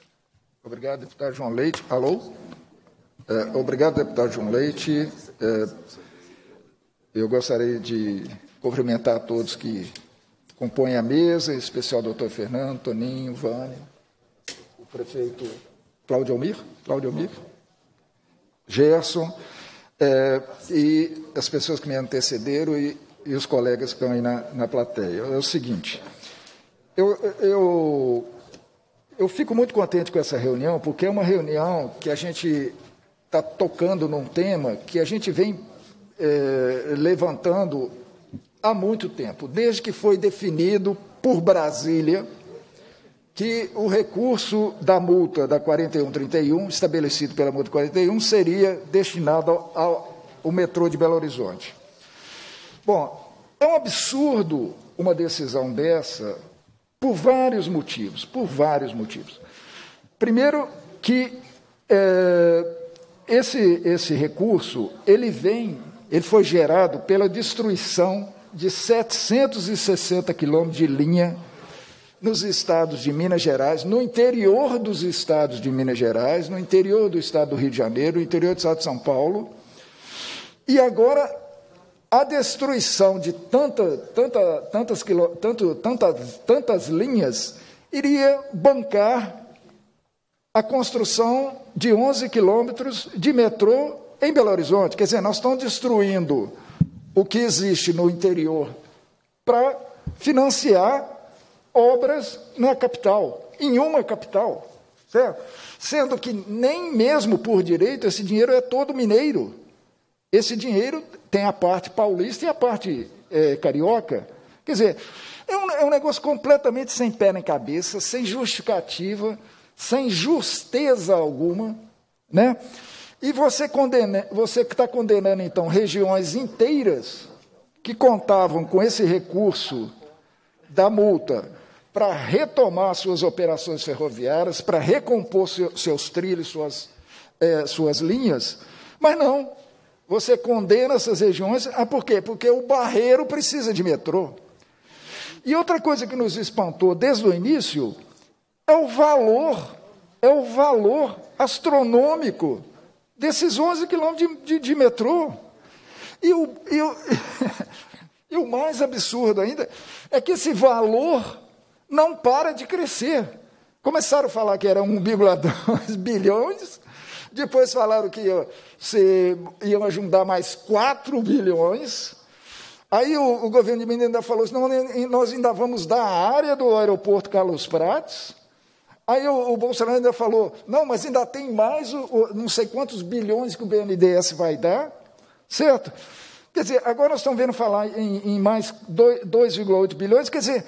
obrigado, deputado João Leite. Alô? É, obrigado, deputado João Leite. É, eu gostaria de cumprimentar a todos que compõem a mesa, em especial o doutor Fernando, Toninho, Vânia, o prefeito Claudio Almir, Claudio Almir Gerson, é, e as pessoas que me antecederam e, e os colegas que estão aí na, na plateia. É o seguinte, eu, eu, eu fico muito contente com essa reunião, porque é uma reunião que a gente está tocando num tema que a gente vem é, levantando há muito tempo, desde que foi definido por Brasília que o recurso da multa da 4131, estabelecido pela multa 41, seria destinado ao, ao metrô de Belo Horizonte. Bom, é um absurdo uma decisão dessa por vários motivos, por vários motivos. Primeiro que é, esse, esse recurso, ele vem, ele foi gerado pela destruição de 760 quilômetros de linha nos estados de Minas Gerais, no interior dos estados de Minas Gerais, no interior do estado do Rio de Janeiro, no interior do estado de São Paulo. E agora a destruição de tanta, tanta, tantas, tanto, tantas, tantas linhas iria bancar a construção de 11 quilômetros de metrô em Belo Horizonte. Quer dizer, nós estamos destruindo o que existe no interior para financiar obras na capital, em uma capital, certo? Sendo que nem mesmo por direito esse dinheiro é todo mineiro. Esse dinheiro tem a parte paulista e a parte é, carioca. Quer dizer, é um, é um negócio completamente sem pé nem cabeça, sem justificativa, sem justeza alguma, né? E você, condena, você que está condenando, então, regiões inteiras que contavam com esse recurso da multa para retomar suas operações ferroviárias, para recompor seu, seus trilhos, suas, é, suas linhas, mas não. Você condena essas regiões, ah, por quê? Porque o barreiro precisa de metrô. E outra coisa que nos espantou desde o início é o valor, é o valor astronômico desses 11 quilômetros de, de, de metrô. E o, e, o, e o mais absurdo ainda é que esse valor não para de crescer. Começaram a falar que era 1,2 bilhões, depois falaram que ia, se, iam ajudar mais 4 bilhões. Aí o, o governo de Minas ainda falou assim, não, nós ainda vamos dar a área do aeroporto Carlos Prates, Aí o, o, Bolsonaro ainda falou: não, mas ainda tem mais o, o, não sei quantos bilhões que o BNDES vai dar, certo? Quer dizer, agora nós estamos vendo falar em, em mais 2,8 bilhões, quer dizer,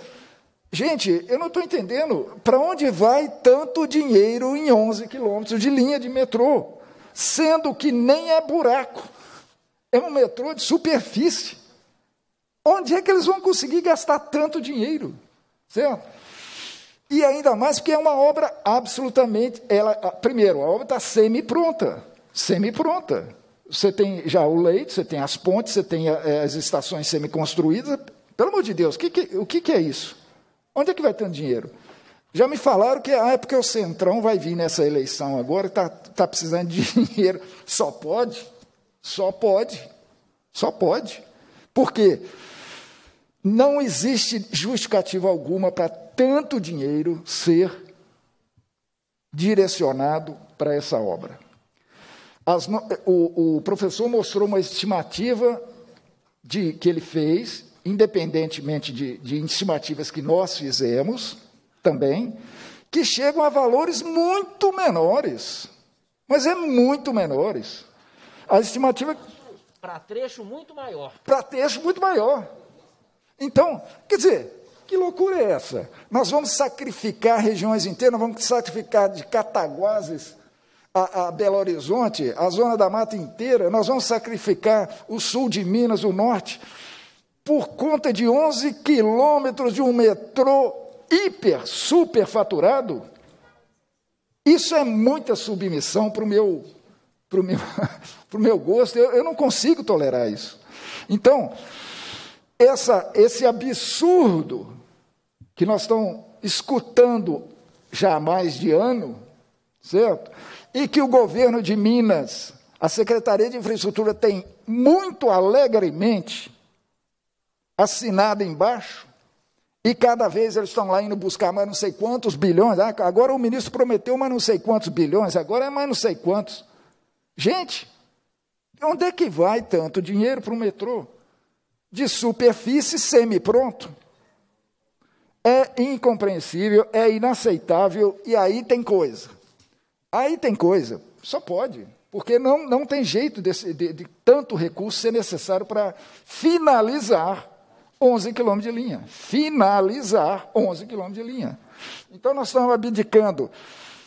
gente, eu não estou entendendo para onde vai tanto dinheiro em 11 quilômetros de linha de metrô, sendo que nem é buraco, é um metrô de superfície. Onde é que eles vão conseguir gastar tanto dinheiro, certo? E ainda mais porque é uma obra absolutamente. Ela, primeiro, a obra está semi-pronta. Semi-pronta. Você tem já o leito, você tem as pontes, você tem eh, as estações semi-construídas. Pelo amor de Deus, o que, que, o que, que é isso? Onde é que vai tanto dinheiro? Já me falaram que ah, é porque o Centrão vai vir nessa eleição agora, está tá precisando de dinheiro. Só pode, só pode, só pode. Por quê? Não existe justificativa alguma para tanto dinheiro ser direcionado para essa obra. As, o, o, professor mostrou uma estimativa de que ele fez, independentemente de, de estimativas que nós fizemos também, que chegam a valores muito menores. Mas é muito menores. A estimativa. Para trecho muito maior. Para trecho muito maior. Então, quer dizer, que loucura é essa? Nós vamos sacrificar regiões inteiras, vamos sacrificar de Cataguases a, a, Belo Horizonte, a zona da mata inteira, nós vamos sacrificar o sul de Minas, o norte, por conta de 11 quilômetros de um metrô hiper, superfaturado? Isso é muita submissão para o meu, meu, meu gosto, eu, eu não consigo tolerar isso. Então, essa, esse absurdo que nós estamos escutando já há mais de ano, certo? E que o governo de Minas, a Secretaria de Infraestrutura tem muito alegremente assinado embaixo, e cada vez eles estão lá indo buscar mais não sei quantos bilhões. Ah, agora o ministro prometeu mais não sei quantos bilhões, agora é mais não sei quantos. Gente, onde é que vai tanto dinheiro para o metrô? de superfície semi-pronto. É incompreensível, é inaceitável, e aí tem coisa. Aí tem coisa, só pode, porque não, não tem jeito desse, de, de tanto recurso ser necessário para finalizar 11 quilômetros de linha. Finalizar 11 quilômetros de linha. Então nós estamos abdicando.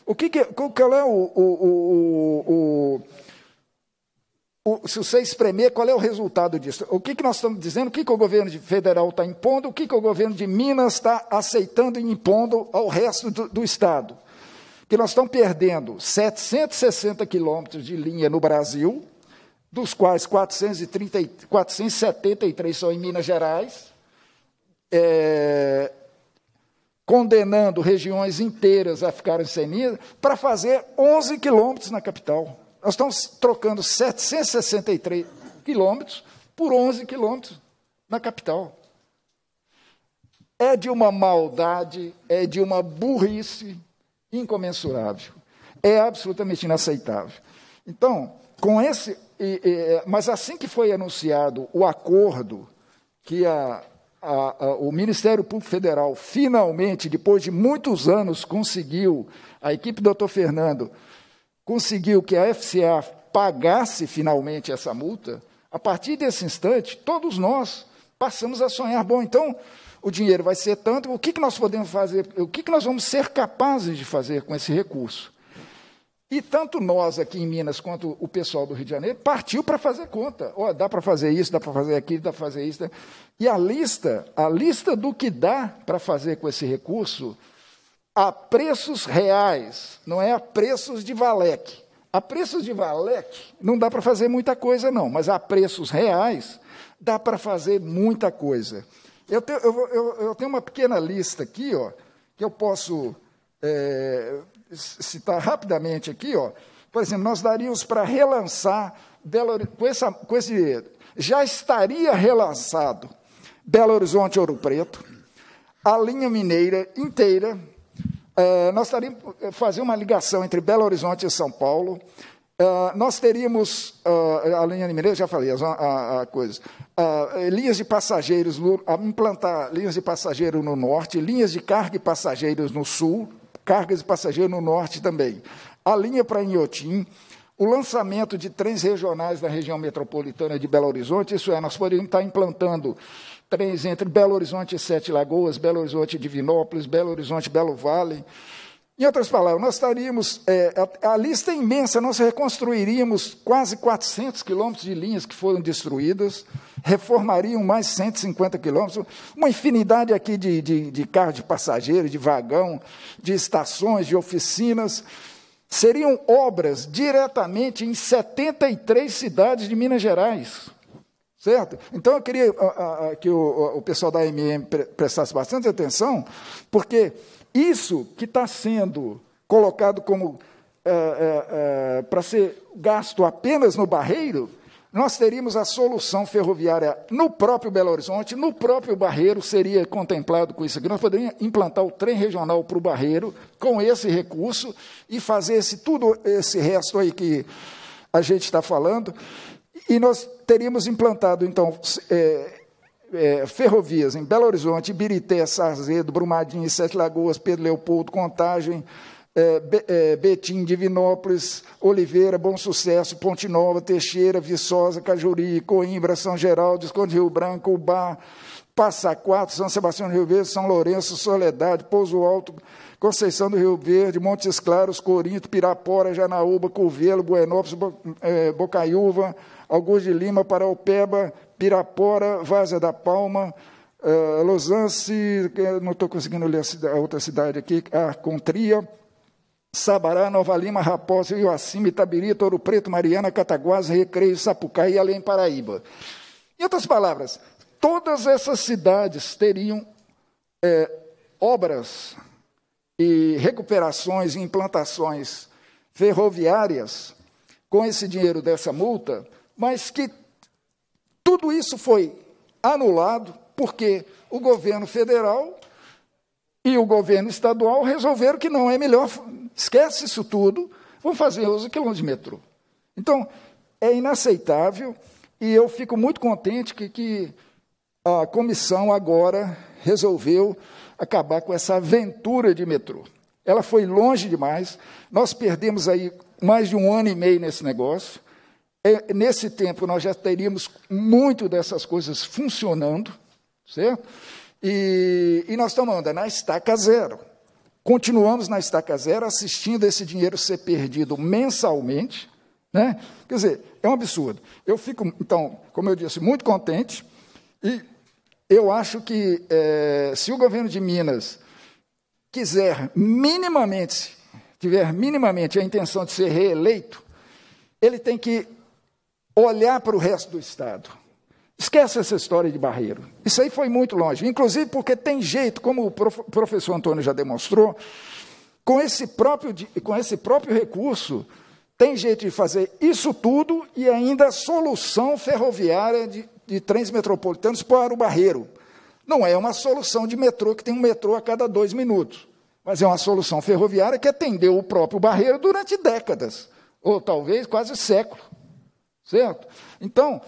O que, que qual é o, o, o, o o, se você espremer, qual é o resultado disso? O que, que nós estamos dizendo? O que, que o governo federal está impondo? O que, que o governo de Minas está aceitando e impondo ao resto do, do Estado? Que nós estamos perdendo 760 quilômetros de linha no Brasil, dos quais 430, 473 são em Minas Gerais, é, condenando regiões inteiras a ficarem sem linha, para fazer 11 quilômetros na capital. Nós estamos trocando 763 quilômetros por 11 quilômetros na capital. É de uma maldade, é de uma burrice incomensurável. É absolutamente inaceitável. Então, com esse. E, e, é, mas assim que foi anunciado o acordo que a, a, a, o Ministério Público Federal finalmente, depois de muitos anos, conseguiu, a equipe do doutor Fernando conseguiu que a FCA pagasse finalmente essa multa, a partir desse instante, todos nós passamos a sonhar. Bom, então o dinheiro vai ser tanto, o que, que nós podemos fazer, o que, que nós vamos ser capazes de fazer com esse recurso? E tanto nós aqui em Minas quanto o pessoal do Rio de Janeiro partiu para fazer conta. Oh, dá para fazer isso, dá para fazer aquilo, dá para fazer isso. Né? E a lista, a lista do que dá para fazer com esse recurso a preços reais, não é a preços de Valec. A preços de Valec não dá para fazer muita coisa, não, mas a preços reais dá para fazer muita coisa. Eu tenho, eu, eu, eu tenho, uma pequena lista aqui, ó, que eu posso é, citar rapidamente aqui. Ó. Por exemplo, nós daríamos para relançar Belo, com, essa, com esse. Já estaria relançado Belo Horizonte Ouro Preto, a linha mineira inteira, é, nós estariamos é, fazer uma ligação entre Belo Horizonte e São Paulo. Uh, nós teríamos, uh, a linha de Mineiro, já falei as a, a, coisas, linhas de passageiros, implantar linhas de passageiro no norte, linhas de carga e passageiros no sul, cargas e passageiros no norte também. A linha para Inhotim, o lançamento de trens regionais da região metropolitana de Belo Horizonte, isso é, nós poderíamos estar implantando trens entre Belo Horizonte e Sete Lagoas, Belo Horizonte e Divinópolis, Belo Horizonte e Belo Vale. Em outras palavras, nós estaríamos, é, a, a, lista é imensa, nós reconstruiríamos quase 400 quilômetros de linhas que foram destruídas, reformariam mais 150 quilômetros, uma infinidade aqui de, de, de carros de passageiro, de vagão, de estações, de oficinas. Seriam obras diretamente em 73 cidades de Minas Gerais. Certo? Então eu queria a, ah, a, ah, ah, que o, o pessoal da MM prestasse bastante atenção, porque isso que está sendo colocado como é, é, é, para ser gasto apenas no barreiro, nós teríamos a solução ferroviária no próprio Belo Horizonte, no próprio Barreiro, seria contemplado com isso aqui. Nós poderíamos implantar o trem regional para o Barreiro com esse recurso e fazer esse, tudo esse resto aí que a gente está falando. E nós teríamos implantado, então, é, é, ferrovias em Belo Horizonte, Ibirité, Sarzedo, Brumadinho, Sete Lagoas, Pedro Leopoldo, Contagem, é, é Betim, Divinópolis, Oliveira, Bom Sucesso, Ponte Nova, Teixeira, Viçosa, Cajuri, Coimbra, São Geraldo, Esconde Rio Branco, Ubá, Passa Quatro, São Sebastião do Rio Verde, São Lourenço, Soledade, Pouso Alto, Conceição do Rio Verde, Montes Claros, Corinto, Pirapora, Janaúba, Curvelo, Buenópolis, Bo, é, Bocaiúva, Augusto de Lima, Paraupeba, Pirapora, Várzea da Palma, uh, eh, Losance, não estou conseguindo ler a, cidade, a, outra cidade aqui, Arcontria, Contria, Sabará, Nova Lima, Raposa, Ioacima, Itabiri, Ouro Preto, Mariana, Cataguases, Recreio, Sapucaí e além Paraíba. Em outras palavras, todas essas cidades teriam é, obras e recuperações e implantações ferroviárias com esse dinheiro dessa multa mas que tudo isso foi anulado porque o governo federal e o governo estadual resolveram que não é melhor, esquece isso tudo, vamos fazer 11 quilômetros de metrô. Então, é inaceitável e eu fico muito contente que, que a comissão agora resolveu acabar com essa aventura de metrô. Ela foi longe demais, nós perdemos aí mais de um ano e meio nesse negócio. É, nesse tempo nós já teríamos muito dessas coisas funcionando, certo? E, e nós estamos andando na estaca zero. Continuamos na estaca zero assistindo esse dinheiro ser perdido mensalmente, né? Quer dizer, é um absurdo. Eu fico, então, como eu disse, muito contente e eu acho que é, se o governo de Minas quiser minimamente, tiver minimamente a intenção de ser reeleito, ele tem que olhar para o resto do Estado. Esquece essa história de barreiro. Isso aí foi muito longe. Inclusive porque tem jeito, como o prof, professor Antônio já demonstrou, com esse próprio, com esse próprio recurso, tem jeito de fazer isso tudo e ainda a solução ferroviária de, de trens metropolitanos para o barreiro. Não é uma solução de metrô, que tem um metrô a cada dois minutos, mas é uma solução ferroviária que atendeu o próprio barreiro durante décadas, ou talvez quase século certo? Então,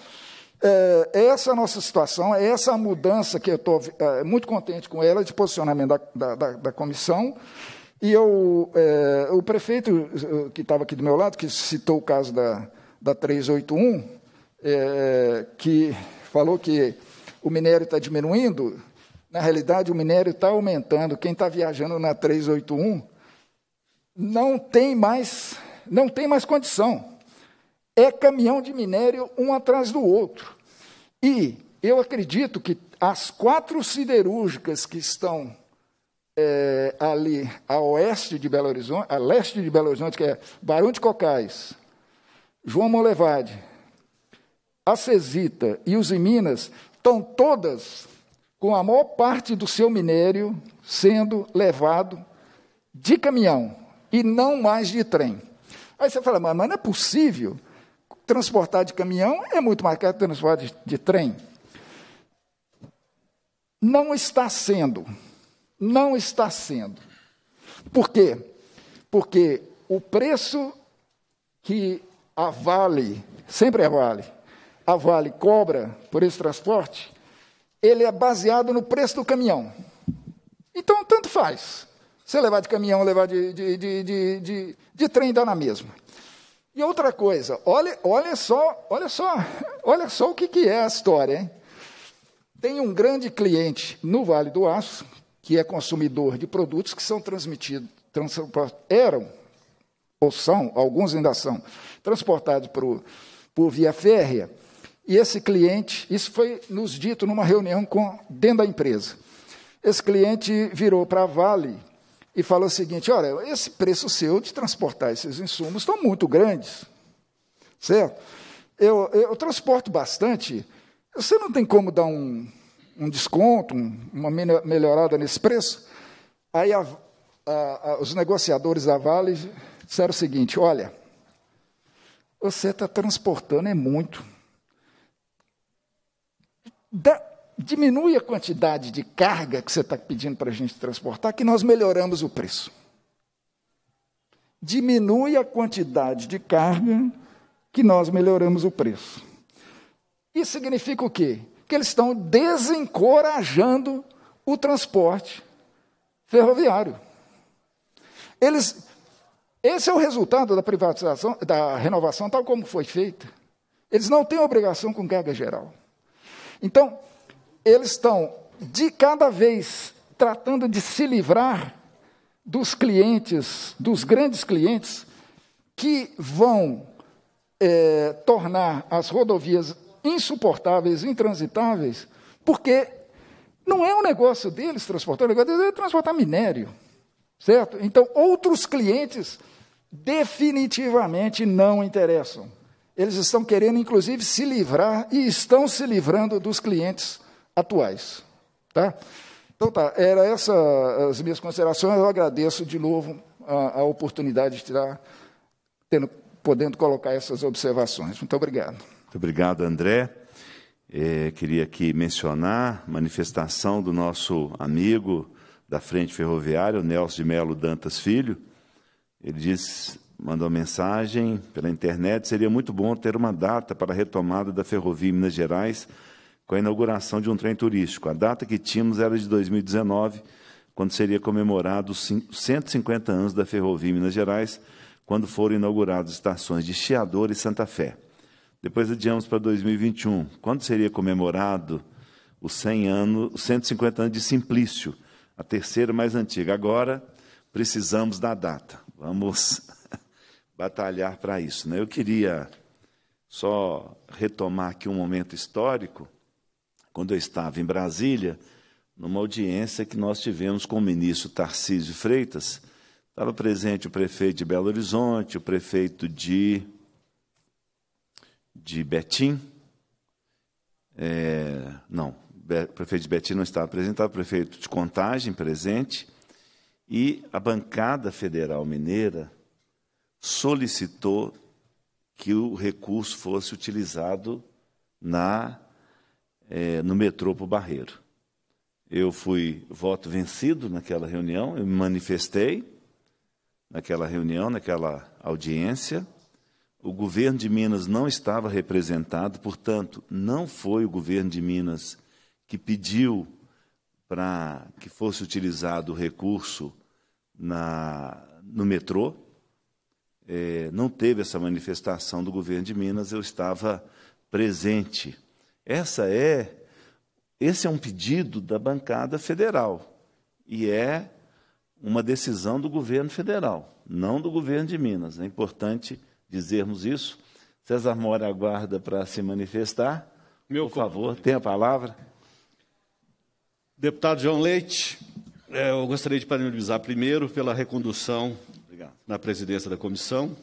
é, é essa é a nossa situação, é essa a mudança que eu estou é, muito contente com ela, de posicionamento da, da, da, da comissão. E eu, é, o prefeito é, que estava aqui do meu lado, que citou o caso da, da 381, é, que falou que o minério está diminuindo, na realidade o minério está aumentando. Quem está viajando na 381 não tem mais, não tem mais condição é caminhão de minério um atrás do outro. E eu acredito que as quatro siderúrgicas que estão é, ali a oeste de Belo Horizonte, a leste de Belo Horizonte, que é Barão de Cocais, João Molevade, Acesita e os Minas, estão todas com a maior parte do seu minério sendo levado de caminhão e não mais de trem. Aí você fala, mas não é possível transportar de caminhão é muito mais caro que transportar de, de trem. Não está sendo. Não está sendo. Por quê? Porque o preço que a Vale, sempre é Vale, a Vale cobra por esse transporte, ele é baseado no preço do caminhão. Então, tanto faz. Se levar de caminhão, levar de, de, de, de, de trem, dá na mesma. E outra coisa, olha, olha só, olha só, olha só o que, que é a história, hein? Tem um grande cliente no Vale do Aço, que é consumidor de produtos que são transmitidos, eram, ou são, alguns ainda são, transportados por, por via férrea. E esse cliente, isso foi nos dito numa reunião com, dentro da empresa. Esse cliente virou para a Vale e falou o seguinte: olha, esse preço seu de transportar esses insumos estão muito grandes, certo? Eu, eu transporto bastante, você não tem como dar um, um desconto, um, uma melhorada nesse preço? Aí a, a, a, os negociadores da Vale disseram o seguinte: olha, você está transportando é muito. Da, diminui a quantidade de carga que você está pedindo para a gente transportar, que nós melhoramos o preço. Diminui a quantidade de carga que nós melhoramos o preço. Isso significa o quê? Que eles estão desencorajando o transporte ferroviário. Eles, esse é o resultado da privatização, da renovação tal como foi feita. Eles não têm obrigação com carga geral. Então, eles estão de cada vez tratando de se livrar dos clientes, dos grandes clientes, que vão é, tornar as rodovias insuportáveis, intransitáveis, porque não é o um negócio deles transportar, o negócio deles é transportar minério, certo? Então, outros clientes definitivamente não interessam. Eles estão querendo, inclusive, se livrar e estão se livrando dos clientes atuais. Tá? Então tá, era essas as minhas considerações. Eu agradeço de novo a, a oportunidade de estar tendo, podendo colocar essas observações. Muito obrigado. Muito obrigado, André. É, queria aqui mencionar manifestação do nosso amigo da Frente Ferroviária, o Nelson de Melo Dantas Filho. Ele diz, mandou mensagem pela internet, seria muito bom ter uma data para a retomada da ferrovia em Minas Gerais com a inauguração de um trem turístico. A data que tínhamos era de 2019, quando seria comemorado os 150 anos da ferrovia em Minas Gerais, quando foram inauguradas as estações de Chiador e Santa Fé. Depois adiamos para 2021, quando seria comemorado os 100 anos, 150 anos de Simplício, a terceira mais antiga. Agora precisamos da data. Vamos batalhar para isso. Né? Eu queria só retomar aqui um momento histórico quando eu estava em Brasília, numa audiência que nós tivemos com o ministro Tarcísio Freitas. Estava presente o prefeito de Belo Horizonte, o prefeito de, de Betim. É, não, o prefeito de Betim não estava presente, estava o prefeito de Contagem presente. E a bancada federal mineira solicitou que o recurso fosse utilizado na é, no metrô para o Barreiro. Eu fui voto vencido naquela reunião, eu me manifestei naquela reunião, naquela audiência. O governo de Minas não estava representado, portanto, não foi o governo de Minas que pediu para que fosse utilizado o recurso na, no metrô. É, não teve essa manifestação do governo de Minas, eu estava presente essa é esse é um pedido da bancada federal e é uma decisão do governo federal, não do governo de Minas. É importante dizermos isso. César Mora aguarda para se manifestar. Meu Por favor, tem a palavra. Deputado João Leite, é, eu gostaria de parabenizar primeiro pela recondução Obrigado. na presidência da comissão.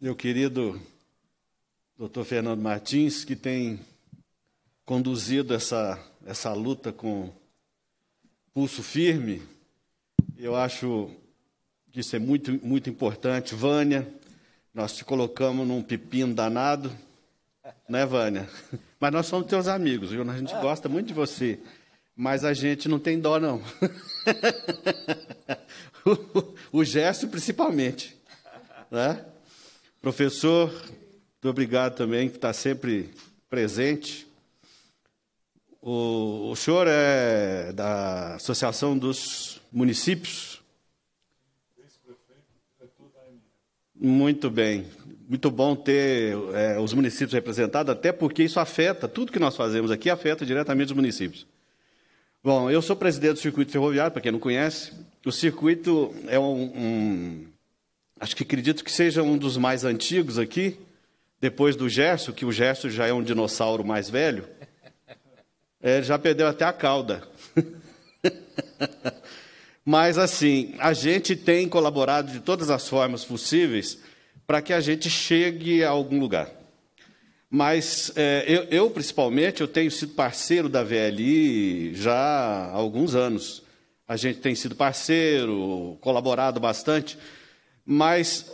Meu querido doutor Fernando Martins, que tem conduzido essa, essa luta com pulso firme. Eu acho que isso é muito, muito importante. Vânia, nós te colocamos num pepino danado, né, Vânia? Mas nós somos teus amigos, viu? A gente ah. gosta muito de você, mas a gente não tem dó, não. o, o gesto, principalmente. Né? Professor muito obrigado também, que está sempre presente. O, o senhor é da Associação dos Municípios? Muito bem. Muito bom ter é, os municípios representados, até porque isso afeta, tudo que nós fazemos aqui afeta diretamente os municípios. Bom, eu sou presidente do Circuito Ferroviário, para quem não conhece. O circuito é um, um, Acho que acredito que seja um dos mais antigos aqui, depois do Gerson, que o Gerson já é um dinossauro mais velho, é, já perdeu até a cauda. Mas, assim, a gente tem colaborado de todas as formas possíveis para que a gente chegue a algum lugar. Mas é, eu, eu, principalmente, eu tenho sido parceiro da VLI já há alguns anos. A gente tem sido parceiro, colaborado bastante, mas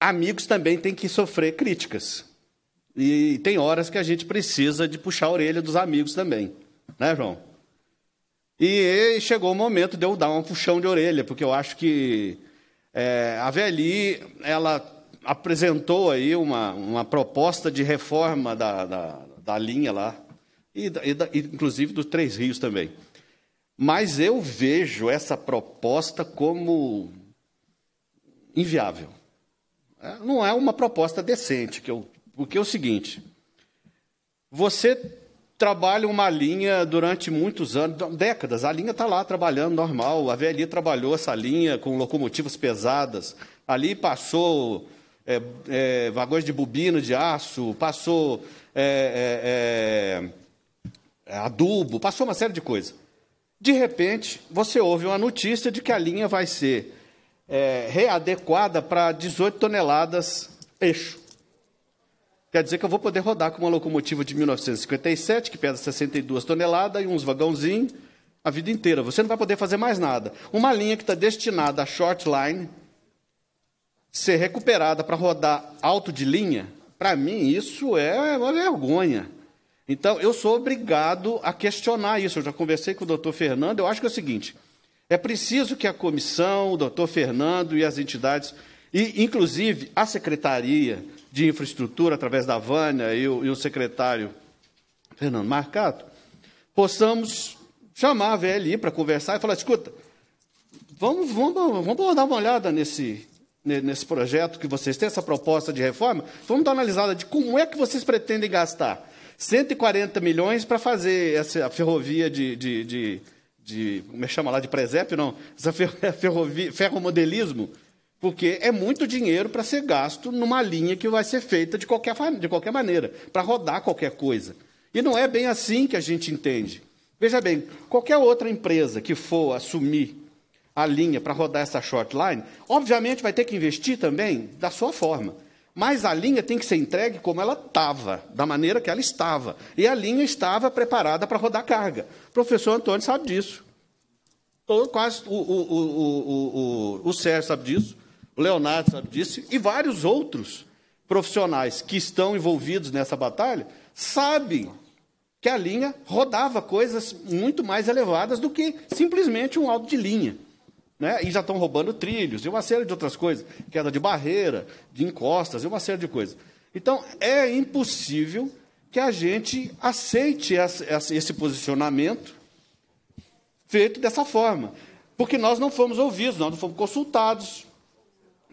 amigos também têm que sofrer críticas. E tem horas que a gente precisa de puxar a orelha dos amigos também, né, João? E chegou o momento de eu dar um puxão de orelha, porque eu acho que é, a Veli, ela apresentou aí uma, uma proposta de reforma da, da, da linha lá, e, e, inclusive dos Três Rios também. Mas eu vejo essa proposta como inviável. É, não é uma proposta decente. Que eu, porque é o seguinte: você trabalha uma linha durante muitos anos, décadas, a linha está lá trabalhando normal. A VLI trabalhou essa linha com locomotivas pesadas. Ali passou é, é, vagões de bobina de aço, passou é, é, é adubo, passou uma série de coisas. De repente, você ouve uma notícia de que a linha vai ser é, readequada para 18 toneladas eixo. Quer dizer que eu vou poder rodar com uma locomotiva de 1957, que pesa 62 toneladas, e uns vagãozinhos, a vida inteira. Você não vai poder fazer mais nada. Uma linha que está destinada a short line ser recuperada para rodar alto de linha, para mim isso é uma vergonha. Então, eu sou obrigado a questionar isso. Eu já conversei com o doutor Fernando. Eu acho que é o seguinte: é preciso que a comissão, o doutor Fernando e as entidades, e inclusive a Secretaria de Infraestrutura, através da Vânia e o, e o secretário Fernando Marcato, possamos chamar a VLI para conversar e falar: escuta, vamos, vamos, vamos dar uma olhada nesse, nesse projeto que vocês têm, essa proposta de reforma, vamos dar uma analisada de como é que vocês pretendem gastar 140 milhões para fazer essa ferrovia de, de, de de como é chama lá, de presépio, não, essa ferromodelismo, porque é muito dinheiro para ser gasto numa linha que vai ser feita de qualquer, de qualquer maneira, para rodar qualquer coisa. E não é bem assim que a gente entende. Veja bem, qualquer outra empresa que for assumir a linha para rodar essa short line, obviamente vai ter que investir também da sua forma. Mas a linha tem que ser entregue como ela estava, da maneira que ela estava. E a linha estava preparada para rodar carga. O professor Antônio sabe disso. Todo, então, quase o, o, o, o, o, o Sérgio sabe disso, o Leonardo sabe disso, e vários outros profissionais que estão envolvidos nessa batalha sabem que a linha rodava coisas muito mais elevadas do que simplesmente um alto de linha. Né? E já estão roubando trilhos, e uma série de outras coisas, queda de barreira, de encostas, e uma série de coisas. Então, é impossível que a gente aceite esse posicionamento feito dessa forma. Porque nós não fomos ouvidos, nós não fomos consultados.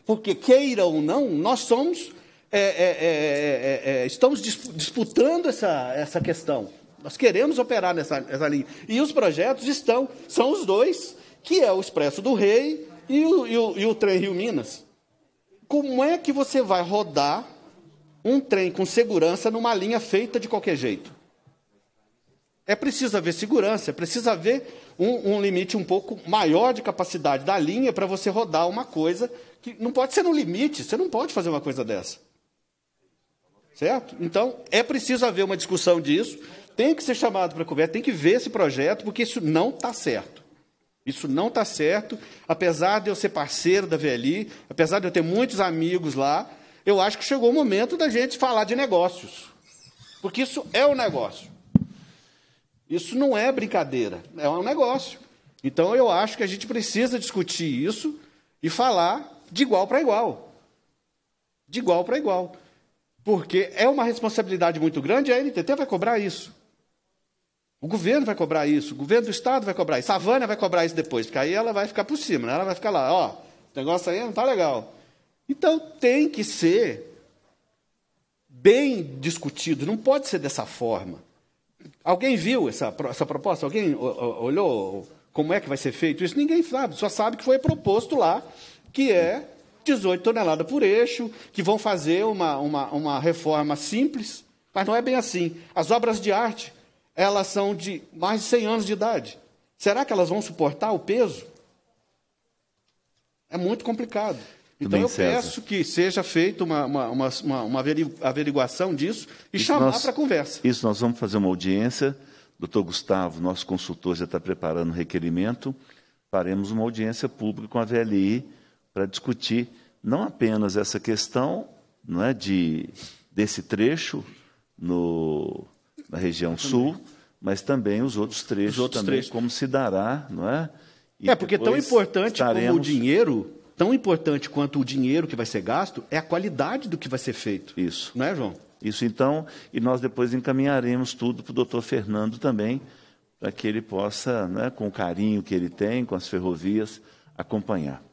Porque, queira ou não, nós somos. É, é, é, estamos disputando essa, essa questão. Nós queremos operar nessa, nessa linha. E os projetos estão, são os dois que é o Expresso do Rei e o, e o, e o trem Rio Minas. Como é que você vai rodar um trem com segurança numa linha feita de qualquer jeito? É preciso haver segurança, é preciso haver um, um, limite um pouco maior de capacidade da linha para você rodar uma coisa que não pode ser no limite, você não pode fazer uma coisa dessa. Certo? Então, é preciso haver uma discussão disso, tem que ser chamado para conversa, tem que ver esse projeto, porque isso não está certo. Isso não está certo. Apesar de eu ser parceiro da VLI, apesar de eu ter muitos amigos lá, eu acho que chegou o momento da gente falar de negócios. Porque isso é um negócio. Isso não é brincadeira, é um negócio. Então eu acho que a gente precisa discutir isso e falar de igual para igual. De igual para igual. Porque é uma responsabilidade muito grande, a NTT vai cobrar isso. O governo vai cobrar isso, o governo do Estado vai cobrar isso, a Vânia vai cobrar isso depois, porque aí ela vai ficar por cima, né? ela vai ficar lá, ó, o negócio aí não está legal. Então tem que ser bem discutido, não pode ser dessa forma. Alguém viu essa, essa proposta? Alguém olhou como é que vai ser feito isso? Ninguém sabe, só sabe que foi proposto lá, que é 18 toneladas por eixo, que vão fazer uma, uma, uma reforma simples, mas não é bem assim. As obras de arte elas são de mais de 100 anos de idade. Será que elas vão suportar o peso? É muito complicado. Então eu César. peço que seja feita uma, uma, uma, uma, averiguação disso e isso chamar para conversa. Isso, nós vamos fazer uma audiência. Doutor Gustavo, nosso consultor, já está preparando o requerimento. Faremos uma audiência pública com a VLI para discutir não apenas essa questão não é, de, desse trecho no, na região também. sul, mas também os outros trechos os outros também, trechos. como se dará, não é? E é, porque tão importante estaremos... como o dinheiro, tão importante quanto o dinheiro que vai ser gasto, é a qualidade do que vai ser feito. Isso. Não é, João? Isso então, e nós depois encaminharemos tudo para o doutor Fernando também, para que ele possa, né, com o carinho que ele tem, com as ferrovias, acompanhar.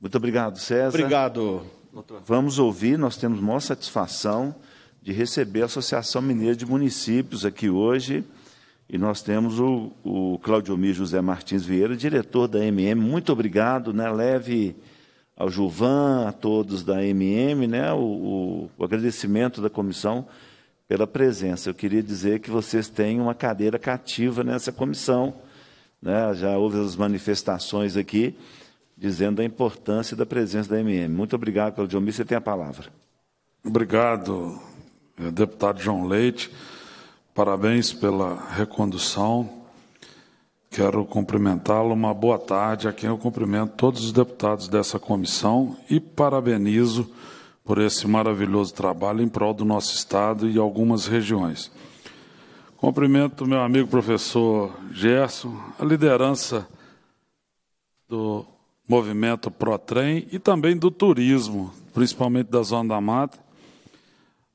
Muito obrigado, César. Obrigado, doutor. Vamos ouvir, nós temos maior satisfação de receber a Associação Mineira de Municípios aqui hoje. E nós temos o, o Mir José Martins Vieira, diretor da MM. Muito obrigado, né? Leve ao Juvan, a todos da MM, né? O, o, o agradecimento da comissão pela presença. Eu queria dizer que vocês têm uma cadeira cativa nessa comissão. Né? Já houve as manifestações aqui dizendo a importância da presença da MM. Muito obrigado, Claudio Mir. Você tem a palavra. Obrigado, é, deputado João Leite, parabéns pela recondução. Quero cumprimentá-lo. Uma boa tarde a quem eu cumprimento todos os deputados dessa comissão e parabenizo por esse maravilhoso trabalho em prol do nosso Estado e algumas regiões. Cumprimento meu amigo professor Gerson, a liderança do movimento ProTrem e também do turismo, principalmente da Zona da Mata,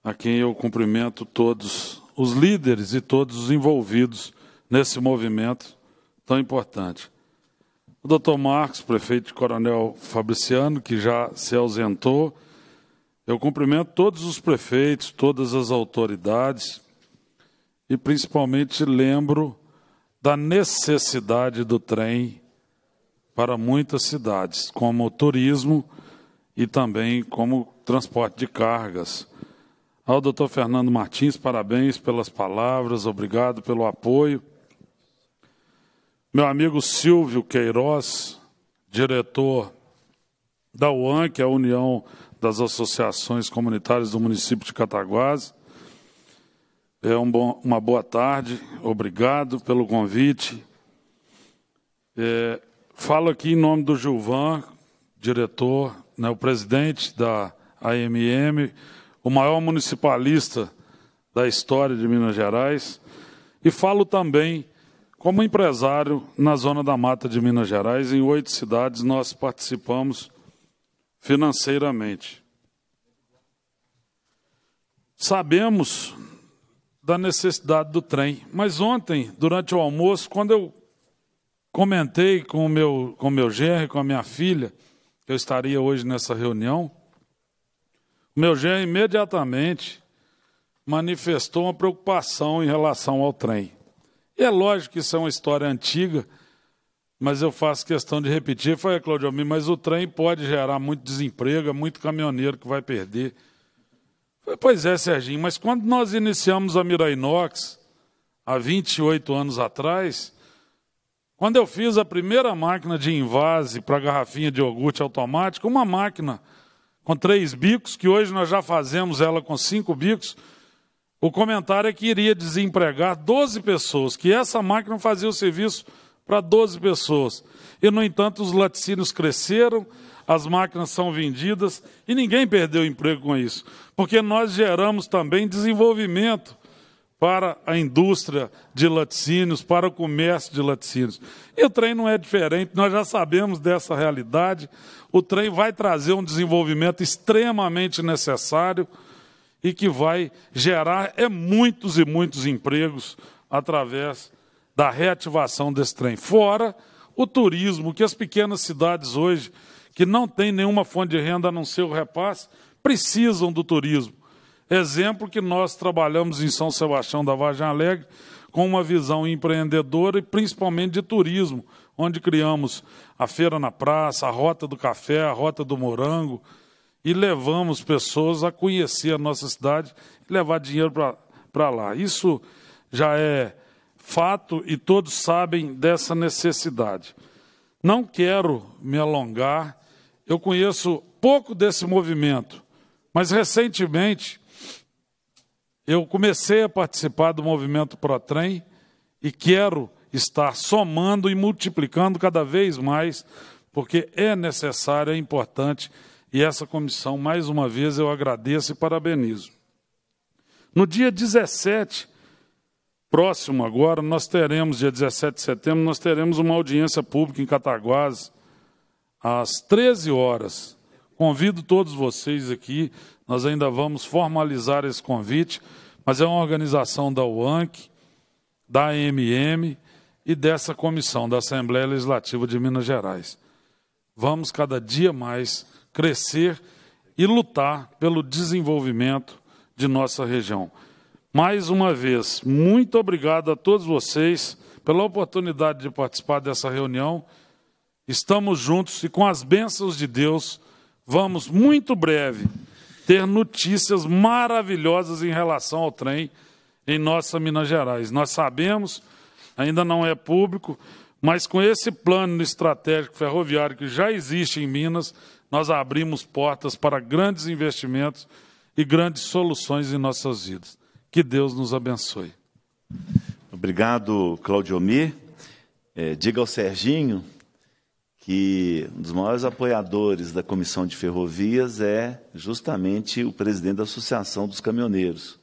a quem eu cumprimento todos os líderes e todos os envolvidos nesse movimento tão importante. O doutor Marcos, prefeito de Coronel Fabriciano, que já se ausentou, eu cumprimento todos os prefeitos, todas as autoridades e principalmente lembro da necessidade do trem para muitas cidades, como turismo e também como transporte de cargas. Ao doutor Fernando Martins, parabéns pelas palavras, obrigado pelo apoio. Meu amigo Silvio Queiroz, diretor da UAN, que é a União das Associações Comunitárias do município de Cataguases. É um bom, uma boa tarde, obrigado pelo convite. É, falo aqui em nome do Gilvan, diretor, né, o presidente da AMM, o maior municipalista da história de Minas Gerais, e falo também como empresário na Zona da Mata de Minas Gerais. Em oito cidades nós participamos financeiramente. Sabemos da necessidade do trem, mas ontem, durante o almoço, quando eu comentei com o meu, com meu genro, com a minha filha, que eu estaria hoje nessa reunião, meu genro imediatamente manifestou uma preocupação em relação ao trem. E é lógico que isso é uma história antiga, mas eu faço questão de repetir. Foi, Claudio Almir, mas o trem pode gerar muito desemprego, é muito caminhoneiro que vai perder. Falei, pois é, Serginho, mas quando nós iniciamos a Mirainox, há 28 anos atrás, quando eu fiz a primeira máquina de invase para garrafinha de iogurte automático, uma máquina com três bicos, que hoje nós já fazemos ela com cinco bicos, o comentário é que iria desempregar 12 pessoas, que essa máquina fazia o serviço para 12 pessoas. E, no entanto, os laticínios cresceram, as máquinas são vendidas e ninguém perdeu emprego com isso, porque nós geramos também desenvolvimento para a indústria de laticínios, para o comércio de laticínios. E o trem não é diferente, nós já sabemos dessa realidade o trem vai trazer um desenvolvimento extremamente necessário e que vai gerar é muitos e muitos empregos através da reativação desse trem. Fora o turismo, que as pequenas cidades hoje, que não têm nenhuma fonte de renda a não ser o repasse, precisam do turismo. Exemplo que nós trabalhamos em São Sebastião da Vargem Alegre com uma visão empreendedora e principalmente de turismo, onde criamos a feira na praça, a rota do café, a rota do morango, e levamos pessoas a conhecer a nossa cidade e levar dinheiro para lá. Isso já é fato e todos sabem dessa necessidade. Não quero me alongar, eu conheço pouco desse movimento, mas recentemente eu comecei a participar do movimento ProTrem e quero está somando e multiplicando cada vez mais, porque é necessário, é importante, e essa comissão, mais uma vez, eu agradeço e parabenizo. No dia 17, próximo agora, nós teremos, dia 17 de setembro, nós teremos uma audiência pública em Cataguás, às 13 horas. Convido todos vocês aqui, nós ainda vamos formalizar esse convite, mas é uma organização da UANC, da AMM, e dessa comissão da Assembleia Legislativa de Minas Gerais. Vamos cada dia mais crescer e lutar pelo desenvolvimento de nossa região. Mais uma vez, muito obrigado a todos vocês pela oportunidade de participar dessa reunião. Estamos juntos e, com as bênçãos de Deus, vamos muito breve ter notícias maravilhosas em relação ao trem em nossa Minas Gerais. Nós sabemos ainda não é público, mas com esse plano estratégico ferroviário que já existe em Minas, nós abrimos portas para grandes investimentos e grandes soluções em nossas vidas. Que Deus nos abençoe. Obrigado, Claudiomir. É, diga ao Serginho que um dos maiores apoiadores da Comissão de Ferrovias é justamente o presidente da Associação dos Caminhoneiros.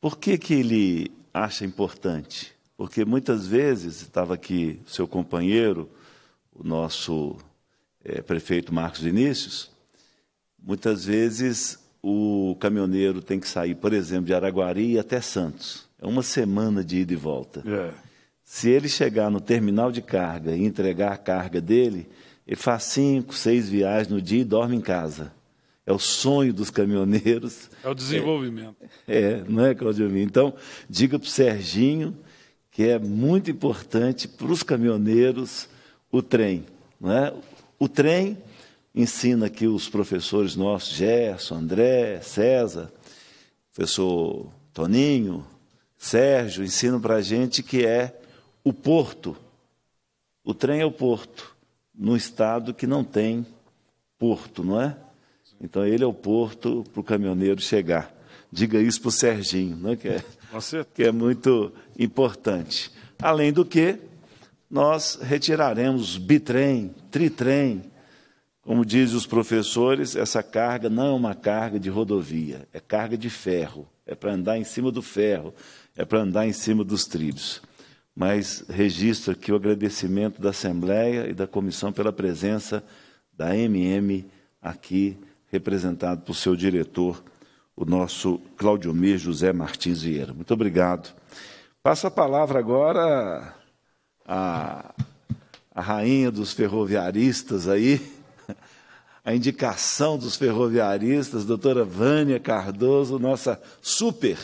Por que, que ele acha importante? Porque muitas vezes estava aqui seu companheiro, o nosso é, prefeito Marcos Vinícius, muitas vezes o caminhoneiro tem que sair, por exemplo, de Araguari até Santos. É uma semana de ida e volta. É. Se ele chegar no terminal de carga e entregar a carga dele, ele faz cinco, seis viagens no dia e dorme em casa. É o sonho dos caminhoneiros. É o desenvolvimento. É, é não é, Claudio? Então, diga para o Serginho que é muito importante para os caminhoneiros o trem. Né? O trem ensina que os professores nossos, Gerson, André, César, professor Toninho, Sérgio, ensinam para a gente que é o porto. O trem é o porto, num estado que não tem porto, não é? Então ele é o porto para o caminhoneiro chegar. Diga isso para o Serginho, não é? Que, é, que é muito importante. Além do que, nós retiraremos bitrem, tritrem. Como dizem os professores, essa carga não é uma carga de rodovia, é carga de ferro. É para andar em cima do ferro, é para andar em cima dos trilhos. Mas registro aqui o agradecimento da Assembleia e da Comissão pela presença da MM aqui, representado por seu diretor, o nosso Claudio Mir José Martins Vieira. Muito obrigado. Passa a palavra agora à, à rainha dos ferroviaristas aí, a indicação dos ferroviaristas, doutora Vânia Cardoso, nossa super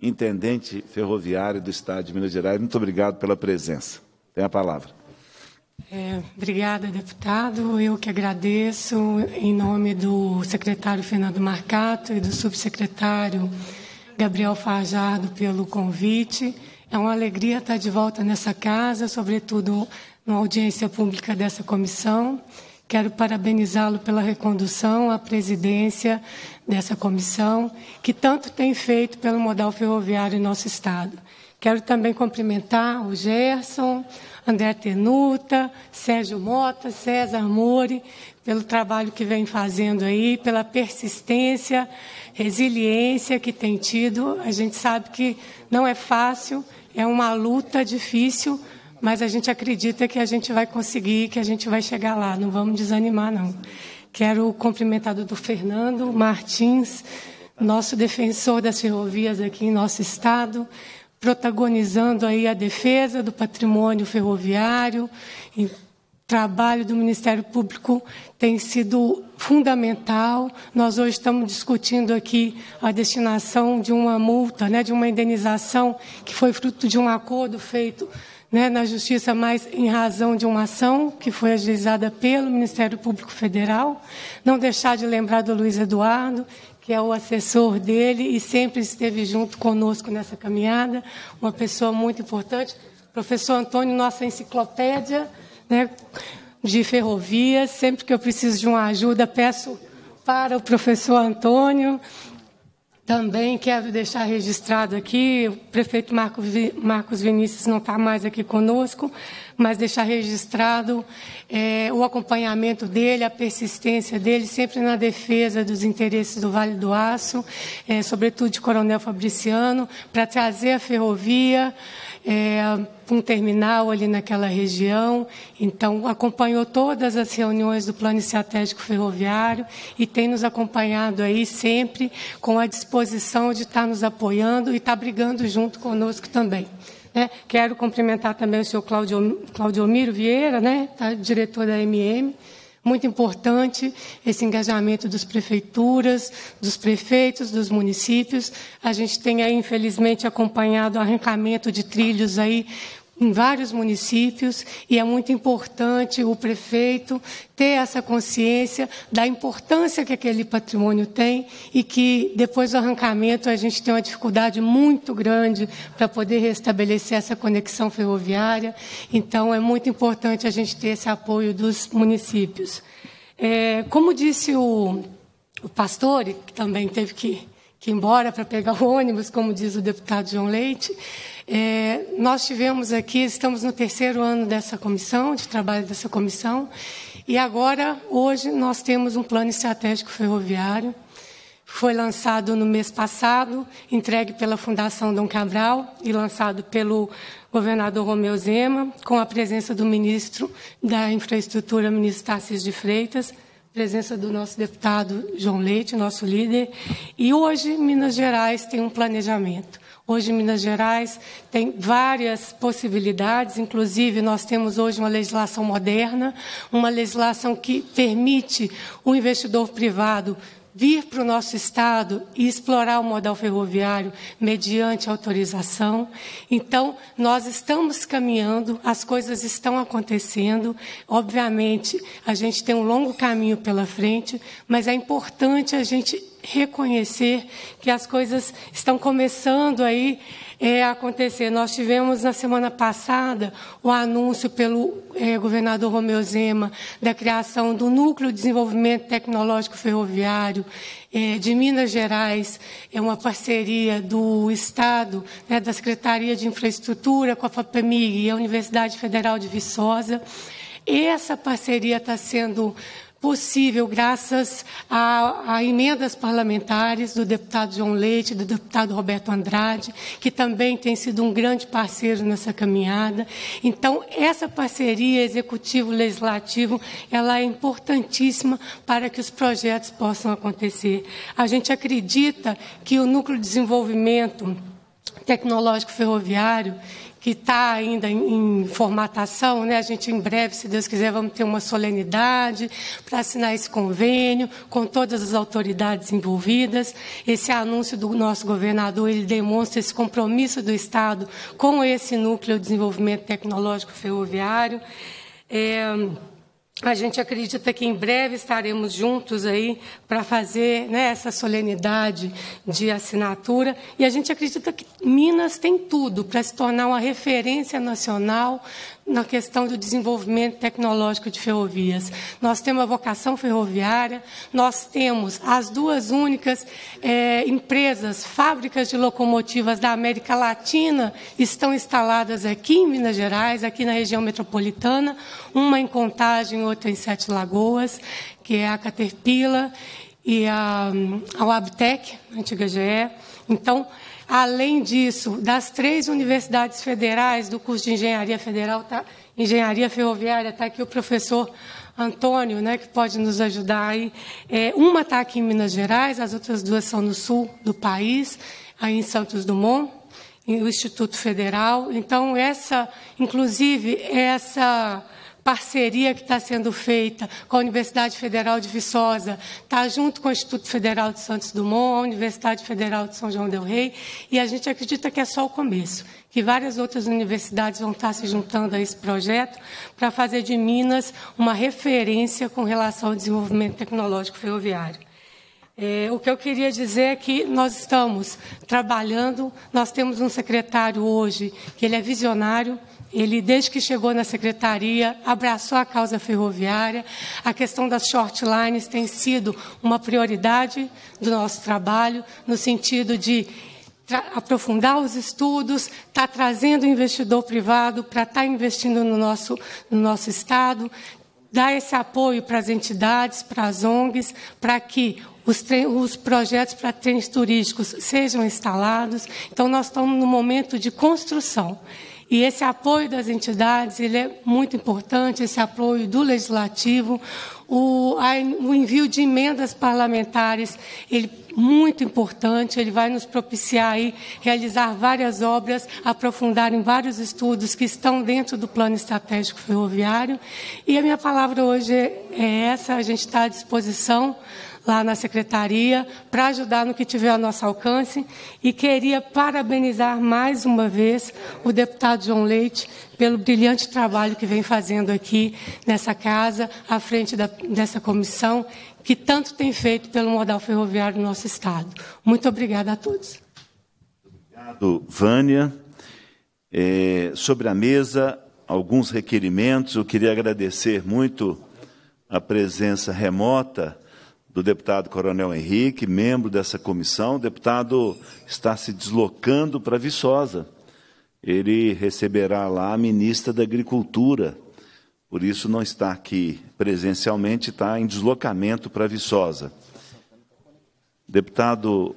intendente ferroviária do Estado de Minas Gerais. Muito obrigado pela presença. Tem a palavra. É, obrigada, deputado. Eu que agradeço, em nome do secretário Fernando Marcato e do subsecretário Gabriel Fajardo, pelo convite. É uma alegria estar de volta nessa casa, sobretudo numa audiência pública dessa comissão. Quero parabenizá-lo pela recondução à presidência dessa comissão, que tanto tem feito pelo modal ferroviário em nosso Estado. Quero também cumprimentar o Gerson, André Tenuta, Sérgio Mota, César Mori, pelo trabalho que vem fazendo aí, pela persistência, resiliência que tem tido. A gente sabe que não é fácil, é uma luta difícil, mas a gente acredita que a gente vai conseguir, que a gente vai chegar lá. Não vamos desanimar, não. Quero cumprimentar do Fernando Martins, nosso defensor das ferrovias aqui em nosso estado protagonizando aí a defesa do patrimônio ferroviário. E trabalho do Ministério Público tem sido fundamental. Nós hoje estamos discutindo aqui a destinação de uma multa, né, de uma indenização que foi fruto de um acordo feito né, na Justiça, mas em razão de uma ação que foi agilizada pelo Ministério Público Federal. Não deixar de lembrar do Luiz Eduardo, que é o assessor dele e sempre esteve junto conosco nessa caminhada, uma pessoa muito importante. Professor Antônio, nossa enciclopédia né, de ferrovias, sempre que eu preciso de uma ajuda, peço para o professor Antônio. Também quero deixar registrado aqui, o prefeito Marcos Vinícius não está mais aqui conosco, mas deixar registrado é, o acompanhamento dele, a persistência dele, sempre na defesa dos interesses do Vale do Aço, é, sobretudo de Coronel Fabriciano, para trazer a ferrovia, é, um terminal ali naquela região. Então, acompanhou todas as reuniões do Plano Estratégico Ferroviário e tem nos acompanhado aí sempre com a disposição de estar tá nos apoiando e estar tá brigando junto conosco também. Né? Quero cumprimentar também o senhor Claudio, Miro Vieira, né? Tá, diretor da MM. Muito importante esse engajamento das prefeituras, dos prefeitos, dos municípios. A gente tem aí, infelizmente, acompanhado o arrancamento de trilhos aí em vários municípios e é muito importante o prefeito ter essa consciência da importância que aquele patrimônio tem e que depois do arrancamento a gente tem uma dificuldade muito grande para poder restabelecer essa conexão ferroviária. Então é muito importante a gente ter esse apoio dos municípios. É, como disse o, o Pastore, que também teve que que embora para pegar o ônibus, como diz o deputado João Leite, é, nós tivemos aqui, estamos no terceiro ano dessa comissão, de trabalho dessa comissão, e agora, hoje, nós temos um plano estratégico ferroviário, foi lançado no mês passado, entregue pela Fundação Dom Cabral e lançado pelo governador Romeu Zema, com a presença do ministro da Infraestrutura, ministro Tarcísio de Freitas, presença do nosso deputado João Leite, nosso líder. E hoje Minas Gerais tem um planejamento. Hoje Minas Gerais tem várias possibilidades, inclusive nós temos hoje uma legislação moderna, uma legislação que permite o investidor privado vir para o nosso estado e explorar o modal ferroviário mediante autorização. Então, nós estamos caminhando, as coisas estão acontecendo. Obviamente, a gente tem um longo caminho pela frente, mas é importante a gente reconhecer que as coisas estão começando aí é, a acontecer. Nós tivemos na semana passada o anúncio pelo é, governador Romeu Zema da criação do Núcleo de Desenvolvimento Tecnológico Ferroviário é, de Minas Gerais, é uma parceria do Estado, né, da Secretaria de Infraestrutura com a FAPEMIG e a Universidade Federal de Viçosa. Essa parceria está sendo possível graças a, a, emendas parlamentares do deputado João Leite, do deputado Roberto Andrade, que também tem sido um grande parceiro nessa caminhada. Então, essa parceria executivo-legislativo, ela é importantíssima para que os projetos possam acontecer. A gente acredita que o núcleo de desenvolvimento tecnológico ferroviário que está ainda em, em formatação, né? A gente em breve, se Deus quiser, vamos ter uma solenidade para assinar esse convênio com todas as autoridades envolvidas. Esse anúncio do nosso governador, ele demonstra esse compromisso do Estado com esse núcleo de desenvolvimento tecnológico ferroviário. É a gente acredita que em breve estaremos juntos aí para fazer né, essa solenidade de assinatura. E a gente acredita que Minas tem tudo para se tornar uma referência nacional na questão do desenvolvimento tecnológico de ferrovias. Nós temos a vocação ferroviária, nós temos as duas únicas é, empresas, fábricas de locomotivas da América Latina estão instaladas aqui em Minas Gerais, aqui na região metropolitana, uma em Contagem, outra em Sete Lagoas, que é a Caterpillar e a, a Wabtec, a antiga GE. Então, Além disso, das três universidades federais do curso de Engenharia Federal, tá, Engenharia Ferroviária, está aqui o professor Antônio, né, que pode nos ajudar aí. É, uma está aqui em Minas Gerais, as outras duas são no sul do país, aí em Santos Dumont, o Instituto Federal. Então, essa, inclusive, essa parceria que está sendo feita com a Universidade Federal de Viçosa, está junto com o Instituto Federal de Santos Dumont, a Universidade Federal de São João del Rei, e a gente acredita que é só o começo, que várias outras universidades vão estar se juntando a esse projeto para fazer de Minas uma referência com relação ao desenvolvimento tecnológico ferroviário. É, o que eu queria dizer é que nós estamos trabalhando, nós temos um secretário hoje que ele é visionário, ele, desde que chegou na secretaria, abraçou a causa ferroviária. A questão das short lines tem sido uma prioridade do nosso trabalho, no sentido de aprofundar os estudos, tá trazendo investidor privado para estar tá investindo no nosso, no nosso Estado, dar esse apoio para as entidades, para as ONGs, para que os, os projetos para trens turísticos sejam instalados. Então, nós estamos no momento de construção. E esse apoio das entidades ele é muito importante, esse apoio do legislativo, o, a, o envio de emendas parlamentares, ele muito importante, ele vai nos propiciar aí realizar várias obras, aprofundar em vários estudos que estão dentro do plano estratégico ferroviário. E a minha palavra hoje é, é essa, a gente está à disposição lá na secretaria para ajudar no que tiver a nosso alcance e queria parabenizar mais uma vez o deputado João Leite pelo brilhante trabalho que vem fazendo aqui nessa casa, à frente da, dessa comissão, que tanto tem feito pelo modal ferroviário do nosso Estado. Muito obrigada a todos. Obrigado, Vânia. É, sobre a mesa, alguns requerimentos. Eu queria agradecer muito a presença remota do deputado Coronel Henrique, membro dessa comissão. O deputado está se deslocando para Viçosa. Ele receberá lá a ministra da Agricultura. Por isso não está aqui presencialmente, está em deslocamento para Viçosa. Deputado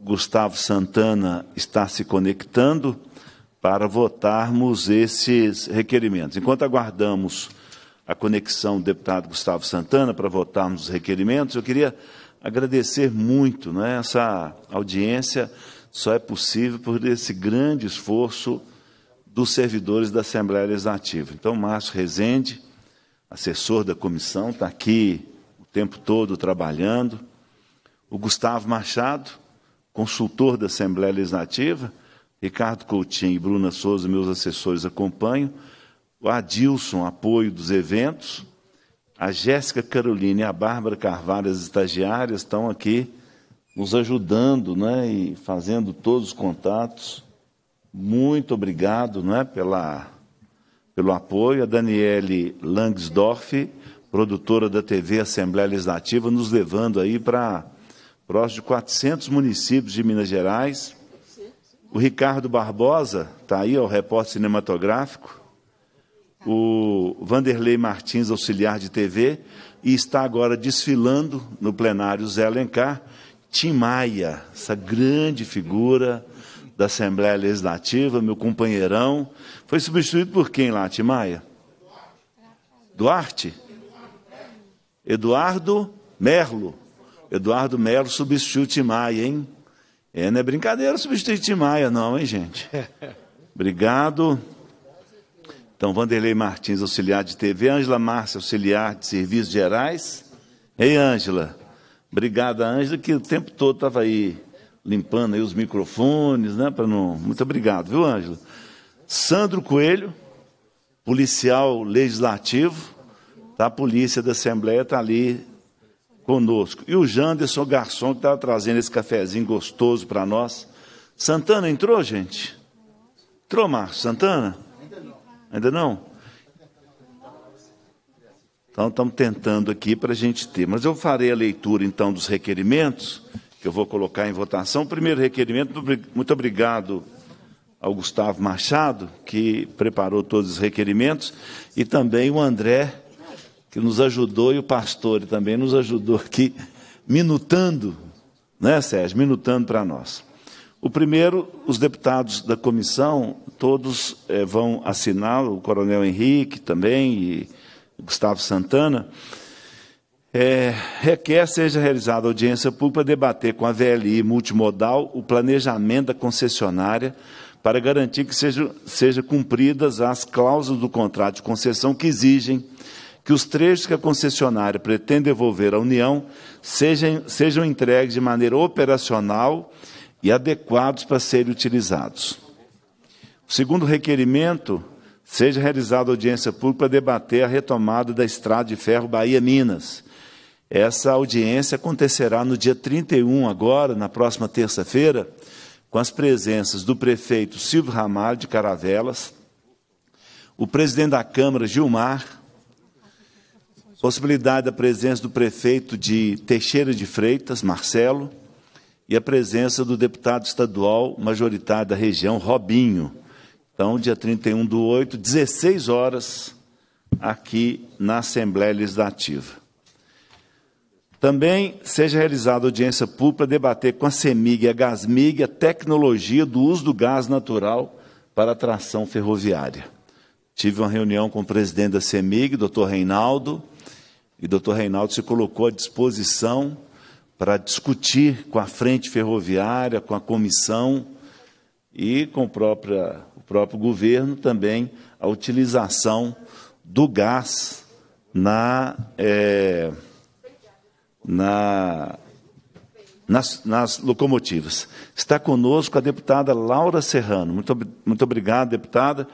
Gustavo Santana está se conectando para votarmos esses requerimentos. Enquanto aguardamos a conexão do deputado Gustavo Santana para votarmos os requerimentos. Eu queria agradecer muito né, essa audiência, só é possível por esse grande esforço dos servidores da Assembleia Legislativa. Então, Márcio Rezende, assessor da comissão, está aqui o tempo todo trabalhando. O Gustavo Machado, consultor da Assembleia Legislativa. Ricardo Coutinho e Bruna Souza, meus assessores, acompanham o Adilson, apoio dos eventos, a Jéssica Carolina e a Bárbara Carvalho, as estagiárias, estão aqui nos ajudando né, e fazendo todos os contatos. Muito obrigado né, pela, pelo apoio. A Daniele Langsdorff, produtora da TV Assembleia Legislativa, nos levando aí para próximo de 400 municípios de Minas Gerais. O Ricardo Barbosa está aí, o repórter cinematográfico, o Vanderlei Martins, auxiliar de TV, e está agora desfilando no plenário Zé Alencar, Tim Maia, essa grande figura da Assembleia Legislativa, meu companheirão. Foi substituído por quem lá, Tim Maia? Duarte? Eduardo Merlo. Eduardo Merlo substituiu Tim Maia, hein? É, não é brincadeira substituir Tim Maia, não, hein, gente? Obrigado. Então, Vanderlei Martins, auxiliar de TV, Ângela Márcia, auxiliar de Serviços Gerais. Ei, Ângela. Obrigada, Ângela, que o tempo todo estava aí limpando aí os microfones, né, para não. Muito obrigado, viu, Ângela? Sandro Coelho, policial legislativo, tá? polícia da Assembleia está ali conosco. E o Janderson Garçom, que estava tá trazendo esse cafezinho gostoso para nós. Santana entrou, gente? Entrou, Marcos Santana? Ainda não? Então, estamos tentando aqui para a gente ter. Mas eu farei a leitura, então, dos requerimentos, que eu vou colocar em votação. O primeiro requerimento, muito obrigado ao Gustavo Machado, que preparou todos os requerimentos, e também o André, que nos ajudou, e o pastor também nos ajudou aqui, minutando, né, Sérgio? Minutando para nós. O primeiro, os deputados da comissão, todos é, vão assinar, o Coronel Henrique também e Gustavo Santana, é, requer seja realizada audiência pública para debater com a VLI multimodal o planejamento da concessionária para garantir que sejam seja cumpridas as cláusulas do contrato de concessão que exigem que os trechos que a concessionária pretende devolver à União sejam, sejam entregues de maneira operacional e e adequados para serem utilizados. O segundo requerimento, seja realizada audiência pública para debater a retomada da estrada de ferro Bahia-Minas. Essa audiência acontecerá no dia 31, agora, na próxima terça-feira, com as presenças do prefeito Silvio Ramalho de Caravelas, o presidente da Câmara, Gilmar, possibilidade da presença do prefeito de Teixeira de Freitas, Marcelo, e a presença do deputado estadual majoritário da região, Robinho. Então, dia 31 do 8, 16 horas, aqui na Assembleia Legislativa. Também seja realizada audiência pública para debater com a CEMIG e a GASMIG a tecnologia do uso do gás natural para a tração ferroviária. Tive uma reunião com o presidente da CEMIG, doutor Reinaldo, e o doutor Reinaldo se colocou à disposição para discutir com a frente ferroviária, com a comissão e com o próprio, o próprio governo também a utilização do gás na, é, na nas, nas, locomotivas. Está conosco a deputada Laura Serrano. Muito, muito obrigado, deputada.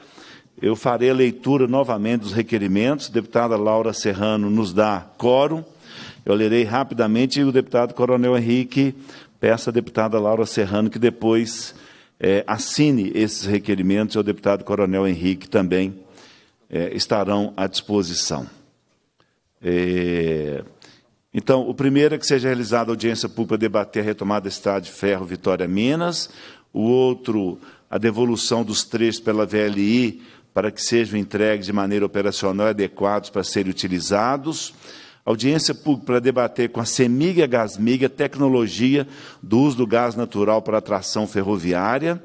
Eu farei a leitura novamente dos requerimentos. Deputada Laura Serrano nos dá quórum. Eu lerei rapidamente e o deputado Coronel Henrique peça à deputada Laura Serrano que depois é, assine esses requerimentos e o deputado Coronel Henrique também é, estarão à disposição. É, então, o primeiro é que seja realizada audiência pública debater a retomada da estrada de ferro Vitória Minas, o outro, a devolução dos trechos pela VLI para que sejam entregues de maneira operacional e adequados para serem utilizados audiência pública para debater com a Semiga Gasmiga tecnologia do uso do gás natural para tração ferroviária.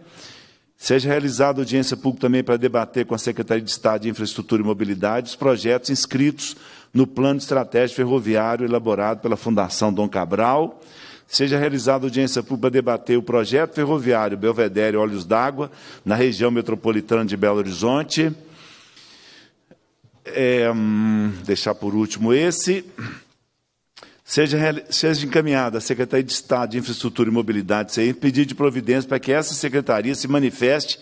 Seja realizada audiência pública também para debater com a Secretaria de Estado de Infraestrutura e Mobilidade os projetos inscritos no Plano Estratégico Ferroviário elaborado pela Fundação Dom Cabral. Seja realizada audiência pública para debater o projeto ferroviário Belvedere Olhos d'Água na região metropolitana de Belo Horizonte é, hum, deixar por último esse. Seja, seja encaminhada à Secretaria de Estado de Infraestrutura e Mobilidade, sem pedir de providência para que essa secretaria se manifeste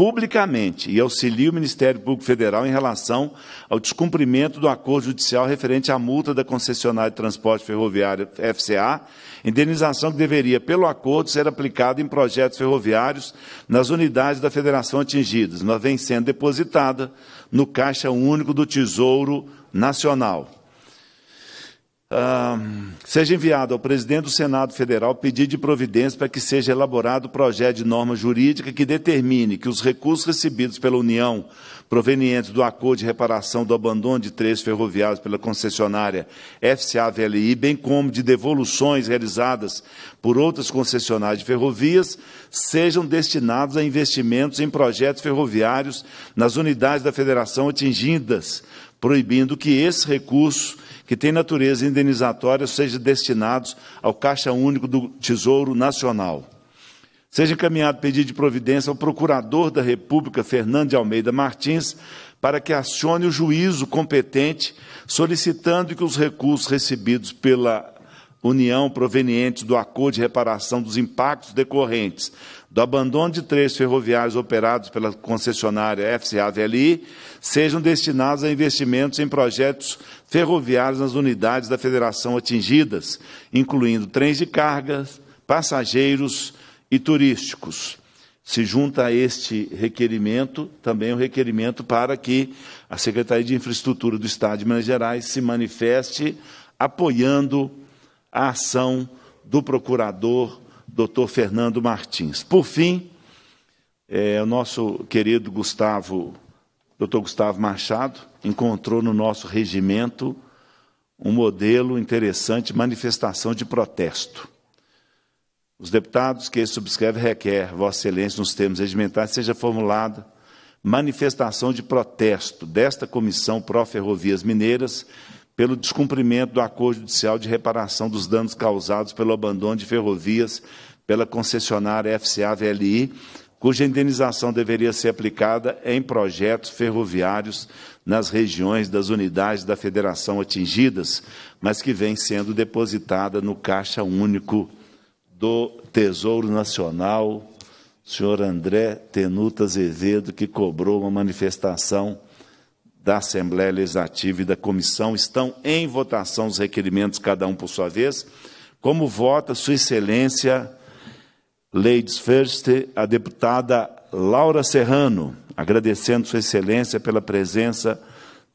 publicamente e auxilia o Ministério Público Federal em relação ao descumprimento do acordo judicial referente à multa da concessionária de transporte ferroviário FCA, indenização que deveria, pelo acordo, ser aplicada em projetos ferroviários nas unidades da federação atingidas, mas vem sendo depositada no Caixa Único do Tesouro Nacional. Uh, seja enviado ao presidente do Senado Federal pedido de providência para que seja elaborado o projeto de norma jurídica que determine que os recursos recebidos pela União, provenientes do acordo de reparação do abandono de três ferroviários pela concessionária FCA-VLI, bem como de devoluções realizadas por outras concessionárias de ferrovias, sejam destinados a investimentos em projetos ferroviários nas unidades da federação atingidas, proibindo que esse recurso que têm natureza indenizatória sejam destinados ao Caixa Único do Tesouro Nacional. Seja encaminhado pedido de providência ao Procurador da República, Fernando de Almeida Martins, para que acione o juízo competente, solicitando que os recursos recebidos pela União provenientes do acordo de reparação dos impactos decorrentes do abandono de três ferroviários operados pela concessionária FCA-VLI sejam destinados a investimentos em projetos ferroviários nas unidades da Federação atingidas, incluindo trens de cargas, passageiros e turísticos. Se junta a este requerimento também o um requerimento para que a Secretaria de Infraestrutura do Estado de Minas Gerais se manifeste apoiando a ação do procurador Dr. Fernando Martins. Por fim, é, o nosso querido Gustavo Dr. Gustavo Machado encontrou no nosso regimento um modelo interessante de manifestação de protesto. Os deputados que subscrevem requer, Vossa Excelência, nos termos regimentais, seja formulada manifestação de protesto desta Comissão Pró-Ferrovias Mineiras pelo descumprimento do acordo judicial de reparação dos danos causados pelo abandono de ferrovias pela concessionária FCA VLI cuja indenização deveria ser aplicada em projetos ferroviários nas regiões das unidades da federação atingidas, mas que vem sendo depositada no Caixa Único do Tesouro Nacional, senhor André Tenuta Azevedo, que cobrou uma manifestação da Assembleia Legislativa e da Comissão. Estão em votação os requerimentos, cada um por sua vez. Como vota Sua Excelência Ladies first, a deputada Laura Serrano, agradecendo Sua Excelência pela presença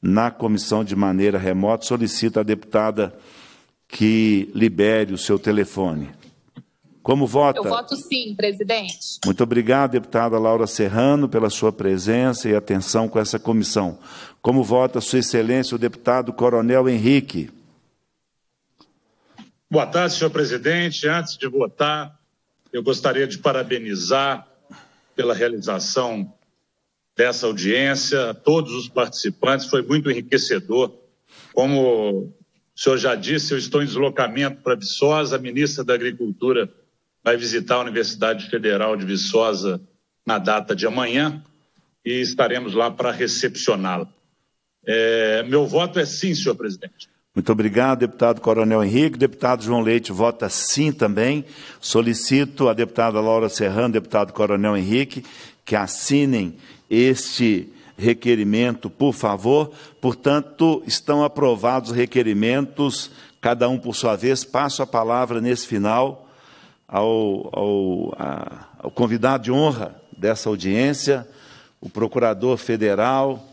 na comissão de maneira remota, solicita à deputada que libere o seu telefone. Como vota? Eu voto sim, presidente. Muito obrigado, deputada Laura Serrano, pela sua presença e atenção com essa comissão. Como vota Sua Excelência o deputado Coronel Henrique? Boa tarde, senhor presidente. Antes de votar, eu gostaria de parabenizar pela realização dessa audiência, todos os participantes, foi muito enriquecedor. Como o senhor já disse, eu estou em deslocamento para Viçosa, a ministra da Agricultura vai visitar a Universidade Federal de Viçosa na data de amanhã e estaremos lá para recepcioná-la. É, meu voto é sim, senhor presidente. Muito obrigado, deputado Coronel Henrique. Deputado João Leite vota sim também. Solicito a deputada Laura Serrano, deputado Coronel Henrique, que assinem este requerimento, por favor. Portanto, estão aprovados os requerimentos, cada um por sua vez. Passo a palavra nesse final ao, ao, a, ao convidado de honra dessa audiência, o procurador federal.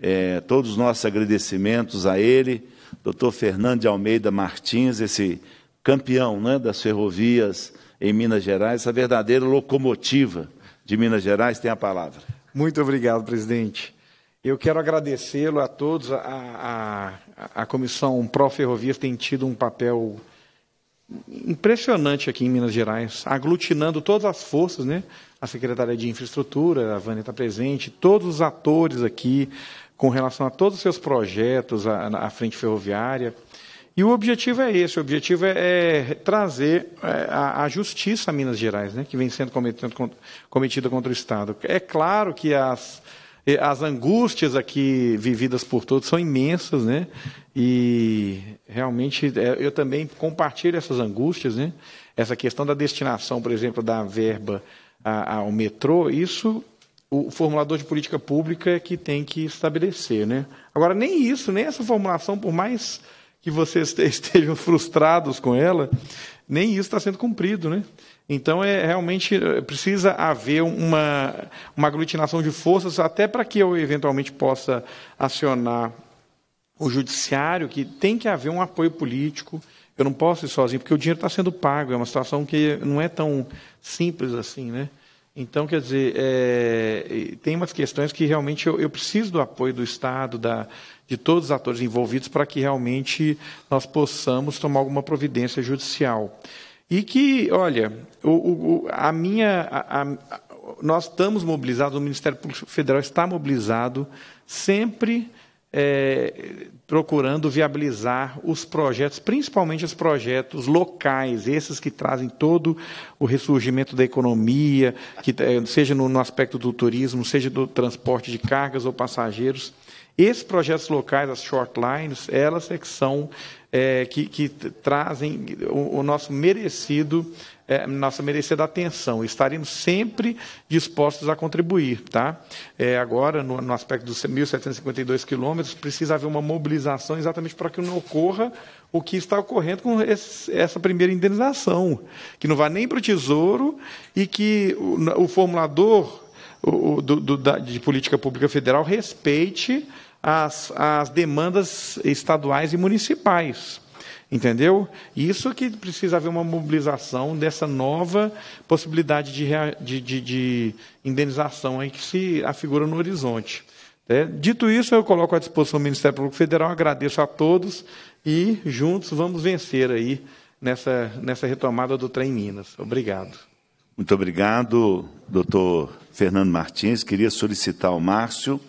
É, todos os nossos agradecimentos a ele Dr. Fernando de Almeida Martins, esse campeão né, das ferrovias em Minas Gerais, essa verdadeira locomotiva de Minas Gerais, tem a palavra. Muito obrigado, presidente. Eu quero agradecê-lo a todos. A, a, a Comissão Pro Ferrovias tem tido um papel impressionante aqui em Minas Gerais, aglutinando todas as forças, né? A Secretaria de Infraestrutura, a Vânia está presente, todos os atores aqui, com relação a todos os seus projetos à, frente ferroviária. E o objetivo é esse, o objetivo é, é trazer é, a, a, justiça a Minas Gerais, né, que vem sendo cometida, cometida contra o Estado. É claro que as, as angústias aqui vividas por todos são imensas, né? E realmente é, eu também compartilho essas angústias, né? Essa questão da destinação, por exemplo, da verba ao metrô, isso o formulador de política pública que tem que estabelecer. Né? Agora, nem isso, nem essa formulação, por mais que vocês estejam frustrados com ela, nem isso está sendo cumprido. Né? Então, é realmente eh, precisa haver uma, uma aglutinação de forças, até para que eu eventualmente possa acionar o judiciário, que tem que haver um apoio político. Eu não posso ir sozinho, porque o dinheiro está sendo pago, é uma situação que não é tão simples assim, né? Então, quer dizer, é, tem umas questões que realmente eu, eu preciso do apoio do Estado, da, de todos os atores envolvidos, para que realmente nós possamos tomar alguma providência judicial. E que, olha, o, o, a minha. A, a, nós estamos mobilizados, o Ministério Público Federal está mobilizado sempre é, procurando viabilizar os projetos, principalmente os projetos locais, esses que trazem todo o ressurgimento da economia, que, é, seja no, no aspecto do turismo, seja do transporte de cargas ou passageiros. Esses projetos locais, as shortlines, elas é que são é, que, que, trazem o, o nosso merecido é, nossa merecida atenção. Estaremos sempre dispostos a contribuir. Tá? É, agora, no, no aspecto dos 1.752 quilômetros, precisa haver uma mobilização exatamente para que não ocorra o que está ocorrendo com esse, essa primeira indenização, que não vai nem para o Tesouro e que o, o formulador o, do, do, da, de política pública federal respeite as, as demandas estaduais e municipais. Entendeu? Isso que precisa haver uma mobilização dessa nova possibilidade de, de, de, de indenização aí que se afigura no horizonte. É, dito isso, eu coloco à disposição do Ministério Público Federal, agradeço a todos e juntos vamos vencer aí nessa, nessa retomada do trem Minas. Obrigado. Muito obrigado, doutor Fernando Martins. Queria solicitar ao Márcio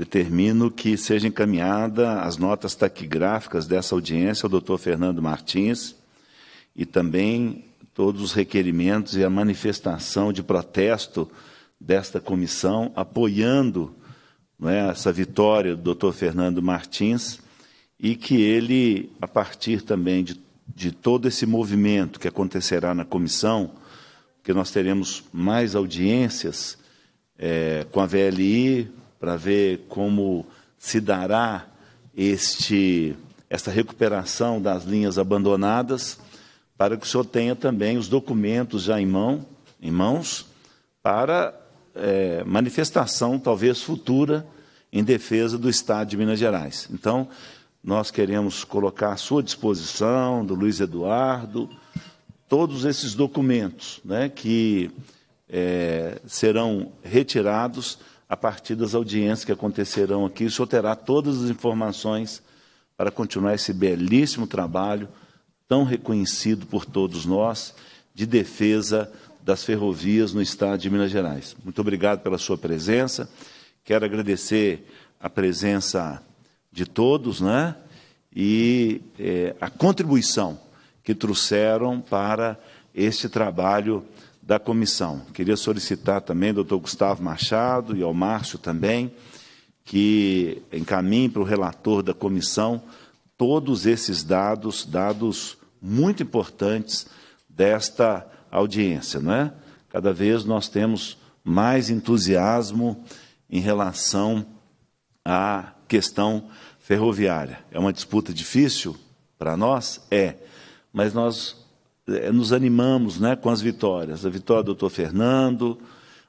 determino que seja encaminhada as notas taquigráficas dessa audiência ao doutor Fernando Martins e também todos os requerimentos e a manifestação de protesto desta comissão, apoiando é, essa vitória do doutor Fernando Martins e que ele, a partir também de, de todo esse movimento que acontecerá na comissão, que nós teremos mais audiências é, com a VLI, para ver como se dará este, esta recuperação das linhas abandonadas, para que o senhor tenha também os documentos já em, mão, em mãos, para é, manifestação, talvez futura, em defesa do Estado de Minas Gerais. Então, nós queremos colocar à sua disposição, do Luiz Eduardo, todos esses documentos né, que é, serão retirados a partir das audiências que acontecerão aqui. O senhor terá todas as informações para continuar esse belíssimo trabalho, tão reconhecido por todos nós, de defesa das ferrovias no estado de Minas Gerais. Muito obrigado pela sua presença. Quero agradecer a presença de todos né? e é, a contribuição que trouxeram para este trabalho da comissão. Queria solicitar também ao doutor Gustavo Machado e ao Márcio também que encaminhem para o relator da comissão todos esses dados, dados muito importantes desta audiência, não é? Cada vez nós temos mais entusiasmo em relação à questão ferroviária. É uma disputa difícil para nós? É. Mas nós eh, nos animamos né, com as vitórias. A vitória do doutor Fernando,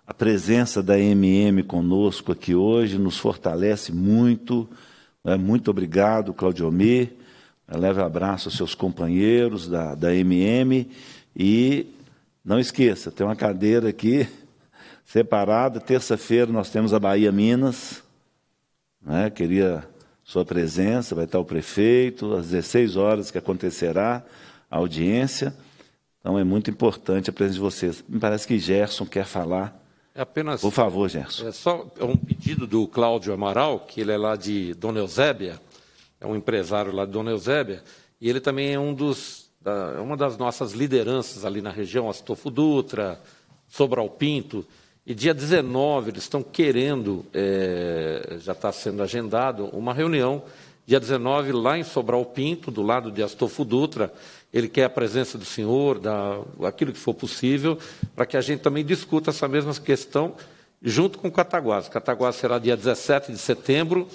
a presença da MM conosco aqui hoje nos fortalece muito. Né? Muito obrigado, Claudio Omir. Eh, leve abraço aos seus companheiros da, da MM. E não esqueça, tem uma cadeira aqui separada. Terça-feira nós temos a Bahia Minas. Né? Queria sua presença, vai estar o prefeito, às 16 horas que acontecerá a audiência. Então é muito importante a presença de vocês. Me parece que Gerson quer falar. É apenas, Por favor, Gerson. É só um pedido do Cláudio Amaral, que ele é lá de Dona Eusébia, é um empresário lá de Dona Eusébia, e ele também é um dos, da, é uma das nossas lideranças ali na região, Astolfo Dutra, Sobral Pinto. E dia 19 eles estão querendo, é, já está sendo agendado, uma reunião, dia 19 lá em Sobral Pinto, do lado de Astolfo Dutra, ele quer a presença do Senhor, da, aquilo que for possível, para que a gente também discuta essa mesma questão junto com o Cataguás. Cataguás será dia 17 de setembro,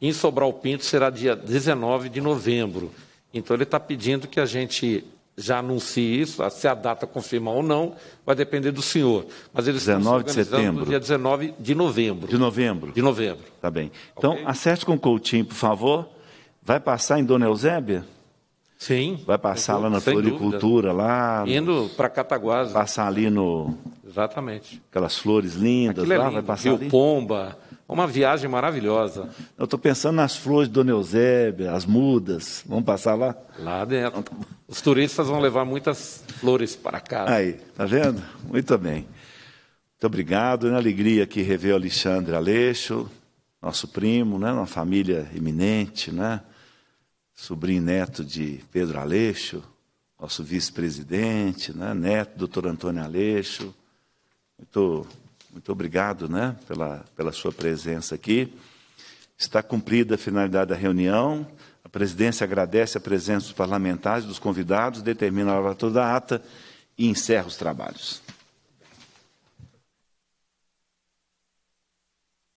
e em Sobral Pinto será dia 19 de novembro. Então, ele está pedindo que a gente já anuncie isso, se a data confirmar ou não, vai depender do senhor. Mas eles 19 estão se de setembro. no dia 19 de novembro. De novembro. De novembro. Tá bem. Então, okay? acerte com o Coutinho, por favor. Vai passar em Dona Eusébia? Sim. Vai passar lá na Floricultura, lá. Indo para Cataguás. Passar ali no. Exatamente. Aquelas flores lindas Aquilo é lá, é lindo, vai passar Rio ali. Pomba. Uma viagem maravilhosa. Eu estou pensando nas flores do Dona Eusébia, as mudas. Vamos passar lá? Lá dentro. Então, tá Os turistas vão levar muitas flores para casa. Aí, tá vendo? Muito bem. Muito obrigado. É uma alegria que rever o Alexandre Aleixo, nosso primo, né? uma família eminente, né? sobrinho neto de Pedro Aleixo, nosso vice-presidente, né? neto doutor Antônio Aleixo. Muito, muito obrigado né? pela, pela sua presença aqui. Está cumprida a finalidade da reunião. A presidência agradece a presença dos parlamentares, dos convidados, determina a lavratura da ata e encerra os trabalhos.